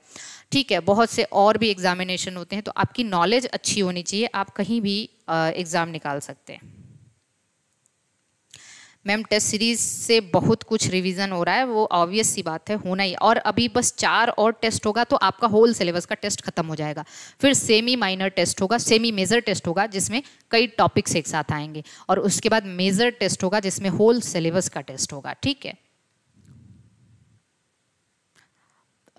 ठीक है बहुत से और भी एग्जामिनेशन होते हैं तो आपकी नॉलेज अच्छी होनी चाहिए आप कहीं भी एग्ज़ाम निकाल सकते हैं मैम टेस्ट सीरीज से बहुत कुछ रिवीजन हो रहा है वो ऑब्वियस सी बात है होना ही और अभी बस चार और टेस्ट होगा तो आपका होल सिलेबस का टेस्ट खत्म हो जाएगा फिर सेमी माइनर टेस्ट होगा सेमी मेजर टेस्ट होगा जिसमें कई टॉपिक्स एक साथ आएंगे और उसके बाद मेजर टेस्ट होगा जिसमें होल सिलेबस का टेस्ट होगा ठीक है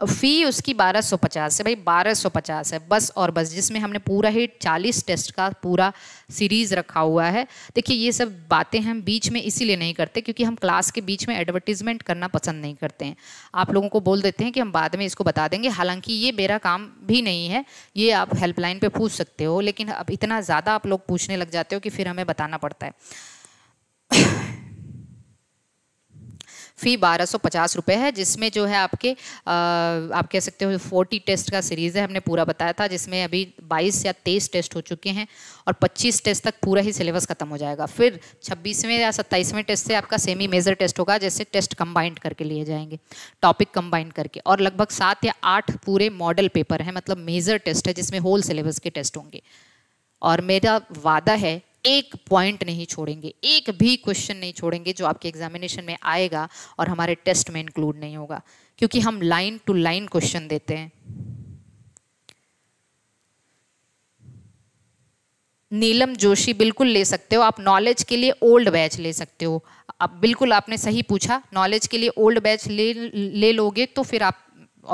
फ़ी उसकी 1250 है भाई 1250 है बस और बस जिसमें हमने पूरा ही 40 टेस्ट का पूरा सीरीज़ रखा हुआ है देखिए ये सब बातें हम बीच में इसीलिए नहीं करते क्योंकि हम क्लास के बीच में एडवर्टीज़मेंट करना पसंद नहीं करते हैं आप लोगों को बोल देते हैं कि हम बाद में इसको बता देंगे हालांकि ये मेरा काम भी नहीं है ये आप हेल्पलाइन पर पूछ सकते हो लेकिन अब इतना ज़्यादा आप लोग पूछने लग जाते हो कि फिर हमें बताना पड़ता है फ़ी बारह सौ पचास रुपये है जिसमें जो है आपके आ, आप कह सकते हो फोर्टी टेस्ट का सीरीज़ है हमने पूरा बताया था जिसमें अभी बाईस या तेईस टेस्ट हो चुके हैं और पच्चीस टेस्ट तक पूरा ही सिलेबस ख़त्म हो जाएगा फिर छब्बीसवें या सत्ताईसवें टेस्ट से आपका सेमी मेजर टेस्ट होगा जैसे टेस्ट कंबाइंड करके लिए जाएंगे टॉपिक कंबाइंड करके और लगभग सात या आठ पूरे मॉडल पेपर हैं मतलब मेजर टेस्ट है जिसमें होल सिलेबस के टेस्ट होंगे और मेरा वादा है एक पॉइंट नहीं छोड़ेंगे एक भी क्वेश्चन नहीं छोड़ेंगे जो आपके एग्जामिनेशन में आएगा और हमारे टेस्ट में इंक्लूड नहीं होगा क्योंकि हम लाइन टू लाइन क्वेश्चन देते हैं नीलम जोशी बिल्कुल ले सकते हो आप नॉलेज के लिए ओल्ड बैच ले सकते हो आप बिल्कुल आपने सही पूछा नॉलेज के लिए ओल्ड बैच ले ले लोगे तो फिर आप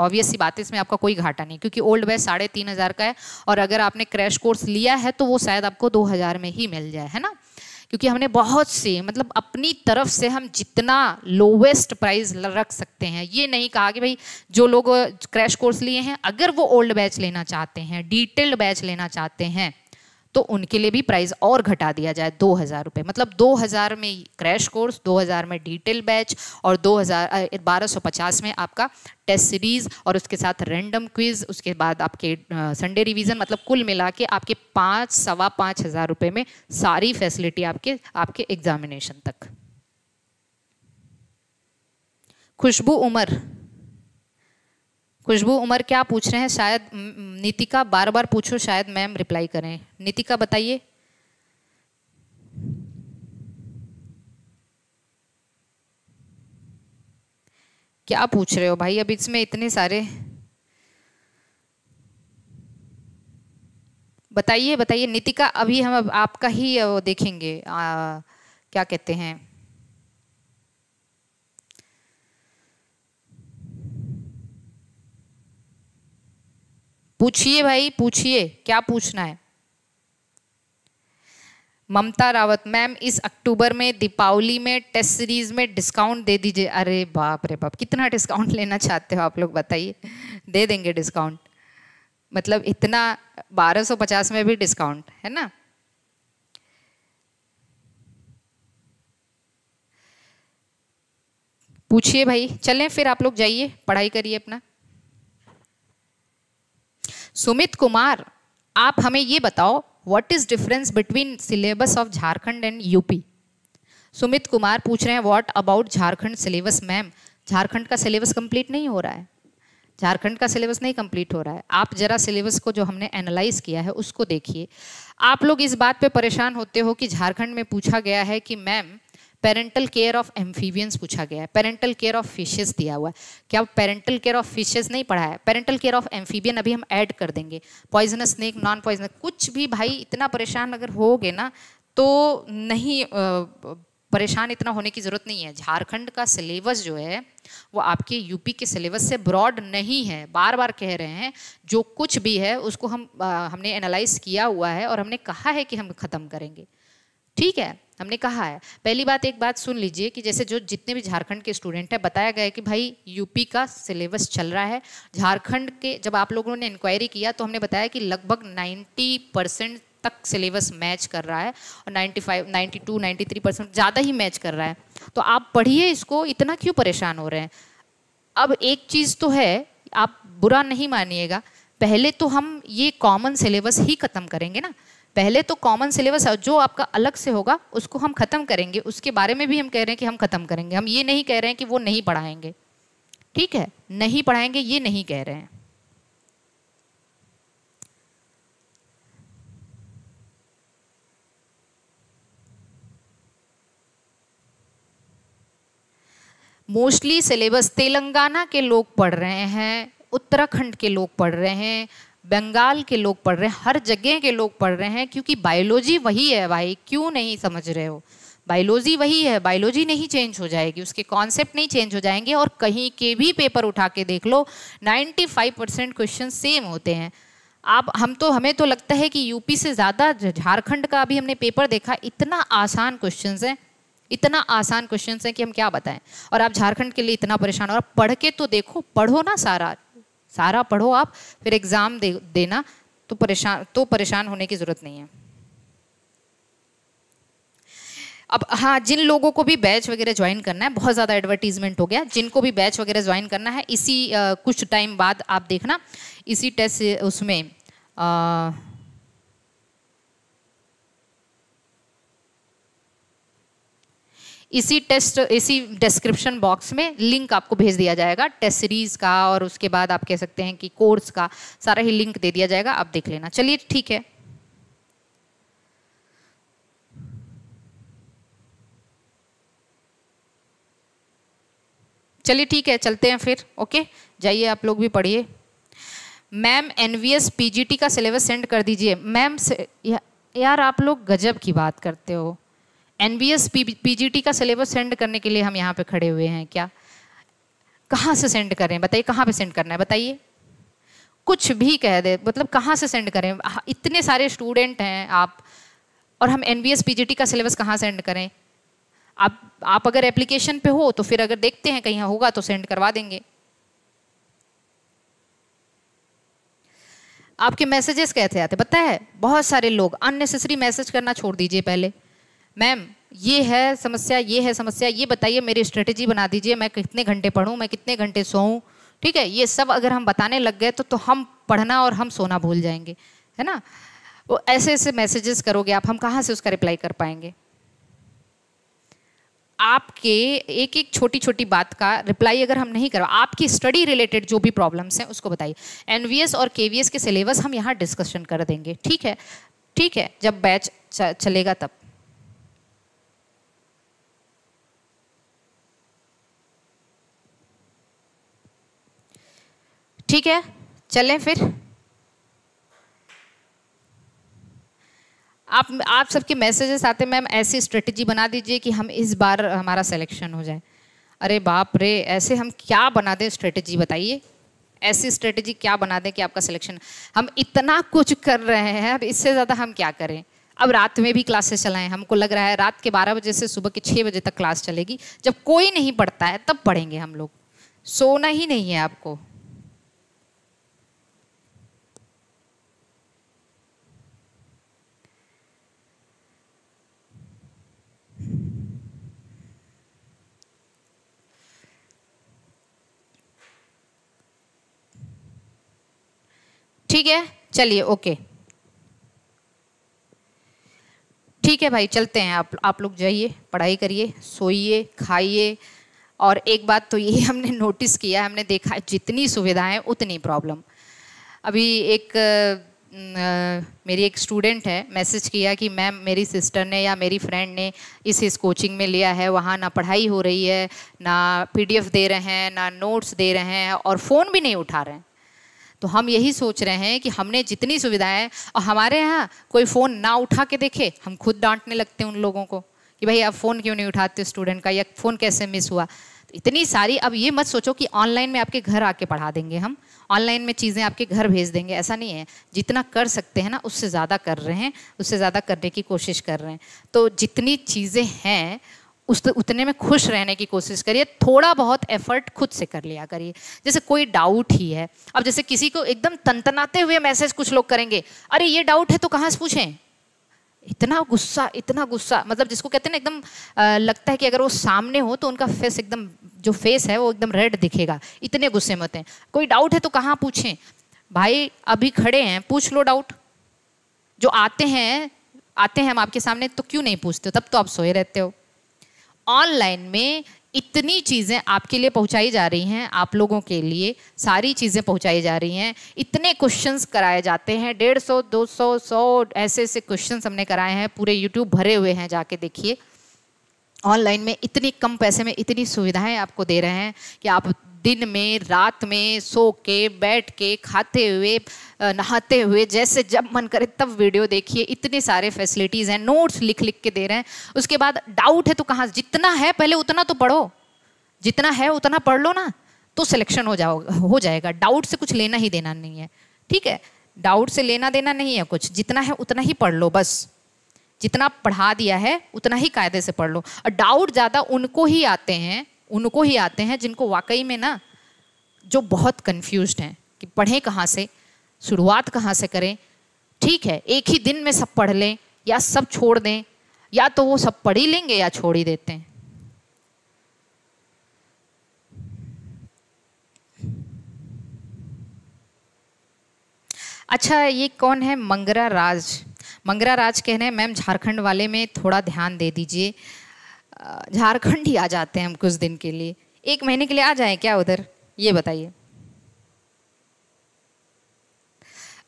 ऑब्वियस सी बात है इसमें आपका कोई घाटा नहीं क्योंकि ओल्ड बैच साढ़े तीन हज़ार का है और अगर आपने क्रैश कोर्स लिया है तो वो शायद आपको दो हज़ार में ही मिल जाए है ना क्योंकि हमने बहुत से मतलब अपनी तरफ से हम जितना लोवेस्ट प्राइस रख सकते हैं ये नहीं कहा कि भाई जो लोग क्रैश कोर्स लिए हैं अगर वो ओल्ड बैच लेना चाहते हैं डिटेल्ड बैच लेना चाहते हैं तो उनके लिए भी प्राइस और घटा दिया जाए दो हज़ार रुपये मतलब दो हज़ार में क्रैश कोर्स दो हज़ार में डिटेल बैच और दो हज़ार बारह सौ पचास में आपका टेस्ट सीरीज़ और उसके साथ रैंडम क्विज़ उसके बाद आपके संडे रिवीजन मतलब कुल मिला के आपके पाँच सवा पाँच हज़ार रुपये में सारी फैसिलिटी आपके आपके एग्ज़ामिनेशन तक खुशबू उमर खुशबू उमर क्या पूछ रहे हैं शायद नीतिका बार बार पूछो शायद मैम रिप्लाई करें नीतिका बताइए क्या पूछ रहे हो भाई अब इसमें इतने सारे बताइए बताइए नीतिका अभी हम अब आपका ही वो देखेंगे आ, क्या कहते हैं पूछिए भाई पूछिए क्या पूछना है ममता रावत मैम इस अक्टूबर में दीपावली में टेस्ट सीरीज में डिस्काउंट दे दीजिए अरे बाप रे बाप कितना डिस्काउंट लेना चाहते हो आप लोग बताइए दे देंगे डिस्काउंट मतलब इतना 1250 में भी डिस्काउंट है ना पूछिए भाई चलें फिर आप लोग जाइए पढ़ाई करिए अपना सुमित कुमार आप हमें ये बताओ what is difference between syllabus of Jharkhand and UP Sumit Kumar पूछ रहे हैं what about Jharkhand syllabus ma'am Jharkhand का सिलेबस कंप्लीट नहीं हो रहा है झारखंड का सिलेबस नहीं कंप्लीट हो रहा है आप जरा सिलेबस को जो हमने एनालाइज किया है उसको देखिए आप लोग इस बात पे परेशान होते हो कि झारखंड में पूछा गया है कि ma'am parental care of amphibians पूछा गया है पेरेंटल केयर ऑफ फिशेस दिया हुआ है क्या पेरेंटल केयर ऑफ फिशेस नहीं पढ़ा है पेरेंटल केयर ऑफ एम्फीबियन अभी हम ऐड कर देंगे पॉइजनस स्नेक नॉन पॉइजनस कुछ भी भाई इतना परेशान अगर हो गए ना तो नहीं परेशान इतना होने की ज़रूरत नहीं है झारखंड का सिलेबस जो है वो आपके यूपी के सिलेबस से ब्रॉड नहीं है बार बार कह रहे हैं जो कुछ भी है उसको हम आ, हमने एनालाइज किया हुआ है और हमने कहा है कि हम ख़त्म करेंगे ठीक है हमने कहा है पहली बात एक बात सुन लीजिए कि जैसे जो जितने भी झारखंड के स्टूडेंट हैं बताया गया है कि भाई यूपी का सिलेबस चल रहा है झारखंड के जब आप लोगों ने इंक्वायरी किया तो हमने बताया कि लगभग 90 परसेंट तक सिलेबस मैच कर रहा है और 95, 92, 93 परसेंट ज़्यादा ही मैच कर रहा है तो आप पढ़िए इसको इतना क्यों परेशान हो रहे हैं अब एक चीज़ तो है आप बुरा नहीं मानिएगा पहले तो हम ये कॉमन सिलेबस ही ख़त्म करेंगे ना पहले तो कॉमन सिलेबस जो आपका अलग से होगा उसको हम ख़त्म करेंगे उसके बारे में भी हम कह रहे हैं कि हम ख़त्म करेंगे हम ये नहीं कह रहे हैं कि वो नहीं पढ़ाएंगे ठीक है नहीं पढ़ाएंगे ये नहीं कह रहे हैं मोस्टली सिलेबस तेलंगाना के लोग पढ़ रहे हैं उत्तराखंड के लोग पढ़ रहे हैं बंगाल के लोग पढ़ रहे हैं हर जगह के लोग पढ़ रहे हैं क्योंकि बायोलॉजी वही है भाई क्यों नहीं समझ रहे हो बायोलॉजी वही है बायोलॉजी नहीं चेंज हो जाएगी उसके कॉन्सेप्ट नहीं चेंज हो जाएंगे और कहीं के भी पेपर उठा के देख लो 95 परसेंट क्वेश्चन सेम होते हैं आप हम तो हमें तो लगता है कि यूपी से ज़्यादा झारखंड का अभी हमने पेपर देखा इतना आसान क्वेश्चन हैं इतना आसान क्वेश्चन हैं कि हम क्या बताएं और आप झारखंड के लिए इतना परेशान हो और पढ़ के तो देखो पढ़ो ना सारा सारा पढ़ो आप फिर एग्ज़ाम दे देना तो परेशान तो परेशान होने की ज़रूरत नहीं है अब हाँ जिन लोगों को भी बैच वगैरह ज्वाइन करना है बहुत ज़्यादा एडवर्टीजमेंट हो गया जिनको भी बैच वगैरह ज्वाइन करना है इसी आ, कुछ टाइम बाद आप देखना इसी टेस्ट उसमें आ, इसी टेस्ट इसी डिस्क्रिप्शन बॉक्स में लिंक आपको भेज दिया जाएगा टेस्ट सीरीज़ का और उसके बाद आप कह सकते हैं कि कोर्स का सारा ही लिंक दे दिया जाएगा आप देख लेना चलिए ठीक है चलिए ठीक है चलते हैं फिर ओके जाइए आप लोग भी पढ़िए ma'am N V S P G T का सिलेबस सेंड कर दीजिए मैम या, यार आप लोग गजब की बात करते हो एन बी एस पी का सिलेबस सेंड करने के लिए हम यहाँ पे खड़े हुए हैं क्या कहाँ से सेंड करें बताइए कहाँ पे सेंड करना है बताइए कुछ भी कह दे मतलब कहाँ से सेंड करें हाँ, इतने सारे स्टूडेंट हैं आप और हम एन बी एस का सिलेबस कहाँ सेंड करें आप आप अगर एप्लीकेशन पे हो तो फिर अगर देखते हैं कहीं होगा तो सेंड करवा देंगे आपके मैसेजेस कहते आते पता है बहुत सारे लोग अननेसेसरी मैसेज करना छोड़ दीजिए पहले मैम ये है समस्या ये है समस्या ये बताइए मेरी स्ट्रेटेजी बना दीजिए मैं कितने घंटे पढ़ूँ मैं कितने घंटे सोऊँ ठीक है ये सब अगर हम बताने लग गए तो तो हम पढ़ना और हम सोना भूल जाएंगे है ना वो ऐसे ऐसे मैसेजेस करोगे आप हम कहाँ से उसका रिप्लाई कर पाएंगे आपके एक एक छोटी छोटी बात का रिप्लाई अगर हम नहीं करवा आपकी स्टडी रिलेटेड जो भी प्रॉब्लम्स हैं उसको बताइए एन और के के सिलेबस हम यहाँ डिस्कशन कर देंगे ठीक है ठीक है जब बैच चलेगा तब ठीक है चलें फिर आप आप सबके मैसेजेस आते मैम ऐसी स्ट्रेटजी बना दीजिए कि हम इस बार हमारा सिलेक्शन हो जाए अरे बाप रे ऐसे हम क्या बना दें स्ट्रेटजी बताइए ऐसी स्ट्रेटजी क्या बना दें कि आपका सिलेक्शन हम इतना कुछ कर रहे हैं अब इससे ज़्यादा हम क्या करें अब रात में भी क्लासेस चलाएं हमको लग रहा है रात के बारह बजे से सुबह के छः बजे तक क्लास चलेगी जब कोई नहीं पढ़ता है तब पढ़ेंगे हम लोग सोना ही नहीं है आपको ठीक है चलिए ओके ठीक है भाई चलते हैं आप आप लोग जाइए पढ़ाई करिए सोइए खाइए और एक बात तो ये [laughs] हमने नोटिस किया हमने देखा जितनी सुविधाएं उतनी प्रॉब्लम अभी एक मेरी एक स्टूडेंट है मैसेज किया कि मैम मेरी सिस्टर ने या मेरी फ्रेंड ने इस इस कोचिंग में लिया है वहाँ ना पढ़ाई हो रही है ना पीडीएफ दे रहे हैं ना नोट्स दे रहे हैं और फ़ोन भी नहीं उठा रहे हैं तो हम यही सोच रहे हैं कि हमने जितनी सुविधाएं और हमारे यहाँ कोई फ़ोन ना उठा के देखे हम खुद डांटने लगते हैं उन लोगों को कि भाई आप फ़ोन क्यों नहीं उठाते स्टूडेंट का या फ़ोन कैसे मिस हुआ तो इतनी सारी अब ये मत सोचो कि ऑनलाइन में आपके घर आके पढ़ा देंगे हम ऑनलाइन में चीज़ें आपके घर भेज देंगे ऐसा नहीं है जितना कर सकते हैं ना उससे ज़्यादा कर रहे हैं उससे ज़्यादा करने की कोशिश कर रहे हैं तो जितनी चीज़ें हैं उस तो उतने में खुश रहने की कोशिश करिए थोड़ा बहुत एफर्ट खुद से कर लिया करिए जैसे कोई डाउट ही है अब जैसे किसी को एकदम तनतनाते हुए मैसेज कुछ लोग करेंगे अरे ये डाउट है तो कहाँ से पूछें इतना गुस्सा इतना गुस्सा मतलब जिसको कहते हैं ना एकदम लगता है कि अगर वो सामने हो तो उनका फेस एकदम जो फेस है वो एकदम रेड दिखेगा इतने गुस्से में होते हैं कोई डाउट है तो कहाँ पूछें भाई अभी खड़े हैं पूछ लो डाउट जो आते हैं आते हैं हम आपके सामने तो क्यों नहीं पूछते हो तब तो आप सोए रहते हो ऑनलाइन में इतनी चीज़ें आपके लिए पहुंचाई जा रही हैं आप लोगों के लिए सारी चीज़ें पहुंचाई जा रही हैं इतने क्वेश्चंस कराए जाते हैं डेढ़ सौ दो सौ सौ ऐसे ऐसे क्वेश्चन हमने कराए हैं पूरे यूट्यूब भरे हुए हैं जाके देखिए ऑनलाइन में इतनी कम पैसे में इतनी सुविधाएं आपको दे रहे हैं कि आप दिन में रात में सो के बैठ के खाते हुए नहाते हुए जैसे जब मन करे तब वीडियो देखिए इतने सारे फैसिलिटीज़ हैं नोट्स लिख लिख के दे रहे हैं उसके बाद डाउट है तो कहाँ जितना है पहले उतना तो पढ़ो जितना है उतना पढ़ लो ना तो सिलेक्शन हो जाओ हो जाएगा डाउट से कुछ लेना ही देना नहीं है ठीक है डाउट से लेना देना नहीं है कुछ जितना है उतना ही पढ़ लो बस जितना पढ़ा दिया है उतना ही कायदे से पढ़ लो और डाउट ज़्यादा उनको ही आते हैं उनको ही आते हैं जिनको वाकई में ना जो बहुत कंफ्यूज हैं कि पढ़ें कहाँ से शुरुआत कहाँ से करें ठीक है एक ही दिन में सब पढ़ लें या सब छोड़ दें या तो वो सब पढ़ ही लेंगे या छोड़ ही देते हैं अच्छा ये कौन है मंगरा राज मंगरा राज कह रहे हैं मैम झारखंड वाले में थोड़ा ध्यान दे दीजिए झारखंड ही आ जाते हैं हम कुछ दिन के लिए एक महीने के लिए आ जाएं क्या उधर ये बताइए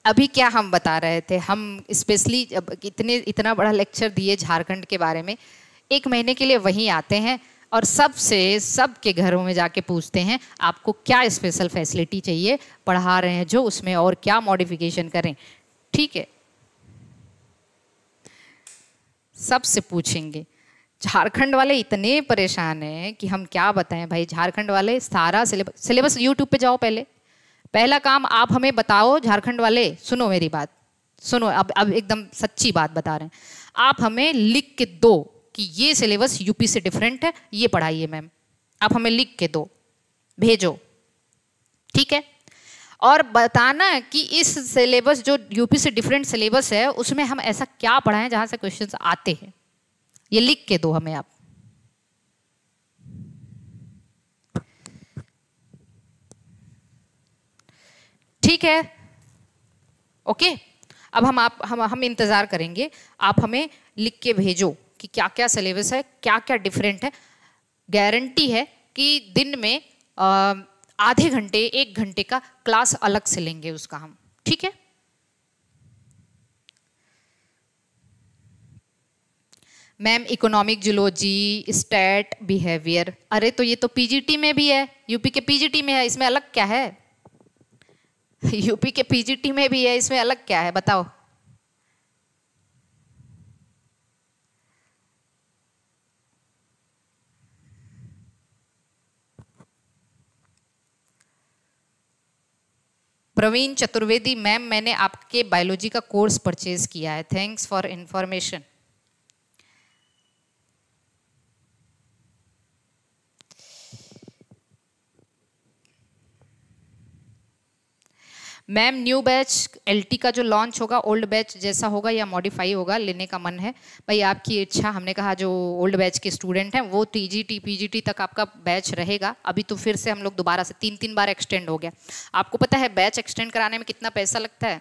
अभी क्या हम बता रहे थे हम स्पेशली जब इतने इतना बड़ा लेक्चर दिए झारखंड के बारे में एक महीने के लिए वहीं आते हैं और सबसे सबके घरों में जाके पूछते हैं आपको क्या स्पेशल फैसिलिटी चाहिए पढ़ा रहे हैं जो उसमें और क्या मॉडिफिकेशन करें ठीक है सबसे पूछेंगे झारखंड वाले इतने परेशान हैं कि हम क्या बताएं भाई झारखंड वाले सारा सिलेबस सिलेबस यूट्यूब पे जाओ पहले पहला काम आप हमें बताओ झारखंड वाले सुनो मेरी बात सुनो अब अब एकदम सच्ची बात बता रहे हैं आप हमें लिख के दो कि ये सिलेबस यूपी से डिफरेंट है ये पढ़ाइए मैम आप हमें लिख के दो भेजो ठीक है और बताना कि इस सिलेबस जो यूपी से डिफरेंट सिलेबस है उसमें हम ऐसा क्या पढ़ाएं जहाँ से क्वेश्चंस आते हैं ये लिख के दो हमें आप ठीक है ओके अब हम आप हम हम इंतज़ार करेंगे आप हमें लिख के भेजो कि क्या क्या सिलेबस है क्या क्या डिफरेंट है गारंटी है कि दिन में आधे घंटे एक घंटे का क्लास अलग से लेंगे उसका हम ठीक है ma'am economic zoology state behaviour अरे तो ये तो पीजीटी में भी है यूपी के पीजीटी में है इसमें अलग क्या है यूपी [laughs] के पीजीटी में भी है इसमें अलग क्या है बताओ प्रवीण चतुर्वेदी मैम मैंने आपके बायोलॉजी का कोर्स परचेज किया है thanks for information ma'am new batch LT का जो लॉन्च होगा ओल्ड बैच जैसा होगा या मॉडिफाई होगा लेने का मन है भाई आपकी इच्छा हमने कहा जो ओल्ड बैच के स्टूडेंट हैं वो T G T P G T तक आपका बैच रहेगा अभी तो फिर से हम लोग दोबारा से तीन तीन बार एक्सटेंड हो गया आपको पता है बैच एक्सटेंड कराने में कितना पैसा लगता है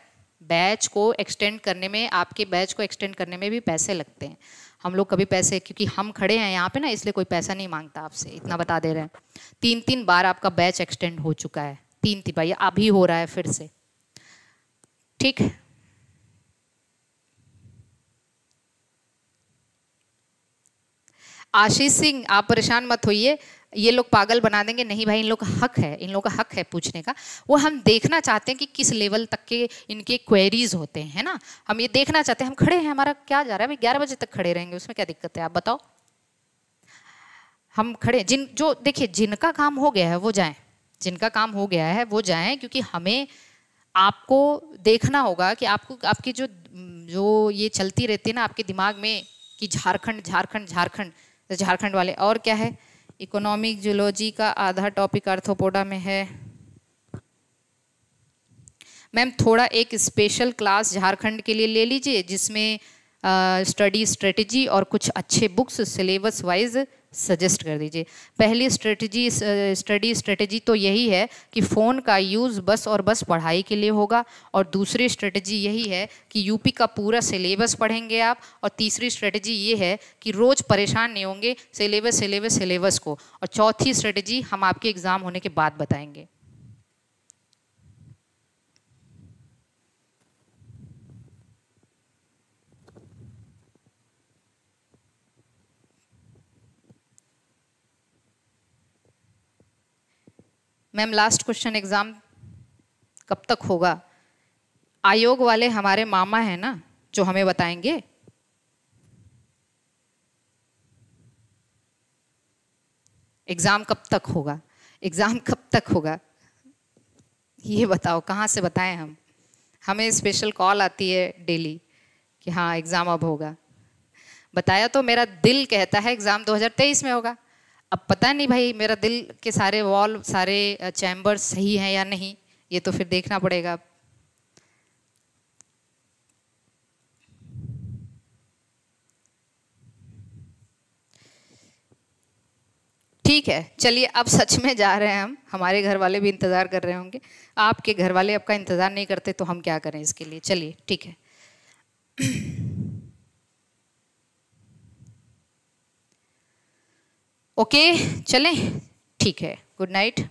बैच को एक्सटेंड करने में आपके बैच को एक्सटेंड करने में भी पैसे लगते हैं हम लोग कभी पैसे क्योंकि हम खड़े हैं यहाँ पे ना इसलिए कोई पैसा नहीं मांगता आपसे इतना बता दे रहे हैं तीन तीन बार आपका बैच एक्सटेंड हो चुका है तीन तिपाही अभी हो रहा है फिर से ठीक है आशीष सिंह आप परेशान मत होइए ये लोग पागल बना देंगे नहीं भाई इन लोग का हक है इन लोग का हक है पूछने का वो हम देखना चाहते हैं कि किस लेवल तक के इनके क्वेरीज होते हैं है ना हम ये देखना चाहते हैं हम खड़े हैं हमारा क्या जा रहा है भाई ग्यारह बजे तक खड़े रहेंगे उसमें क्या दिक्कत है आप बताओ हम खड़े जिन जो देखिए जिनका काम हो गया है वो जाएं जिनका काम हो गया है वो जाएं क्योंकि हमें आपको देखना होगा कि आपको आपकी जो जो ये चलती रहती है ना आपके दिमाग में कि झारखंड झारखंड झारखंड तो झारखंड वाले और क्या है इकोनॉमिक जूलॉजी का आधा टॉपिक अर्थोपोडा में है मैम थोड़ा एक स्पेशल क्लास झारखंड के लिए ले लीजिए जिसमें स्टडी स्ट्रेटजी और कुछ अच्छे बुक्स सिलेबस वाइज सजेस्ट कर दीजिए पहली स्ट्रेटजी स्टडी स्ट्रेटजी तो यही है कि फ़ोन का यूज़ बस और बस पढ़ाई के लिए होगा और दूसरी स्ट्रेटजी यही है कि यूपी का पूरा सिलेबस पढ़ेंगे आप और तीसरी स्ट्रेटजी ये है कि रोज़ परेशान नहीं होंगे सिलेबस सिलेबस सिलेबस को और चौथी स्ट्रेटजी हम आपके एग्ज़ाम होने के बाद बताएंगे मैम लास्ट क्वेश्चन एग्ज़ाम कब तक होगा आयोग वाले हमारे मामा हैं ना जो हमें बताएंगे एग्ज़ाम कब तक होगा एग्ज़ाम [laughs] कब तक होगा ये बताओ कहाँ से बताएं हम हमें स्पेशल कॉल आती है डेली कि हाँ एग्ज़ाम अब होगा बताया तो मेरा दिल कहता है एग्ज़ाम 2023 में होगा अब पता नहीं भाई मेरा दिल के सारे वॉल सारे चैम्बर्स सही हैं या नहीं ये तो फिर देखना पड़ेगा ठीक है चलिए अब सच में जा रहे हैं हम हमारे घर वाले भी इंतज़ार कर रहे होंगे आपके घर वाले आपका इंतज़ार नहीं करते तो हम क्या करें इसके लिए चलिए ठीक है ओके चलें ठीक है गुड नाइट